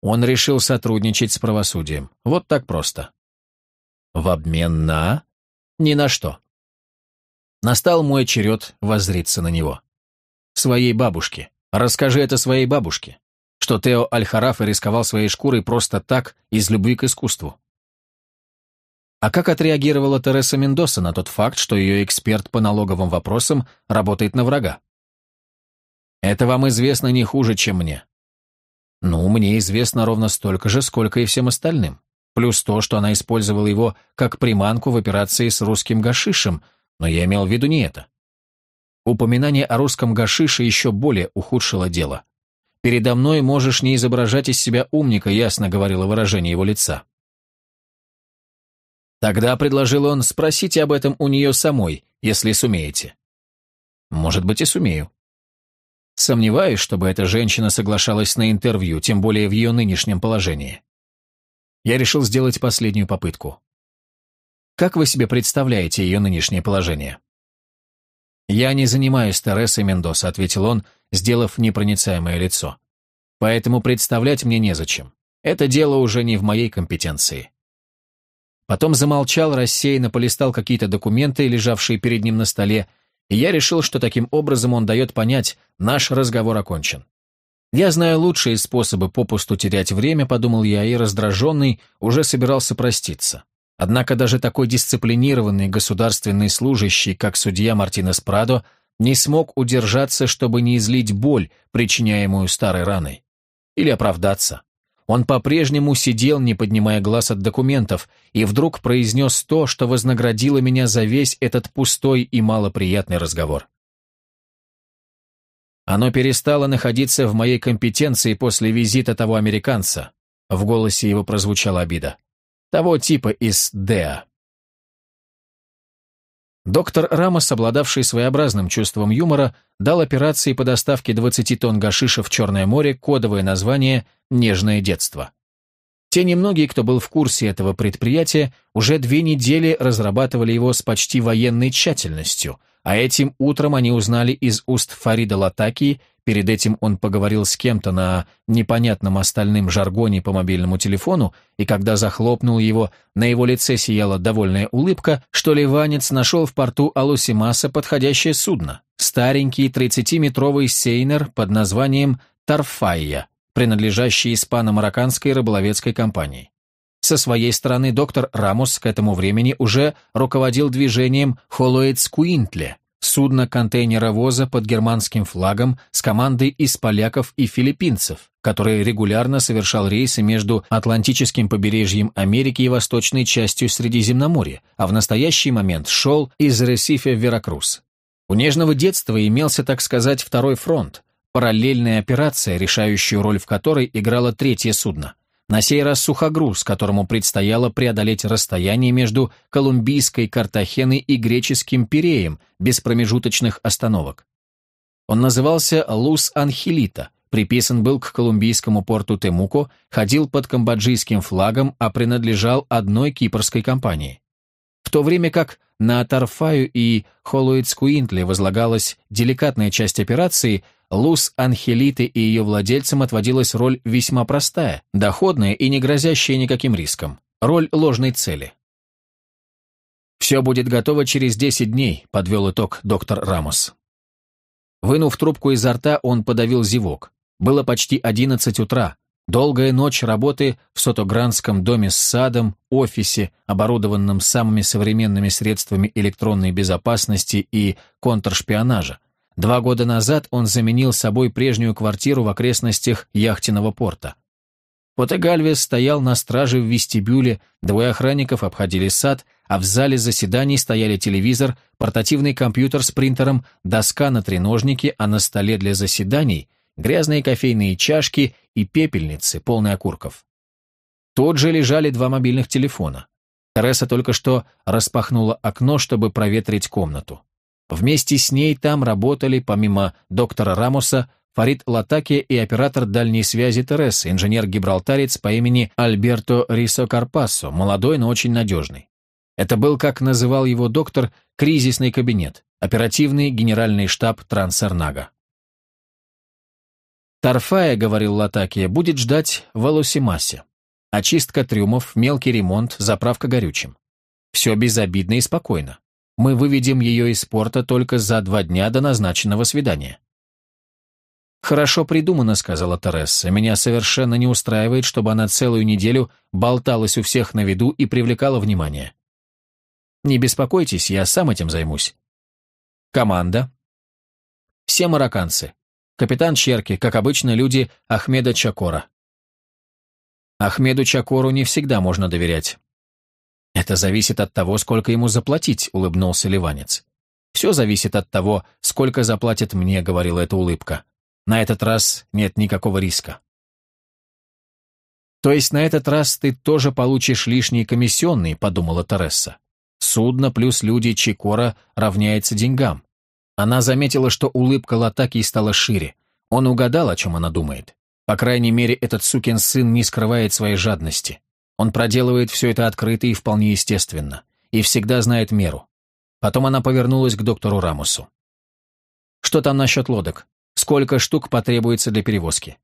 Он решил сотрудничать с правосудием. Вот так просто. В обмен на... Ни на что. Настал мой черед воззриться на него. Своей бабушке. Расскажи это своей бабушке. Что Тео аль рисковал своей шкурой просто так, из любви к искусству. А как отреагировала Тереса Мендоса на тот факт, что ее эксперт по налоговым вопросам работает на врага? Это вам известно не хуже, чем мне. Ну, мне известно ровно столько же, сколько и всем остальным. Плюс то, что она использовала его как приманку в операции с русским гашишем, но я имел в виду не это. Упоминание о русском гашише еще более ухудшило дело. «Передо мной можешь не изображать из себя умника», ясно говорило выражение его лица. Тогда, предложил он, спросите об этом у нее самой, если сумеете. Может быть, и сумею. Сомневаюсь, чтобы эта женщина соглашалась на интервью, тем более в ее нынешнем положении. Я решил сделать последнюю попытку. Как вы себе представляете ее нынешнее положение? «Я не занимаюсь Тересой Мендоса», — ответил он, сделав непроницаемое лицо. «Поэтому представлять мне незачем. Это дело уже не в моей компетенции». Потом замолчал, рассеянно полистал какие-то документы, лежавшие перед ним на столе, и я решил, что таким образом он дает понять, наш разговор окончен. Я знаю лучшие способы попусту терять время, подумал я, и раздраженный уже собирался проститься. Однако даже такой дисциплинированный государственный служащий, как судья Мартинес Прадо, не смог удержаться, чтобы не излить боль, причиняемую старой раной. Или оправдаться. Он по-прежнему сидел, не поднимая глаз от документов, и вдруг произнес то, что вознаградило меня за весь этот пустой и малоприятный разговор. Оно перестало находиться в моей компетенции после визита того американца. В голосе его прозвучала обида. Того типа из ДЭА. Доктор Рамос, обладавший своеобразным чувством юмора, дал операции по доставке 20 тонн гашиша в Черное море кодовое название «Нежное детство». Те немногие, кто был в курсе этого предприятия, уже две недели разрабатывали его с почти военной тщательностью – а этим утром они узнали из уст Фарида Латаки, перед этим он поговорил с кем-то на непонятном остальном жаргоне по мобильному телефону, и когда захлопнул его, на его лице сияла довольная улыбка, что ливанец нашел в порту Алусимаса подходящее судно, старенький 30-метровый сейнер под названием «Тарфайя», принадлежащий испано-марокканской рыболовецкой компании. Со своей стороны доктор Рамос к этому времени уже руководил движением «Холлоэдс Куинтле», судно-контейнеровоза под германским флагом с командой из поляков и филиппинцев, который регулярно совершал рейсы между Атлантическим побережьем Америки и восточной частью Средиземноморья, а в настоящий момент шел из Ресифе в Веракрус. У нежного детства имелся, так сказать, второй фронт, параллельная операция, решающую роль в которой играло третье судно – на сей раз сухогруз, которому предстояло преодолеть расстояние между колумбийской Картахеной и греческим Пиреем без промежуточных остановок. Он назывался Лус Анхелита, приписан был к колумбийскому порту Темуко, ходил под камбоджийским флагом, а принадлежал одной кипрской компании. В то время как на Тарфаю и Куинтле возлагалась деликатная часть операции – Луз Анхелиты и ее владельцам отводилась роль весьма простая, доходная и не грозящая никаким риском. Роль ложной цели. «Все будет готово через 10 дней», — подвел итог доктор Рамос. Вынув трубку изо рта, он подавил зевок. Было почти 11 утра. Долгая ночь работы в Сотогранском доме с садом, офисе, оборудованном самыми современными средствами электронной безопасности и контршпионажа, Два года назад он заменил собой прежнюю квартиру в окрестностях яхтенного порта. Поте Гальвес стоял на страже в вестибюле, двое охранников обходили сад, а в зале заседаний стояли телевизор, портативный компьютер с принтером, доска на треножнике, а на столе для заседаний грязные кофейные чашки и пепельницы, полные окурков. Тут же лежали два мобильных телефона. Тереса только что распахнула окно, чтобы проветрить комнату. Вместе с ней там работали, помимо доктора Рамоса, Фарид Латаки и оператор дальней связи Тереса, инженер-гибралтарец по имени Альберто Рисо Карпасо, молодой, но очень надежный. Это был, как называл его доктор, кризисный кабинет, оперативный генеральный штаб Трансарнага. «Торфая», — говорил Латакия, — «будет ждать в Алусимасе. Очистка трюмов, мелкий ремонт, заправка горючим. Все безобидно и спокойно мы выведем ее из порта только за два дня до назначенного свидания». «Хорошо придумано», — сказала Тересса. «Меня совершенно не устраивает, чтобы она целую неделю болталась у всех на виду и привлекала внимание». «Не беспокойтесь, я сам этим займусь». «Команда». «Все марокканцы. Капитан Черки, как обычно, люди Ахмеда Чакора». «Ахмеду Чакору не всегда можно доверять. «Это зависит от того, сколько ему заплатить», — улыбнулся Ливанец. «Все зависит от того, сколько заплатит мне», — говорила эта улыбка. «На этот раз нет никакого риска». «То есть на этот раз ты тоже получишь лишние комиссионные», — подумала Тересса. «Судно плюс люди Чикора равняется деньгам». Она заметила, что улыбка Латаки стала шире. Он угадал, о чем она думает. По крайней мере, этот сукин сын не скрывает своей жадности. Он проделывает все это открыто и вполне естественно, и всегда знает меру. Потом она повернулась к доктору Рамусу. «Что там насчет лодок? Сколько штук потребуется для перевозки?»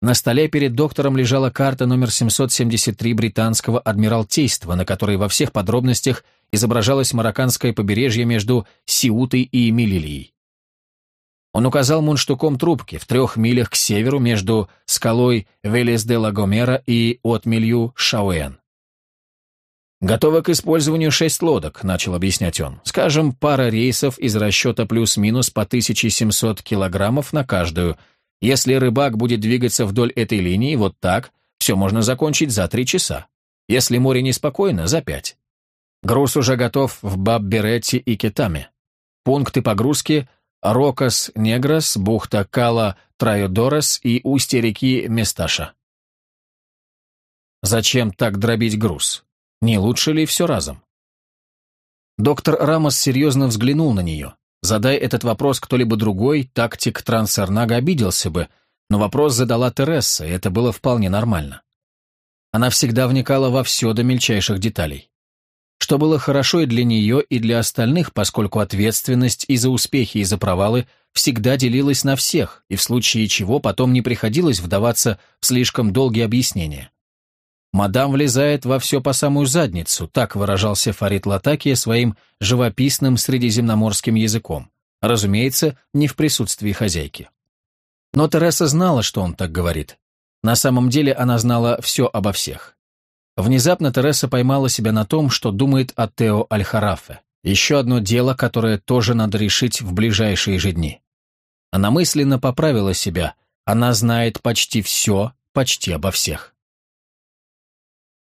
На столе перед доктором лежала карта номер 773 британского адмиралтейства, на которой во всех подробностях изображалось марокканское побережье между Сиутой и Эмилилией. Он указал мундштуком трубки в трех милях к северу между скалой велес де ла и отмелью Шауэн. «Готово к использованию шесть лодок», — начал объяснять он. «Скажем, пара рейсов из расчета плюс-минус по 1700 килограммов на каждую. Если рыбак будет двигаться вдоль этой линии вот так, все можно закончить за три часа. Если море неспокойно, за пять. Груз уже готов в Бабберетте и Кетаме. Пункты погрузки Рокос, Негрос, бухта Кала, Трайодорос и устье реки Месташа. Зачем так дробить груз? Не лучше ли все разом? Доктор Рамос серьезно взглянул на нее. Задай этот вопрос кто-либо другой, тактик Трансарнага обиделся бы, но вопрос задала Тереса, и это было вполне нормально. Она всегда вникала во все до мельчайших деталей что было хорошо и для нее, и для остальных, поскольку ответственность и за успехи, и за провалы всегда делилась на всех, и в случае чего потом не приходилось вдаваться в слишком долгие объяснения. «Мадам влезает во все по самую задницу», так выражался Фарид Латакия своим живописным средиземноморским языком, разумеется, не в присутствии хозяйки. Но Тереса знала, что он так говорит. На самом деле она знала все обо всех. Внезапно Тереса поймала себя на том, что думает о Тео Альхарафе. Еще одно дело, которое тоже надо решить в ближайшие же дни. Она мысленно поправила себя. Она знает почти все, почти обо всех.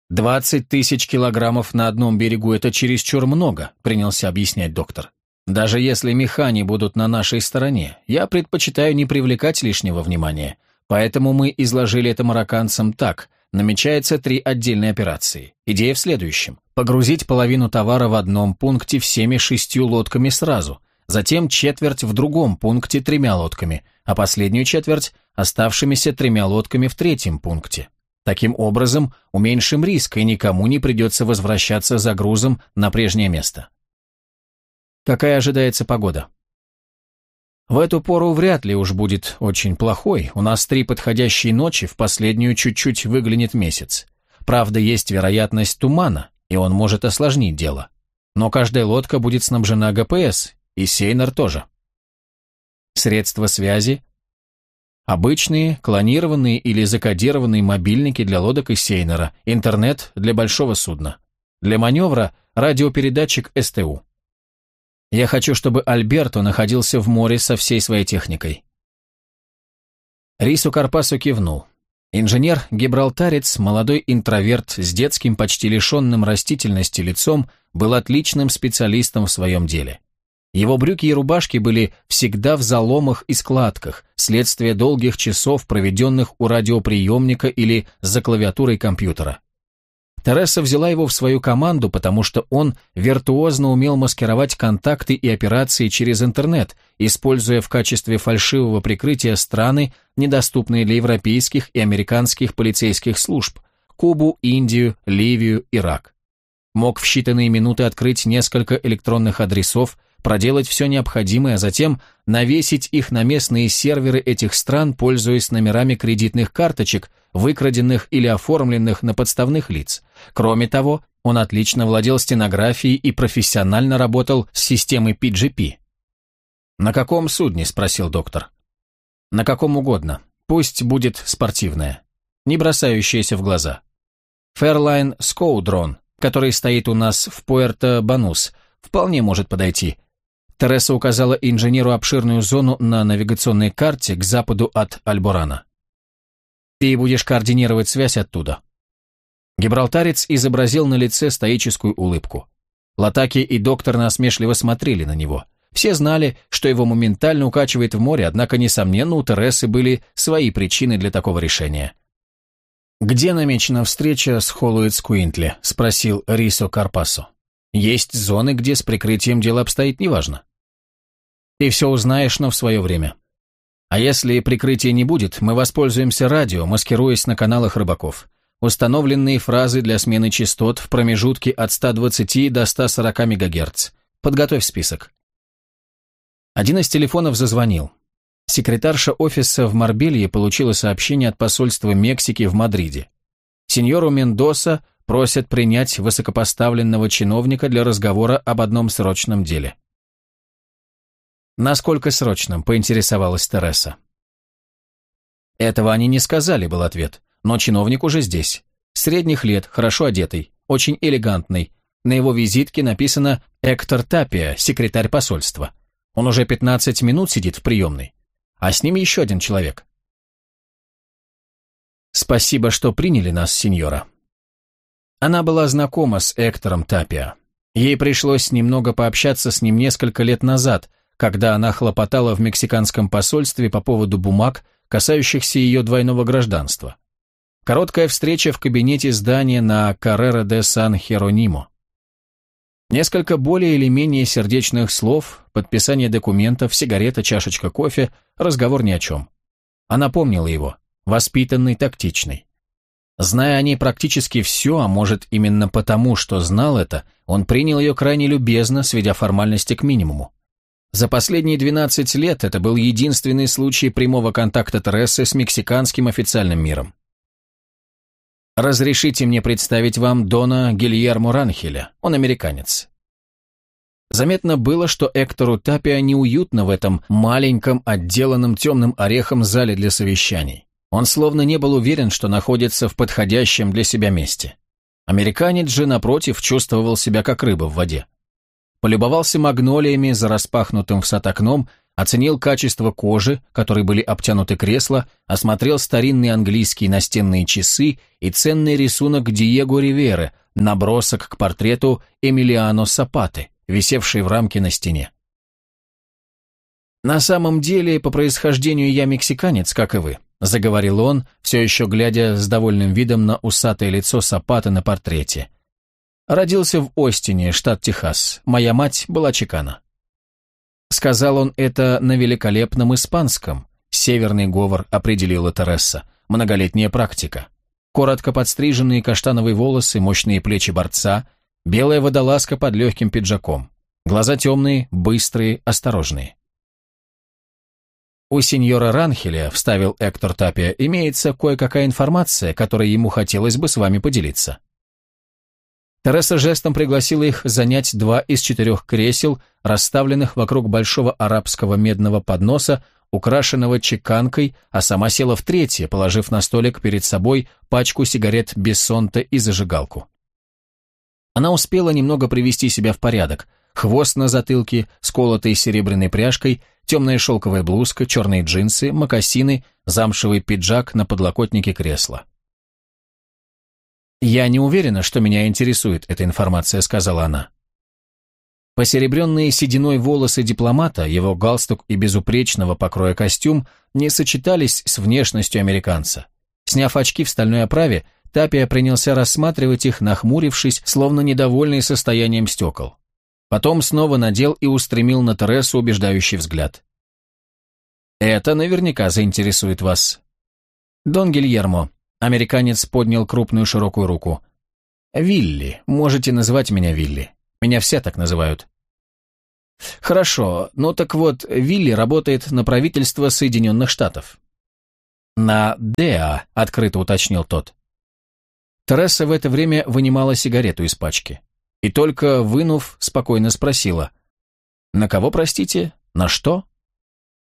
Двадцать тысяч килограммов на одном берегу – это чересчур много», – принялся объяснять доктор. «Даже если механи будут на нашей стороне, я предпочитаю не привлекать лишнего внимания. Поэтому мы изложили это марокканцам так. Намечается три отдельные операции. Идея в следующем. Погрузить половину товара в одном пункте всеми шестью лодками сразу, затем четверть в другом пункте тремя лодками, а последнюю четверть оставшимися тремя лодками в третьем пункте. Таким образом, уменьшим риск, и никому не придется возвращаться за грузом на прежнее место. Какая ожидается погода? В эту пору вряд ли уж будет очень плохой. У нас три подходящие ночи, в последнюю чуть-чуть выглянет месяц. Правда, есть вероятность тумана, и он может осложнить дело. Но каждая лодка будет снабжена ГПС, и Сейнер тоже. Средства связи? Обычные, клонированные или закодированные мобильники для лодок и Сейнера, интернет для большого судна. Для маневра – радиопередатчик СТУ. Я хочу, чтобы Альберто находился в море со всей своей техникой. Рису Карпасу кивнул. Инженер-гибралтарец, молодой интроверт с детским, почти лишенным растительности лицом, был отличным специалистом в своем деле. Его брюки и рубашки были всегда в заломах и складках, следствие долгих часов, проведенных у радиоприемника или за клавиатурой компьютера. Тереса взяла его в свою команду, потому что он виртуозно умел маскировать контакты и операции через интернет, используя в качестве фальшивого прикрытия страны, недоступные для европейских и американских полицейских служб – Кубу, Индию, Ливию, Ирак. Мог в считанные минуты открыть несколько электронных адресов, проделать все необходимое, а затем навесить их на местные серверы этих стран, пользуясь номерами кредитных карточек, выкраденных или оформленных на подставных лиц. Кроме того, он отлично владел стенографией и профессионально работал с системой PGP. «На каком судне?» – спросил доктор. «На каком угодно. Пусть будет спортивное. Не бросающееся в глаза. Fairline Scoudron, который стоит у нас в Пуэрто-Банус, вполне может подойти». Тереса указала инженеру обширную зону на навигационной карте к западу от Альборана. «Ты будешь координировать связь оттуда. Гибралтарец изобразил на лице стоическую улыбку. Латаки и доктор насмешливо смотрели на него. Все знали, что его моментально укачивает в море, однако, несомненно, у Тересы были свои причины для такого решения. «Где намечена встреча с Холлоид Скуинтли?» – спросил Рисо Карпасо. «Есть зоны, где с прикрытием дело обстоит неважно». «Ты все узнаешь, но в свое время», а если прикрытия не будет, мы воспользуемся радио, маскируясь на каналах рыбаков. Установленные фразы для смены частот в промежутке от 120 до 140 МГц. Подготовь список. Один из телефонов зазвонил. Секретарша офиса в Марбелье получила сообщение от посольства Мексики в Мадриде. Сеньору Мендоса просят принять высокопоставленного чиновника для разговора об одном срочном деле. «Насколько срочным?» – поинтересовалась Тереса. «Этого они не сказали», – был ответ. Но чиновник уже здесь. Средних лет, хорошо одетый, очень элегантный. На его визитке написано «Эктор Тапия, секретарь посольства». Он уже 15 минут сидит в приемной. А с ним еще один человек. «Спасибо, что приняли нас, сеньора». Она была знакома с Эктором Тапия. Ей пришлось немного пообщаться с ним несколько лет назад, когда она хлопотала в мексиканском посольстве по поводу бумаг, касающихся ее двойного гражданства. Короткая встреча в кабинете здания на Каррера де Сан-Херонимо. Несколько более или менее сердечных слов, подписание документов, сигарета, чашечка кофе, разговор ни о чем. Она помнила его, воспитанный, тактичный. Зная о ней практически все, а может именно потому, что знал это, он принял ее крайне любезно, сведя формальности к минимуму. За последние 12 лет это был единственный случай прямого контакта Терессы с мексиканским официальным миром. «Разрешите мне представить вам Дона Гильермо Ранхеля. Он американец». Заметно было, что Эктору Тапиа неуютно в этом маленьком, отделанном темным орехом зале для совещаний. Он словно не был уверен, что находится в подходящем для себя месте. Американец же, напротив, чувствовал себя как рыба в воде. Полюбовался магнолиями за распахнутым в сад окном оценил качество кожи, которой были обтянуты кресла, осмотрел старинные английские настенные часы и ценный рисунок Диего Риверы, набросок к портрету Эмилиано Сапаты, висевший в рамке на стене. «На самом деле, по происхождению я мексиканец, как и вы», заговорил он, все еще глядя с довольным видом на усатое лицо Сапаты на портрете. «Родился в Остине, штат Техас. Моя мать была чекана». Сказал он это на великолепном испанском. Северный говор определила Тереса. Многолетняя практика. Коротко подстриженные каштановые волосы, мощные плечи борца, белая водолазка под легким пиджаком. Глаза темные, быстрые, осторожные. «У сеньора Ранхеля», — вставил Эктор Тапия, — «имеется кое-какая информация, которой ему хотелось бы с вами поделиться». Тереса жестом пригласила их занять два из четырех кресел, расставленных вокруг большого арабского медного подноса, украшенного чеканкой, а сама села в третье, положив на столик перед собой пачку сигарет Бессонта и зажигалку. Она успела немного привести себя в порядок. Хвост на затылке, сколотой серебряной пряжкой, темная шелковая блузка, черные джинсы, мокасины, замшевый пиджак на подлокотнике кресла. «Я не уверена, что меня интересует эта информация», — сказала она. Посеребренные сединой волосы дипломата, его галстук и безупречного покроя костюм не сочетались с внешностью американца. Сняв очки в стальной оправе, Тапия принялся рассматривать их, нахмурившись, словно недовольный состоянием стекол. Потом снова надел и устремил на Тересу убеждающий взгляд. «Это наверняка заинтересует вас». «Дон Гильермо, Американец поднял крупную широкую руку. «Вилли, можете называть меня Вилли. Меня все так называют». «Хорошо, ну так вот, Вилли работает на правительство Соединенных Штатов». «На ДЭА», — открыто уточнил тот. Тереса в это время вынимала сигарету из пачки. И только вынув, спокойно спросила. «На кого, простите? На что?»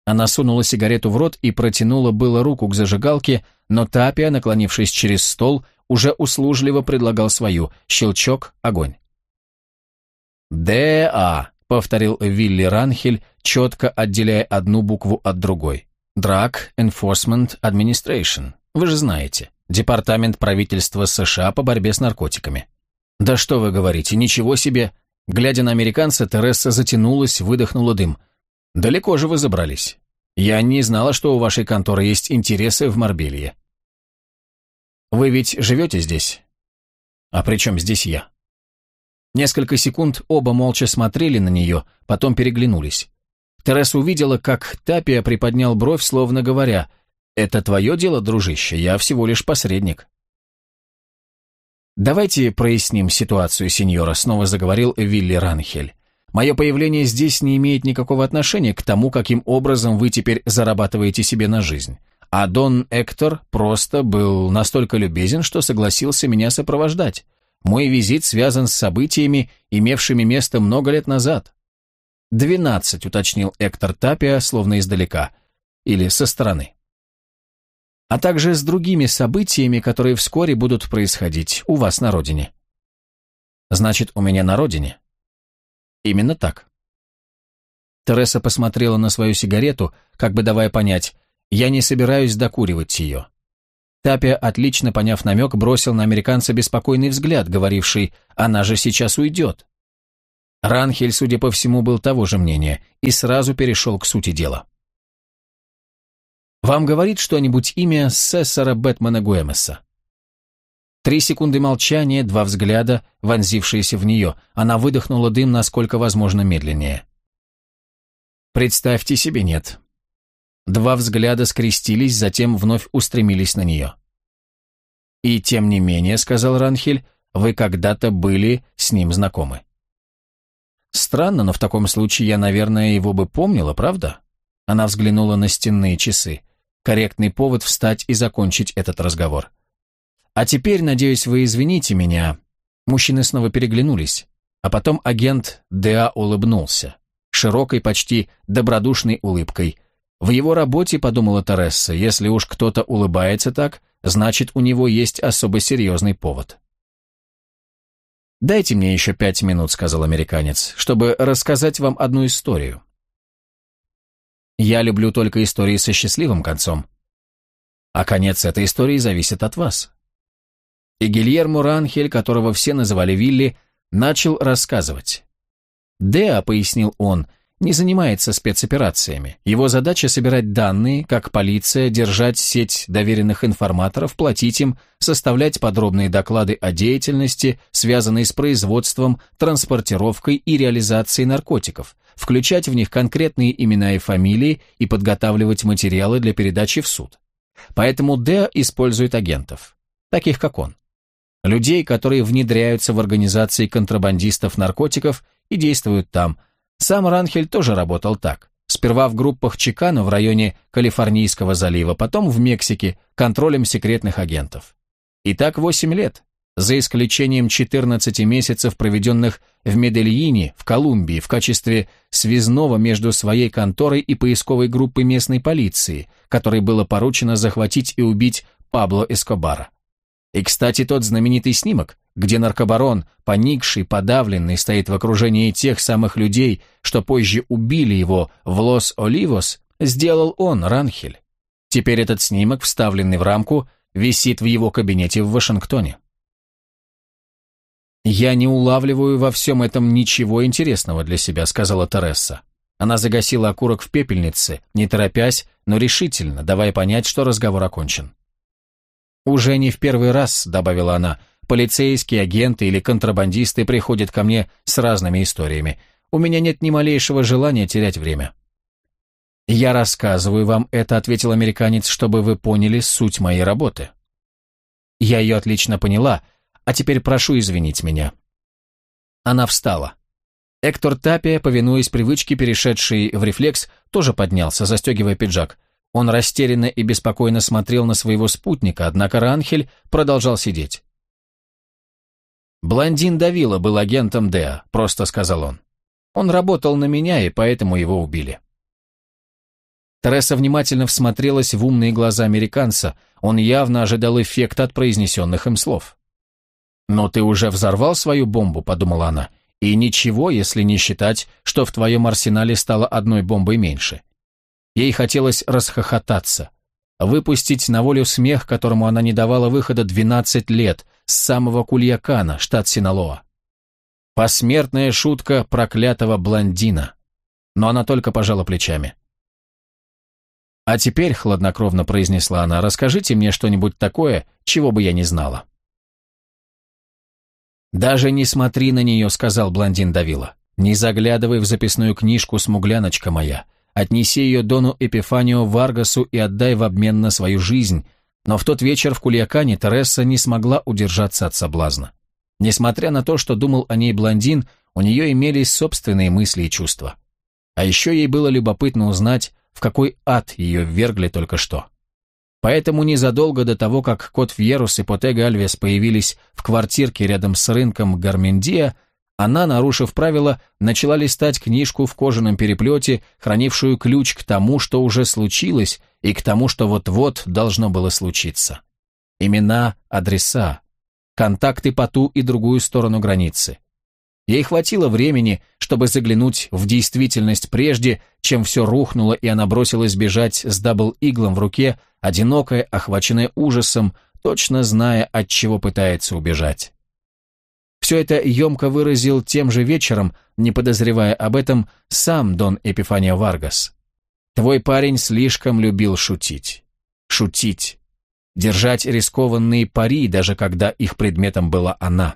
Она сунула сигарету в рот и протянула было руку к зажигалке, но Тапия, наклонившись через стол, уже услужливо предлагал свою. Щелчок, огонь. «Д-А», — повторил Вилли Ранхель, четко отделяя одну букву от другой. Драг, Enforcement Administration. Вы же знаете. Департамент правительства США по борьбе с наркотиками». «Да что вы говорите, ничего себе!» Глядя на американца, Тереса затянулась, выдохнула дым — Далеко же вы забрались. Я не знала, что у вашей конторы есть интересы в Марбелье. Вы ведь живете здесь? А при чем здесь я? Несколько секунд оба молча смотрели на нее, потом переглянулись. Терес увидела, как Тапия приподнял бровь, словно говоря, «Это твое дело, дружище, я всего лишь посредник». «Давайте проясним ситуацию, сеньора», — снова заговорил Вилли Ранхель. Мое появление здесь не имеет никакого отношения к тому, каким образом вы теперь зарабатываете себе на жизнь. А Дон Эктор просто был настолько любезен, что согласился меня сопровождать. Мой визит связан с событиями, имевшими место много лет назад. «Двенадцать», — уточнил Эктор Тапиа, словно издалека. Или со стороны. А также с другими событиями, которые вскоре будут происходить у вас на родине. «Значит, у меня на родине?» Именно так. Тереса посмотрела на свою сигарету, как бы давая понять, я не собираюсь докуривать ее. Тапия, отлично поняв намек, бросил на американца беспокойный взгляд, говоривший «она же сейчас уйдет». Ранхель, судя по всему, был того же мнения и сразу перешел к сути дела. «Вам говорит что-нибудь имя Сессора Бэтмена Гуэмеса?» Три секунды молчания, два взгляда, вонзившиеся в нее. Она выдохнула дым, насколько возможно, медленнее. «Представьте себе, нет». Два взгляда скрестились, затем вновь устремились на нее. «И тем не менее», — сказал Ранхель, — «вы когда-то были с ним знакомы». «Странно, но в таком случае я, наверное, его бы помнила, правда?» Она взглянула на стенные часы. Корректный повод встать и закончить этот разговор. А теперь, надеюсь, вы извините меня». Мужчины снова переглянулись, а потом агент Д.А. улыбнулся, широкой, почти добродушной улыбкой. «В его работе, — подумала Тересса, — если уж кто-то улыбается так, значит, у него есть особо серьезный повод». «Дайте мне еще пять минут», — сказал американец, — «чтобы рассказать вам одну историю». «Я люблю только истории со счастливым концом», а конец этой истории зависит от вас и Гильермо Ранхель, которого все называли Вилли, начал рассказывать. «Деа», — пояснил он, — не занимается спецоперациями. Его задача — собирать данные, как полиция, держать сеть доверенных информаторов, платить им, составлять подробные доклады о деятельности, связанной с производством, транспортировкой и реализацией наркотиков, включать в них конкретные имена и фамилии и подготавливать материалы для передачи в суд. Поэтому Д использует агентов, таких как он людей, которые внедряются в организации контрабандистов наркотиков и действуют там. Сам Ранхель тоже работал так. Сперва в группах Чикана в районе Калифорнийского залива, потом в Мексике, контролем секретных агентов. И так 8 лет, за исключением 14 месяцев, проведенных в Медельине, в Колумбии, в качестве связного между своей конторой и поисковой группой местной полиции, которой было поручено захватить и убить Пабло Эскобара. И, кстати, тот знаменитый снимок, где наркобарон, поникший, подавленный, стоит в окружении тех самых людей, что позже убили его в Лос-Оливос, сделал он, Ранхель. Теперь этот снимок, вставленный в рамку, висит в его кабинете в Вашингтоне. «Я не улавливаю во всем этом ничего интересного для себя», — сказала Тересса. Она загасила окурок в пепельнице, не торопясь, но решительно, давая понять, что разговор окончен. «Уже не в первый раз», — добавила она, — «полицейские, агенты или контрабандисты приходят ко мне с разными историями. У меня нет ни малейшего желания терять время». «Я рассказываю вам это», — ответил американец, — «чтобы вы поняли суть моей работы». «Я ее отлично поняла, а теперь прошу извинить меня». Она встала. Эктор Тапия, повинуясь привычке, перешедшей в рефлекс, тоже поднялся, застегивая пиджак. Он растерянно и беспокойно смотрел на своего спутника, однако Ранхель продолжал сидеть. «Блондин Давила был агентом Деа», — просто сказал он. «Он работал на меня, и поэтому его убили». Тереса внимательно всмотрелась в умные глаза американца. Он явно ожидал эффекта от произнесенных им слов. «Но ты уже взорвал свою бомбу», — подумала она. «И ничего, если не считать, что в твоем арсенале стало одной бомбой меньше. Ей хотелось расхохотаться, выпустить на волю смех, которому она не давала выхода 12 лет, с самого Кульякана, штат Синалоа. Посмертная шутка проклятого блондина. Но она только пожала плечами. «А теперь», — хладнокровно произнесла она, — «расскажите мне что-нибудь такое, чего бы я не знала». «Даже не смотри на нее», — сказал блондин Давила. «Не заглядывай в записную книжку, смугляночка моя. Отнеси ее Дону Эпифанию Варгасу и отдай в обмен на свою жизнь. Но в тот вечер в Кулиакане Тереса не смогла удержаться от соблазна. Несмотря на то, что думал о ней блондин, у нее имелись собственные мысли и чувства. А еще ей было любопытно узнать, в какой ад ее ввергли только что. Поэтому незадолго до того, как Кот Фьерус и Потега Альвес появились в квартирке рядом с рынком Гармендия, она, нарушив правила, начала листать книжку в кожаном переплете, хранившую ключ к тому, что уже случилось, и к тому, что вот-вот должно было случиться. Имена, адреса, контакты по ту и другую сторону границы. Ей хватило времени, чтобы заглянуть в действительность прежде, чем все рухнуло, и она бросилась бежать с дабл-иглом в руке, одинокая, охваченная ужасом, точно зная, от чего пытается убежать. Все это емко выразил тем же вечером, не подозревая об этом, сам Дон Эпифания Варгас. Твой парень слишком любил шутить. Шутить. Держать рискованные пари, даже когда их предметом была она.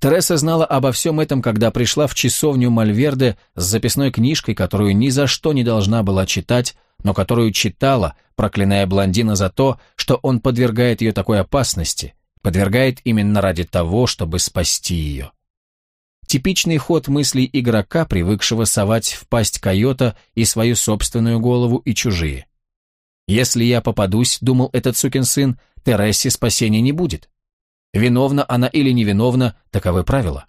Тереса знала обо всем этом, когда пришла в часовню Мальверде с записной книжкой, которую ни за что не должна была читать, но которую читала, проклиная блондина за то, что он подвергает ее такой опасности – подвергает именно ради того, чтобы спасти ее. Типичный ход мыслей игрока, привыкшего совать в пасть койота и свою собственную голову, и чужие. «Если я попадусь», — думал этот сукин сын, Тересе спасения не будет». Виновна она или невиновна, таковы правила.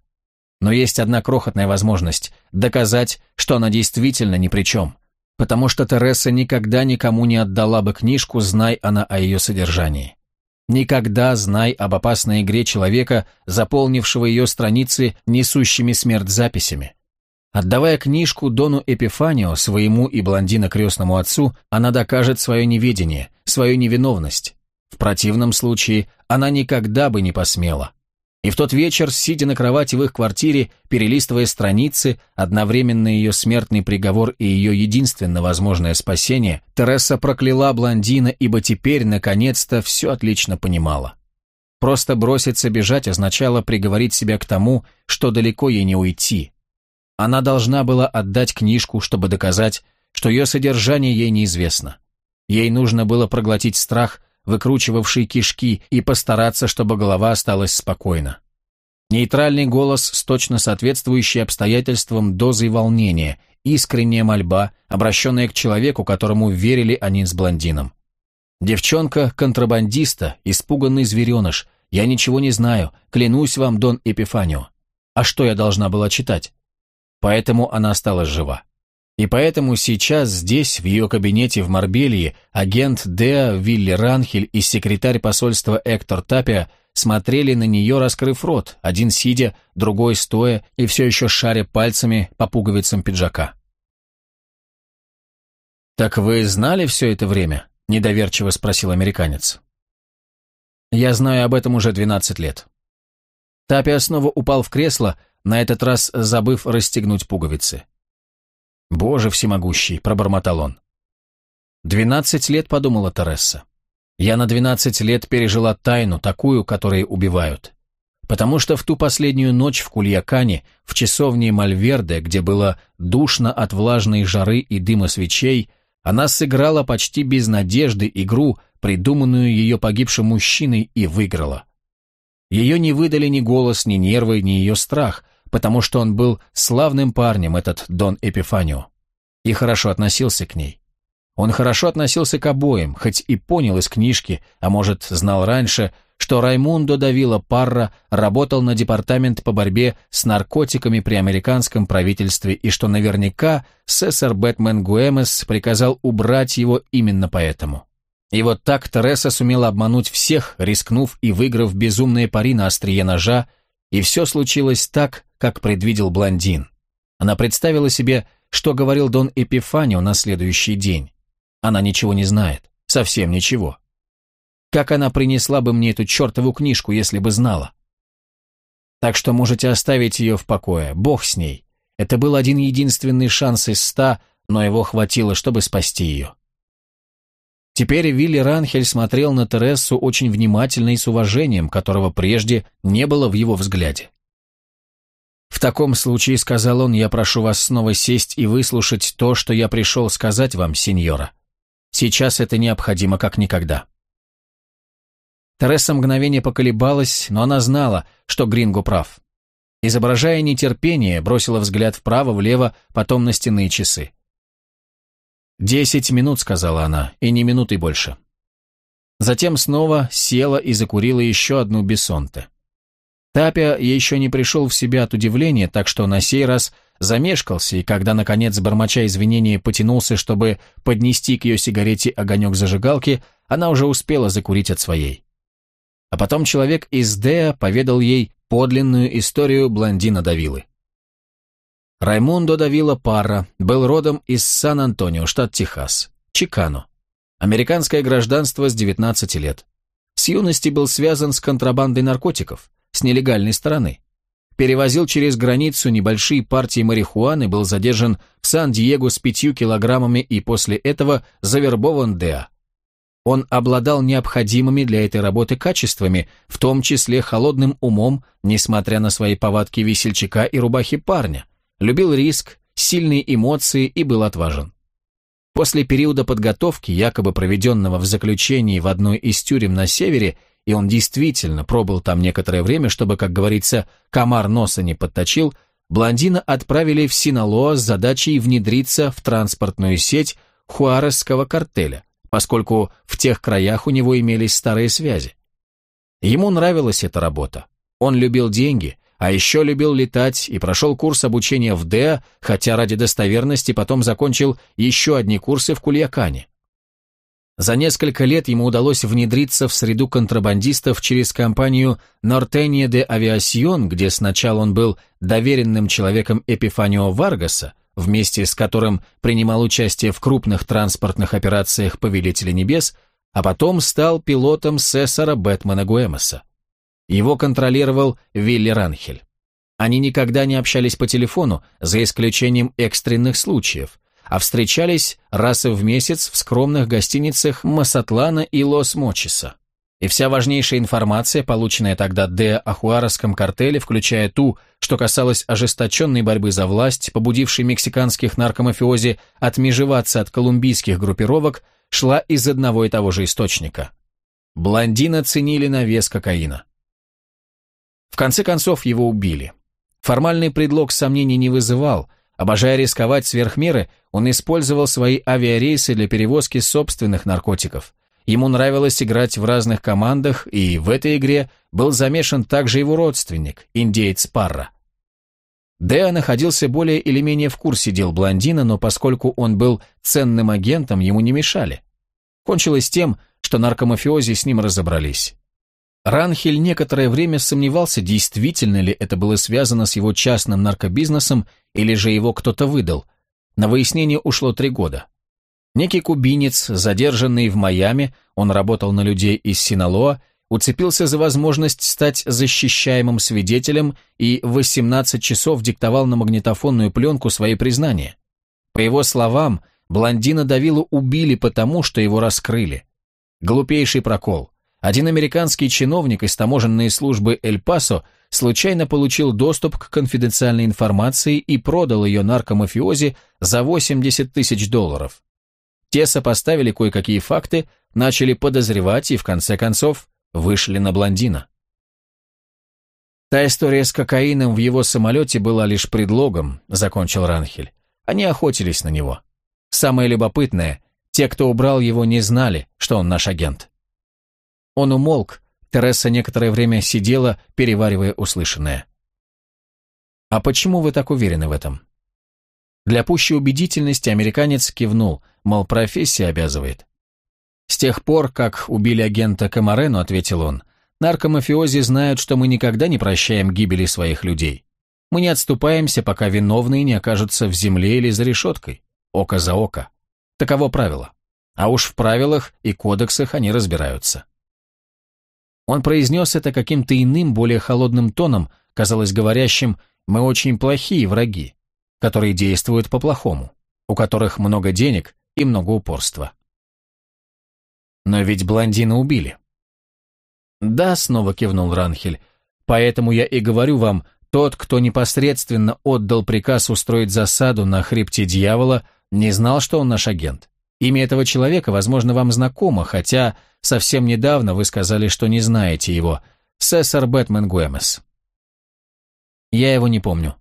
Но есть одна крохотная возможность – доказать, что она действительно ни при чем. Потому что Тереса никогда никому не отдала бы книжку, знай она о ее содержании. Никогда знай об опасной игре человека, заполнившего ее страницы несущими смерть записями. Отдавая книжку Дону Эпифанию, своему и блондина крестному отцу, она докажет свое неведение, свою невиновность. В противном случае она никогда бы не посмела. И в тот вечер, сидя на кровати в их квартире, перелистывая страницы, одновременно ее смертный приговор и ее единственно возможное спасение, Тереса прокляла блондина, ибо теперь, наконец-то, все отлично понимала. Просто броситься бежать означало приговорить себя к тому, что далеко ей не уйти. Она должна была отдать книжку, чтобы доказать, что ее содержание ей неизвестно. Ей нужно было проглотить страх, выкручивавший кишки, и постараться, чтобы голова осталась спокойна. Нейтральный голос с точно соответствующей обстоятельствам дозой волнения, искренняя мольба, обращенная к человеку, которому верили они с блондином. Девчонка-контрабандиста, испуганный звереныш. Я ничего не знаю, клянусь вам, Дон Эпифанио. А что я должна была читать? Поэтому она осталась жива. И поэтому сейчас здесь, в ее кабинете в Марбелье, агент Деа Вилли Ранхель и секретарь посольства Эктор Тапиа смотрели на нее, раскрыв рот, один сидя, другой стоя и все еще шаря пальцами по пуговицам пиджака. «Так вы знали все это время?» – недоверчиво спросил американец. «Я знаю об этом уже 12 лет». Тапиа снова упал в кресло, на этот раз забыв расстегнуть пуговицы. «Боже всемогущий!» — пробормотал он. «Двенадцать лет», — подумала Тересса. «Я на двенадцать лет пережила тайну, такую, которой убивают. Потому что в ту последнюю ночь в Кульякане, в часовне Мальверде, где было душно от влажной жары и дыма свечей, она сыграла почти без надежды игру, придуманную ее погибшим мужчиной, и выиграла. Ее не выдали ни голос, ни нервы, ни ее страх — потому что он был славным парнем, этот Дон Эпифанио, и хорошо относился к ней. Он хорошо относился к обоим, хоть и понял из книжки, а может, знал раньше, что Раймундо Давила Парра работал на департамент по борьбе с наркотиками при американском правительстве и что наверняка сессор Бэтмен Гуэмес приказал убрать его именно поэтому. И вот так Тереса сумела обмануть всех, рискнув и выиграв безумные пари на острие ножа, и все случилось так, как предвидел блондин. Она представила себе, что говорил Дон Эпифанио на следующий день. Она ничего не знает, совсем ничего. Как она принесла бы мне эту чертову книжку, если бы знала? Так что можете оставить ее в покое, бог с ней. Это был один единственный шанс из ста, но его хватило, чтобы спасти ее. Теперь Вилли Ранхель смотрел на Тересу очень внимательно и с уважением, которого прежде не было в его взгляде. «В таком случае, — сказал он, — я прошу вас снова сесть и выслушать то, что я пришел сказать вам, сеньора. Сейчас это необходимо, как никогда». Тереса мгновение поколебалась, но она знала, что Гринго прав. Изображая нетерпение, бросила взгляд вправо-влево, потом на стенные часы. «Десять минут», — сказала она, — «и не минуты больше». Затем снова села и закурила еще одну бесонте. Тапя еще не пришел в себя от удивления, так что на сей раз замешкался, и когда, наконец, бормоча извинения, потянулся, чтобы поднести к ее сигарете огонек зажигалки, она уже успела закурить от своей. А потом человек из Деа поведал ей подлинную историю блондина Давилы. Раймундо Давила Парра был родом из Сан-Антонио, штат Техас, Чикано. Американское гражданство с 19 лет. С юности был связан с контрабандой наркотиков с нелегальной стороны. Перевозил через границу небольшие партии марихуаны, был задержан в Сан-Диего с пятью килограммами и после этого завербован ДЭА. Он обладал необходимыми для этой работы качествами, в том числе холодным умом, несмотря на свои повадки весельчака и рубахи парня, любил риск, сильные эмоции и был отважен. После периода подготовки, якобы проведенного в заключении в одной из тюрем на севере, и он действительно пробыл там некоторое время, чтобы, как говорится, комар носа не подточил, блондина отправили в Синалоа с задачей внедриться в транспортную сеть хуаресского картеля, поскольку в тех краях у него имелись старые связи. Ему нравилась эта работа. Он любил деньги, а еще любил летать и прошел курс обучения в ДЭА, хотя ради достоверности потом закончил еще одни курсы в Кульякане. За несколько лет ему удалось внедриться в среду контрабандистов через компанию Nortenia де Aviación, где сначала он был доверенным человеком Эпифанио Варгаса, вместе с которым принимал участие в крупных транспортных операциях Повелителя Небес, а потом стал пилотом Сесара Бэтмена Гуэмоса. Его контролировал Вилли Ранхель. Они никогда не общались по телефону, за исключением экстренных случаев – а встречались раз и в месяц в скромных гостиницах Масатлана и Лос-Мочеса. И вся важнейшая информация, полученная тогда Де о картеле, включая ту, что касалась ожесточенной борьбы за власть, побудившей мексиканских наркомафиози отмежеваться от колумбийских группировок, шла из одного и того же источника. Блондина ценили на вес кокаина. В конце концов его убили. Формальный предлог сомнений не вызывал – Обожая рисковать сверх меры, он использовал свои авиарейсы для перевозки собственных наркотиков. Ему нравилось играть в разных командах, и в этой игре был замешан также его родственник, индеец Парра. Деа находился более или менее в курсе дел блондина, но поскольку он был ценным агентом, ему не мешали. Кончилось тем, что наркомафиози с ним разобрались. Ранхель некоторое время сомневался, действительно ли это было связано с его частным наркобизнесом или же его кто-то выдал. На выяснение ушло три года. Некий кубинец, задержанный в Майами, он работал на людей из Синалоа, уцепился за возможность стать защищаемым свидетелем и 18 часов диктовал на магнитофонную пленку свои признания. По его словам, блондина Давилу убили потому, что его раскрыли. Глупейший прокол. Один американский чиновник из таможенной службы Эль-Пасо случайно получил доступ к конфиденциальной информации и продал ее наркомафиози за 80 тысяч долларов. Те сопоставили кое-какие факты, начали подозревать и, в конце концов, вышли на блондина. «Та история с кокаином в его самолете была лишь предлогом», — закончил Ранхель. «Они охотились на него. Самое любопытное, те, кто убрал его, не знали, что он наш агент». Он умолк. Тереса некоторое время сидела, переваривая услышанное. «А почему вы так уверены в этом?» Для пущей убедительности американец кивнул, мол, профессия обязывает. «С тех пор, как убили агента Камарену», — ответил он, — «наркомафиози знают, что мы никогда не прощаем гибели своих людей. Мы не отступаемся, пока виновные не окажутся в земле или за решеткой. Око за око. Таково правило. А уж в правилах и кодексах они разбираются». Он произнес это каким-то иным, более холодным тоном, казалось говорящим «мы очень плохие враги», которые действуют по-плохому, у которых много денег и много упорства. Но ведь блондина убили. Да, снова кивнул Ранхель, поэтому я и говорю вам, тот, кто непосредственно отдал приказ устроить засаду на хребте дьявола, не знал, что он наш агент. Имя этого человека, возможно, вам знакомо, хотя Совсем недавно вы сказали, что не знаете его. Сесар Бэтмен Гуэмес. Я его не помню.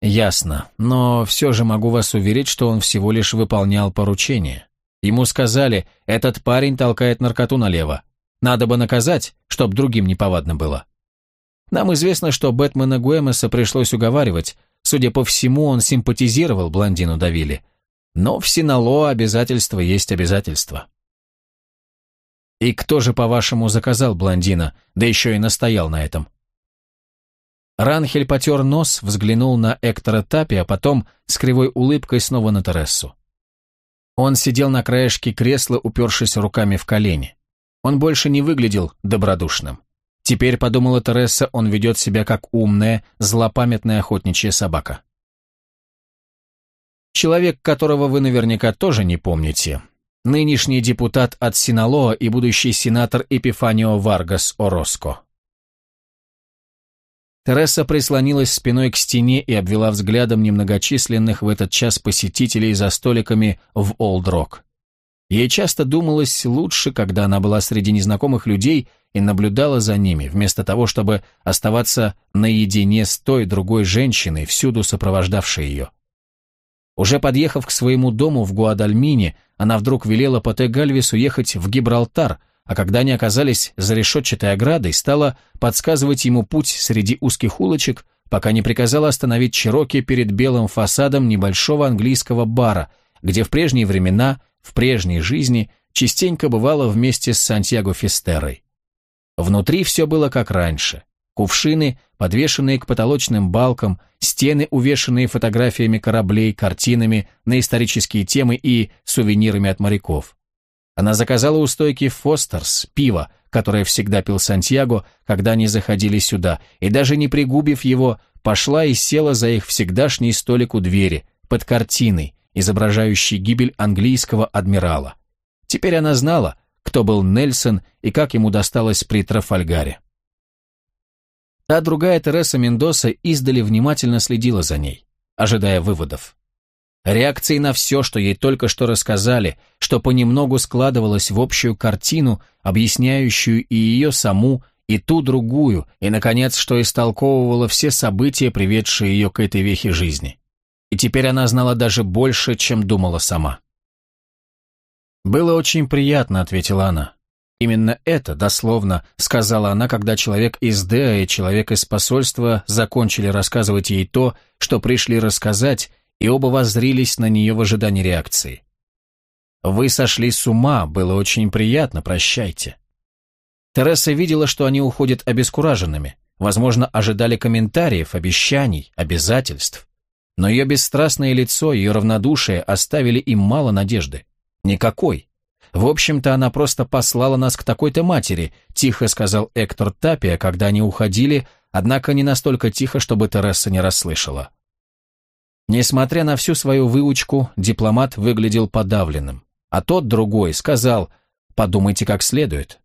Ясно, но все же могу вас уверить, что он всего лишь выполнял поручение. Ему сказали, этот парень толкает наркоту налево. Надо бы наказать, чтоб другим неповадно было. Нам известно, что Бэтмена Гуэмеса пришлось уговаривать. Судя по всему, он симпатизировал блондину Давили. Но в Синалоа обязательства есть обязательства. И кто же, по-вашему, заказал блондина, да еще и настоял на этом? Ранхель потер нос, взглянул на Эктора Тапи, а потом с кривой улыбкой снова на Тересу. Он сидел на краешке кресла, упершись руками в колени. Он больше не выглядел добродушным. Теперь, подумала Тереса, он ведет себя как умная, злопамятная охотничья собака. Человек, которого вы наверняка тоже не помните, нынешний депутат от Синалоа и будущий сенатор Эпифанио Варгас Ороско. Тереса прислонилась спиной к стене и обвела взглядом немногочисленных в этот час посетителей за столиками в Олд Рок. Ей часто думалось лучше, когда она была среди незнакомых людей и наблюдала за ними, вместо того, чтобы оставаться наедине с той другой женщиной, всюду сопровождавшей ее. Уже подъехав к своему дому в Гуадальмине, она вдруг велела Пате Гальвису ехать в Гибралтар, а когда они оказались за решетчатой оградой, стала подсказывать ему путь среди узких улочек, пока не приказала остановить Чироки перед белым фасадом небольшого английского бара, где в прежние времена, в прежней жизни, частенько бывала вместе с Сантьяго Фистерой. Внутри все было как раньше. Кувшины, подвешенные к потолочным балкам, стены, увешанные фотографиями кораблей, картинами на исторические темы и сувенирами от моряков. Она заказала у стойки Фостерс пиво, которое всегда пил Сантьяго, когда они заходили сюда, и даже не пригубив его, пошла и села за их всегдашний столик у двери, под картиной, изображающей гибель английского адмирала. Теперь она знала, кто был Нельсон и как ему досталось при Трафальгаре. Та другая Тереса Мендоса издали внимательно следила за ней, ожидая выводов. Реакции на все, что ей только что рассказали, что понемногу складывалось в общую картину, объясняющую и ее саму, и ту другую, и, наконец, что истолковывало все события, приведшие ее к этой вехе жизни. И теперь она знала даже больше, чем думала сама. «Было очень приятно», — ответила она. Именно это, дословно, сказала она, когда человек из Деа и человек из посольства закончили рассказывать ей то, что пришли рассказать, и оба воззрились на нее в ожидании реакции. «Вы сошли с ума, было очень приятно, прощайте». Тереса видела, что они уходят обескураженными, возможно, ожидали комментариев, обещаний, обязательств. Но ее бесстрастное лицо, ее равнодушие оставили им мало надежды. Никакой. В общем-то, она просто послала нас к такой-то матери, тихо сказал Эктор Тапия, когда они уходили, однако не настолько тихо, чтобы Тереса не расслышала. Несмотря на всю свою выучку, дипломат выглядел подавленным, а тот другой сказал «подумайте как следует».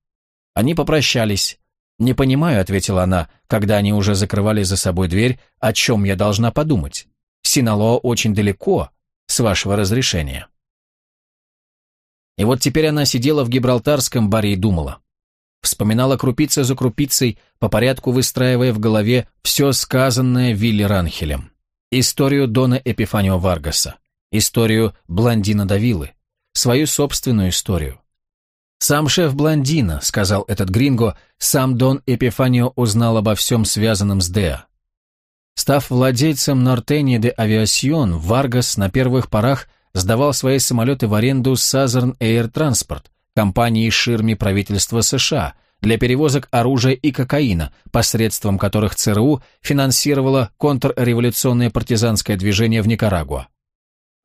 Они попрощались. «Не понимаю», — ответила она, когда они уже закрывали за собой дверь, «о чем я должна подумать? Синалоо очень далеко, с вашего разрешения». И вот теперь она сидела в Гибралтарском баре и думала. Вспоминала крупица за крупицей, по порядку выстраивая в голове все сказанное Вилли Ранхелем. Историю Дона Эпифанио Варгаса, историю блондина Давилы, свою собственную историю. «Сам шеф блондина», — сказал этот гринго, — «сам Дон Эпифанио узнал обо всем связанном с Деа». Став владельцем Нортени де Авиасьон, Варгас на первых порах сдавал свои самолеты в аренду Southern Air Transport, компании ширми правительства США, для перевозок оружия и кокаина, посредством которых ЦРУ финансировало контрреволюционное партизанское движение в Никарагуа.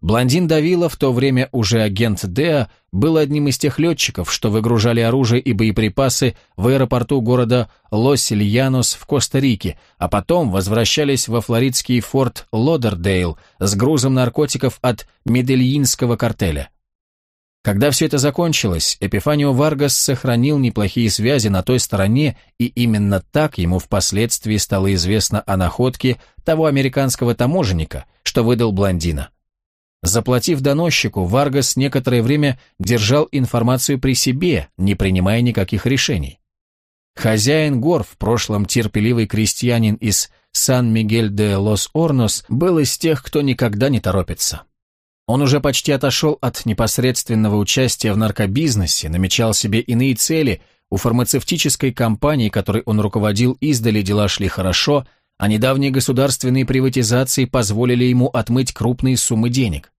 Блондин Давила, в то время уже агент Деа, был одним из тех летчиков, что выгружали оружие и боеприпасы в аэропорту города Лос-Ильянос в Коста-Рике, а потом возвращались во флоридский форт Лодердейл с грузом наркотиков от Медельинского картеля. Когда все это закончилось, Эпифанио Варгас сохранил неплохие связи на той стороне, и именно так ему впоследствии стало известно о находке того американского таможенника, что выдал блондина. Заплатив доносчику, Варгас некоторое время держал информацию при себе, не принимая никаких решений. Хозяин гор, в прошлом терпеливый крестьянин из Сан-Мигель-де-Лос-Орнос, был из тех, кто никогда не торопится. Он уже почти отошел от непосредственного участия в наркобизнесе, намечал себе иные цели, у фармацевтической компании, которой он руководил, издали дела шли хорошо, а недавние государственные приватизации позволили ему отмыть крупные суммы денег.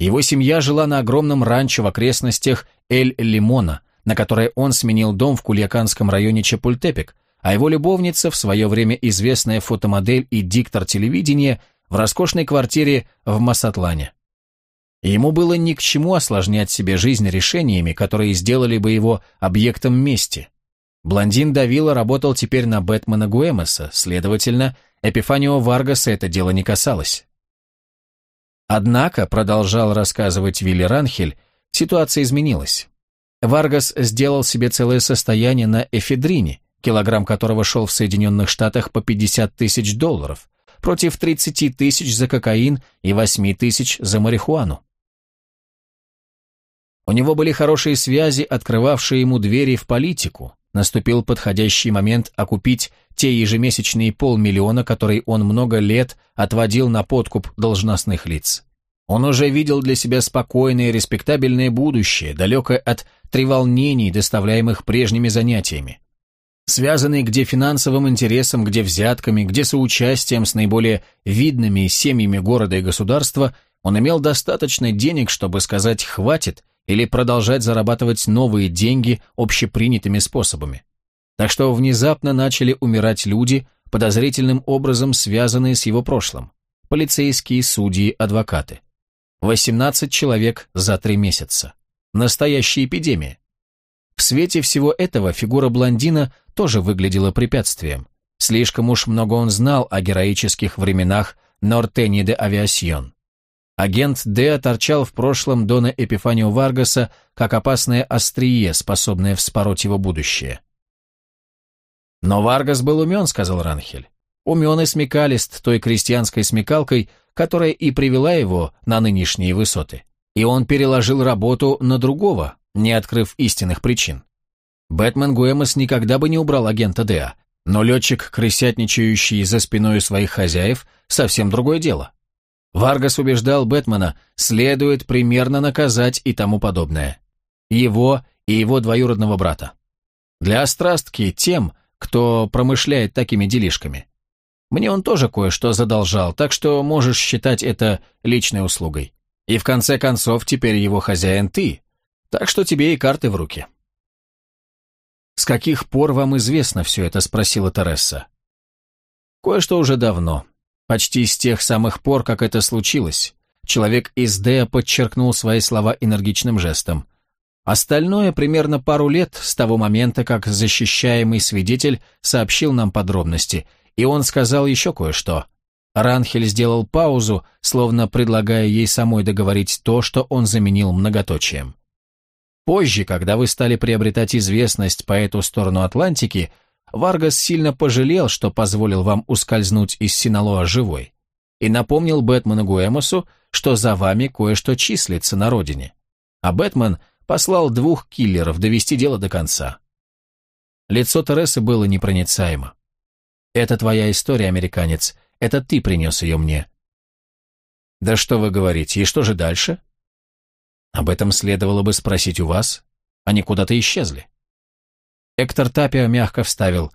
Его семья жила на огромном ранчо в окрестностях Эль-Лимона, на которое он сменил дом в кульяканском районе Чапультепек, а его любовница, в свое время известная фотомодель и диктор телевидения, в роскошной квартире в Масатлане. Ему было ни к чему осложнять себе жизнь решениями, которые сделали бы его объектом мести. Блондин Давила работал теперь на Бэтмена Гуэмеса, следовательно, Эпифанио Варгаса это дело не касалось. Однако, продолжал рассказывать Вилли Ранхель, ситуация изменилась. Варгас сделал себе целое состояние на эфедрине, килограмм которого шел в Соединенных Штатах по 50 тысяч долларов, против 30 тысяч за кокаин и 8 тысяч за марихуану. У него были хорошие связи, открывавшие ему двери в политику. Наступил подходящий момент окупить те ежемесячные полмиллиона, которые он много лет отводил на подкуп должностных лиц. Он уже видел для себя спокойное и респектабельное будущее, далекое от треволнений, доставляемых прежними занятиями. Связанный где финансовым интересом, где взятками, где соучастием с наиболее видными семьями города и государства, он имел достаточно денег, чтобы сказать «хватит» или продолжать зарабатывать новые деньги общепринятыми способами. Так что внезапно начали умирать люди, подозрительным образом связанные с его прошлым. Полицейские, судьи, адвокаты. 18 человек за три месяца. Настоящая эпидемия. В свете всего этого фигура блондина тоже выглядела препятствием. Слишком уж много он знал о героических временах Нортени де Авиасьон. Агент Д торчал в прошлом Дона Эпифанио Варгаса как опасное острие, способное вспороть его будущее. «Но Варгас был умен», — сказал Ранхель. «Умен и смекалист той крестьянской смекалкой, которая и привела его на нынешние высоты. И он переложил работу на другого, не открыв истинных причин. Бэтмен Гуэмос никогда бы не убрал агента Деа, но летчик, крысятничающий за спиной своих хозяев, совсем другое дело. Варгас убеждал Бэтмена, следует примерно наказать и тому подобное. Его и его двоюродного брата. Для острастки тем, кто промышляет такими делишками. Мне он тоже кое-что задолжал, так что можешь считать это личной услугой. И в конце концов, теперь его хозяин ты, так что тебе и карты в руки. «С каких пор вам известно все это?» – спросила Тересса. «Кое-что уже давно. Почти с тех самых пор, как это случилось, человек из Д. подчеркнул свои слова энергичным жестом. Остальное примерно пару лет с того момента, как защищаемый свидетель сообщил нам подробности, и он сказал еще кое-что. Ранхель сделал паузу, словно предлагая ей самой договорить то, что он заменил многоточием. Позже, когда вы стали приобретать известность по эту сторону Атлантики, Варгас сильно пожалел, что позволил вам ускользнуть из Синалоа живой, и напомнил Бэтмену Гуэмосу, что за вами кое-что числится на родине. А Бэтмен послал двух киллеров довести дело до конца. Лицо Тересы было непроницаемо. «Это твоя история, американец. Это ты принес ее мне». «Да что вы говорите, и что же дальше?» «Об этом следовало бы спросить у вас. Они куда-то исчезли». Эктор Тапио мягко вставил.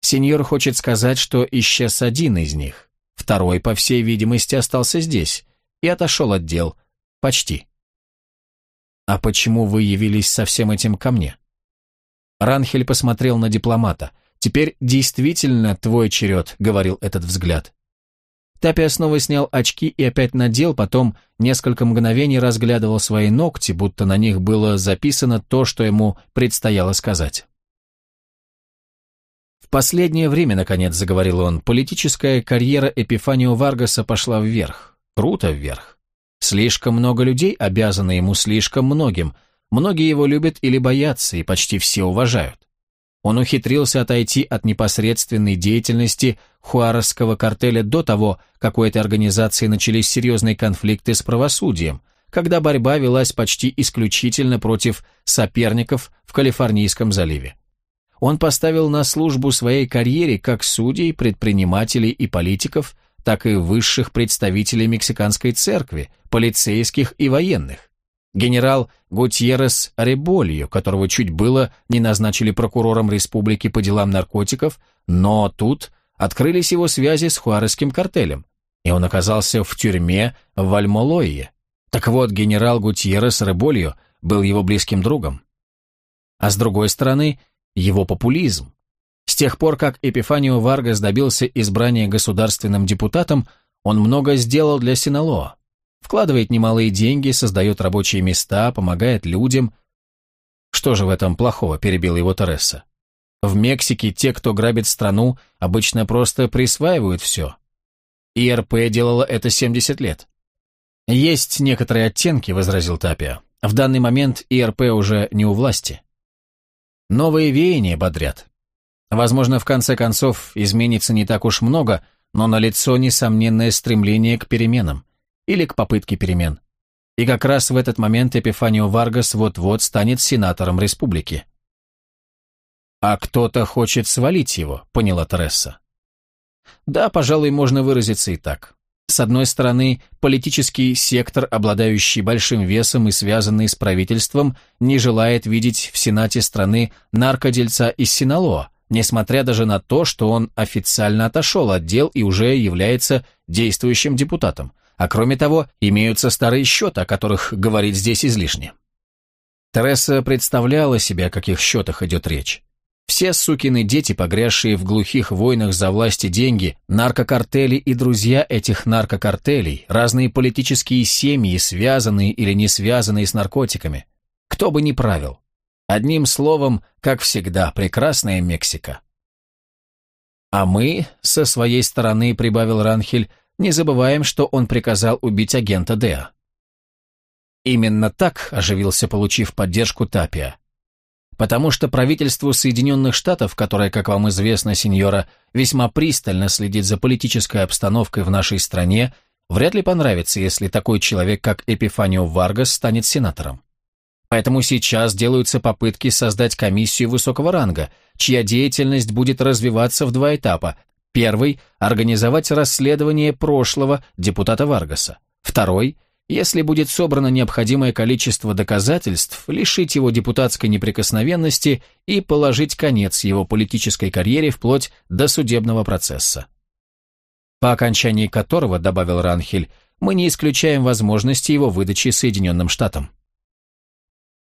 «Сеньор хочет сказать, что исчез один из них. Второй, по всей видимости, остался здесь и отошел от дел. Почти». «А почему вы явились со всем этим ко мне?» Ранхель посмотрел на дипломата. «Теперь действительно твой черед», — говорил этот взгляд. Тапио снова снял очки и опять надел, потом несколько мгновений разглядывал свои ногти, будто на них было записано то, что ему предстояло сказать последнее время, наконец, заговорил он, политическая карьера Эпифанио Варгаса пошла вверх. Круто вверх. Слишком много людей обязаны ему слишком многим. Многие его любят или боятся, и почти все уважают. Он ухитрился отойти от непосредственной деятельности хуаросского картеля до того, как у этой организации начались серьезные конфликты с правосудием, когда борьба велась почти исключительно против соперников в Калифорнийском заливе. Он поставил на службу своей карьере как судей, предпринимателей и политиков, так и высших представителей мексиканской церкви, полицейских и военных. Генерал Гутьеррес Реболью, которого чуть было не назначили прокурором республики по делам наркотиков, но тут открылись его связи с хуаресским картелем, и он оказался в тюрьме в Альмолойе. Так вот, генерал Гутьеррес Реболью был его близким другом. А с другой стороны, его популизм. С тех пор, как Эпифанио Варгас добился избрания государственным депутатом, он много сделал для Синалоа. Вкладывает немалые деньги, создает рабочие места, помогает людям. Что же в этом плохого, перебил его Тереса. В Мексике те, кто грабит страну, обычно просто присваивают все. ИРП делала это 70 лет. «Есть некоторые оттенки», — возразил Тапиа. «В данный момент ИРП уже не у власти. Новые веяния бодрят. Возможно, в конце концов, изменится не так уж много, но налицо несомненное стремление к переменам или к попытке перемен. И как раз в этот момент Эпифанио Варгас вот-вот станет сенатором республики. «А кто-то хочет свалить его», — поняла Тересса. «Да, пожалуй, можно выразиться и так. С одной стороны, политический сектор, обладающий большим весом и связанный с правительством, не желает видеть в Сенате страны наркодельца из Синалоа, несмотря даже на то, что он официально отошел от дел и уже является действующим депутатом. А кроме того, имеются старые счеты, о которых говорить здесь излишне. Тереса представляла себя, о каких счетах идет речь. Все сукины дети, погрязшие в глухих войнах за власть и деньги, наркокартели и друзья этих наркокартелей, разные политические семьи, связанные или не связанные с наркотиками. Кто бы ни правил. Одним словом, как всегда, прекрасная Мексика. А мы, со своей стороны, прибавил Ранхель, не забываем, что он приказал убить агента Деа. Именно так оживился, получив поддержку Тапиа. Потому что правительству Соединенных Штатов, которое, как вам известно, сеньора, весьма пристально следит за политической обстановкой в нашей стране, вряд ли понравится, если такой человек, как Эпифанио Варгас, станет сенатором. Поэтому сейчас делаются попытки создать комиссию высокого ранга, чья деятельность будет развиваться в два этапа. Первый – организовать расследование прошлого депутата Варгаса. Второй если будет собрано необходимое количество доказательств, лишить его депутатской неприкосновенности и положить конец его политической карьере вплоть до судебного процесса. По окончании которого, добавил Ранхель, мы не исключаем возможности его выдачи Соединенным Штатам.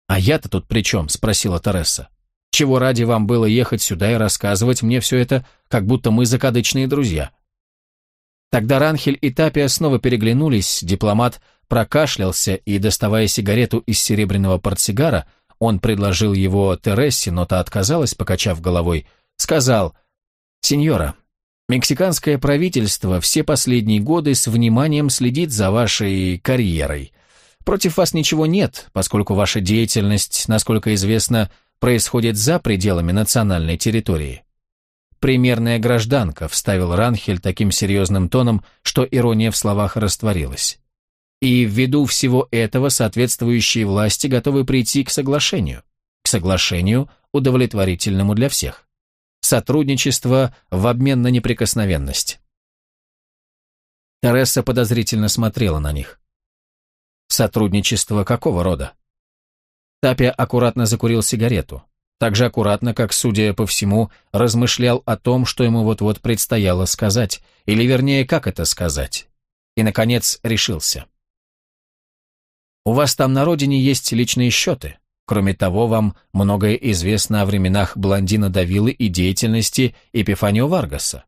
«А я-то тут при чем?» – спросила Тереса. «Чего ради вам было ехать сюда и рассказывать мне все это, как будто мы закадычные друзья?» Тогда Ранхель и Тапия снова переглянулись, дипломат – прокашлялся и, доставая сигарету из серебряного портсигара, он предложил его Тересе, но та отказалась, покачав головой, сказал «Сеньора, мексиканское правительство все последние годы с вниманием следит за вашей карьерой. Против вас ничего нет, поскольку ваша деятельность, насколько известно, происходит за пределами национальной территории». «Примерная гражданка», — вставил Ранхель таким серьезным тоном, что ирония в словах растворилась. И ввиду всего этого соответствующие власти готовы прийти к соглашению. К соглашению, удовлетворительному для всех. Сотрудничество в обмен на неприкосновенность. Тереса подозрительно смотрела на них. Сотрудничество какого рода? Тапи аккуратно закурил сигарету. Так же аккуратно, как, судя по всему, размышлял о том, что ему вот-вот предстояло сказать, или вернее, как это сказать. И, наконец, решился. У вас там на родине есть личные счеты. Кроме того, вам многое известно о временах блондина Давилы и деятельности Эпифанио Варгаса.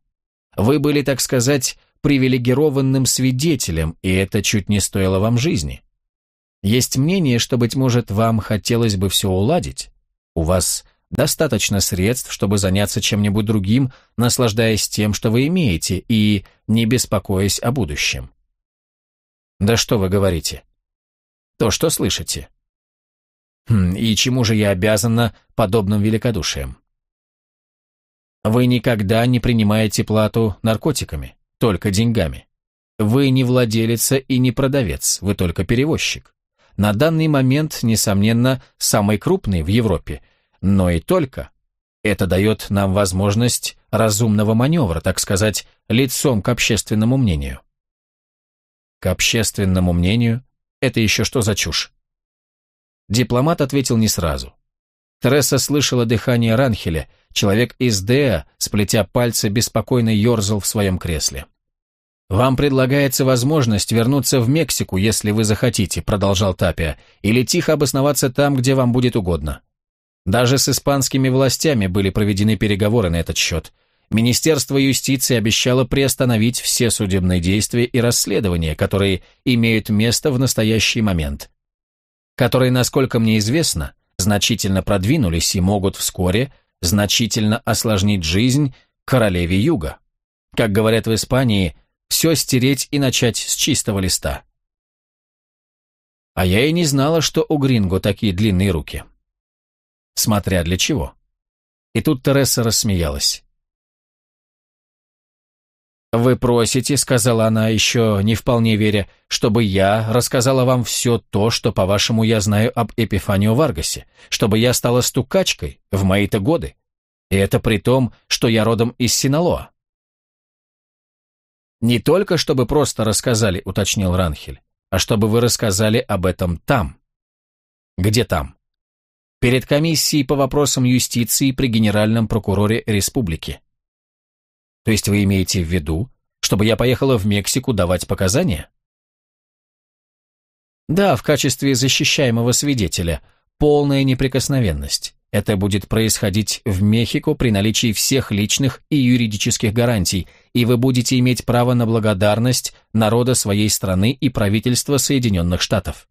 Вы были, так сказать, привилегированным свидетелем, и это чуть не стоило вам жизни. Есть мнение, что, быть может, вам хотелось бы все уладить. У вас достаточно средств, чтобы заняться чем-нибудь другим, наслаждаясь тем, что вы имеете, и не беспокоясь о будущем. Да что вы говорите? то, что слышите. Хм, и чему же я обязана подобным великодушием? Вы никогда не принимаете плату наркотиками, только деньгами. Вы не владелица и не продавец, вы только перевозчик. На данный момент, несомненно, самый крупный в Европе, но и только. Это дает нам возможность разумного маневра, так сказать, лицом к общественному мнению. К общественному мнению – это еще что за чушь? Дипломат ответил не сразу. Терesa слышала дыхание Ранхеля, человек из Деа, сплетя пальцы, беспокойно ерзал в своем кресле. «Вам предлагается возможность вернуться в Мексику, если вы захотите», продолжал Тапия, «или тихо обосноваться там, где вам будет угодно. Даже с испанскими властями были проведены переговоры на этот счет. Министерство юстиции обещало приостановить все судебные действия и расследования, которые имеют место в настоящий момент, которые, насколько мне известно, значительно продвинулись и могут вскоре значительно осложнить жизнь королеве Юга. Как говорят в Испании, все стереть и начать с чистого листа. А я и не знала, что у Гринго такие длинные руки. Смотря для чего. И тут Тереса рассмеялась. «Вы просите», — сказала она, еще не вполне веря, «чтобы я рассказала вам все то, что, по-вашему, я знаю об Эпифанио Варгасе, чтобы я стала стукачкой в мои-то годы. И это при том, что я родом из Синалоа». «Не только, чтобы просто рассказали», — уточнил Ранхель, «а чтобы вы рассказали об этом там». «Где там?» «Перед комиссией по вопросам юстиции при Генеральном прокуроре республики». То есть вы имеете в виду, чтобы я поехала в Мексику давать показания? Да, в качестве защищаемого свидетеля. Полная неприкосновенность. Это будет происходить в Мехико при наличии всех личных и юридических гарантий, и вы будете иметь право на благодарность народа своей страны и правительства Соединенных Штатов.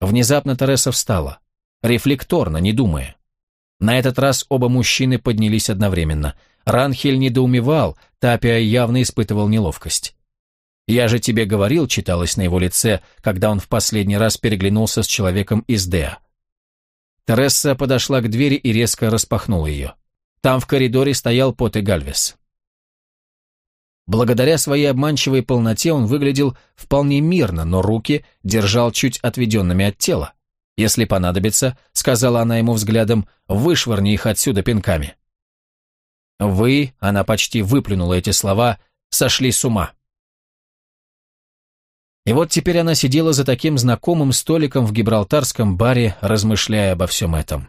Внезапно Тереса встала, рефлекторно, не думая. На этот раз оба мужчины поднялись одновременно – Ранхель недоумевал, Тапиа явно испытывал неловкость. «Я же тебе говорил», — читалось на его лице, когда он в последний раз переглянулся с человеком из Деа. Тересса подошла к двери и резко распахнула ее. Там в коридоре стоял Пот и Гальвес. Благодаря своей обманчивой полноте он выглядел вполне мирно, но руки держал чуть отведенными от тела. «Если понадобится», — сказала она ему взглядом, — «вышвырни их отсюда пинками». Вы, она почти выплюнула эти слова, сошли с ума. И вот теперь она сидела за таким знакомым столиком в гибралтарском баре, размышляя обо всем этом.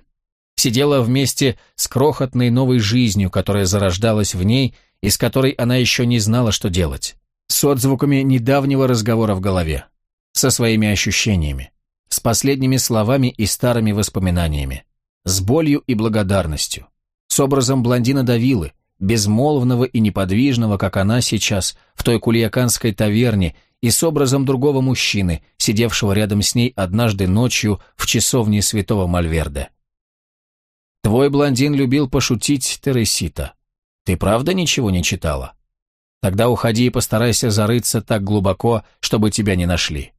Сидела вместе с крохотной новой жизнью, которая зарождалась в ней, и с которой она еще не знала, что делать. С отзвуками недавнего разговора в голове. Со своими ощущениями. С последними словами и старыми воспоминаниями. С болью и благодарностью с образом блондина Давилы, безмолвного и неподвижного, как она сейчас, в той кульяканской таверне, и с образом другого мужчины, сидевшего рядом с ней однажды ночью в часовне святого Мальверде. «Твой блондин любил пошутить, Тересита. Ты правда ничего не читала? Тогда уходи и постарайся зарыться так глубоко, чтобы тебя не нашли».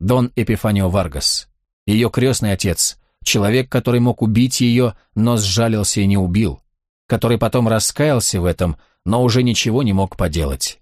Дон Эпифанио Варгас, ее крестный отец – Человек, который мог убить ее, но сжалился и не убил. Который потом раскаялся в этом, но уже ничего не мог поделать.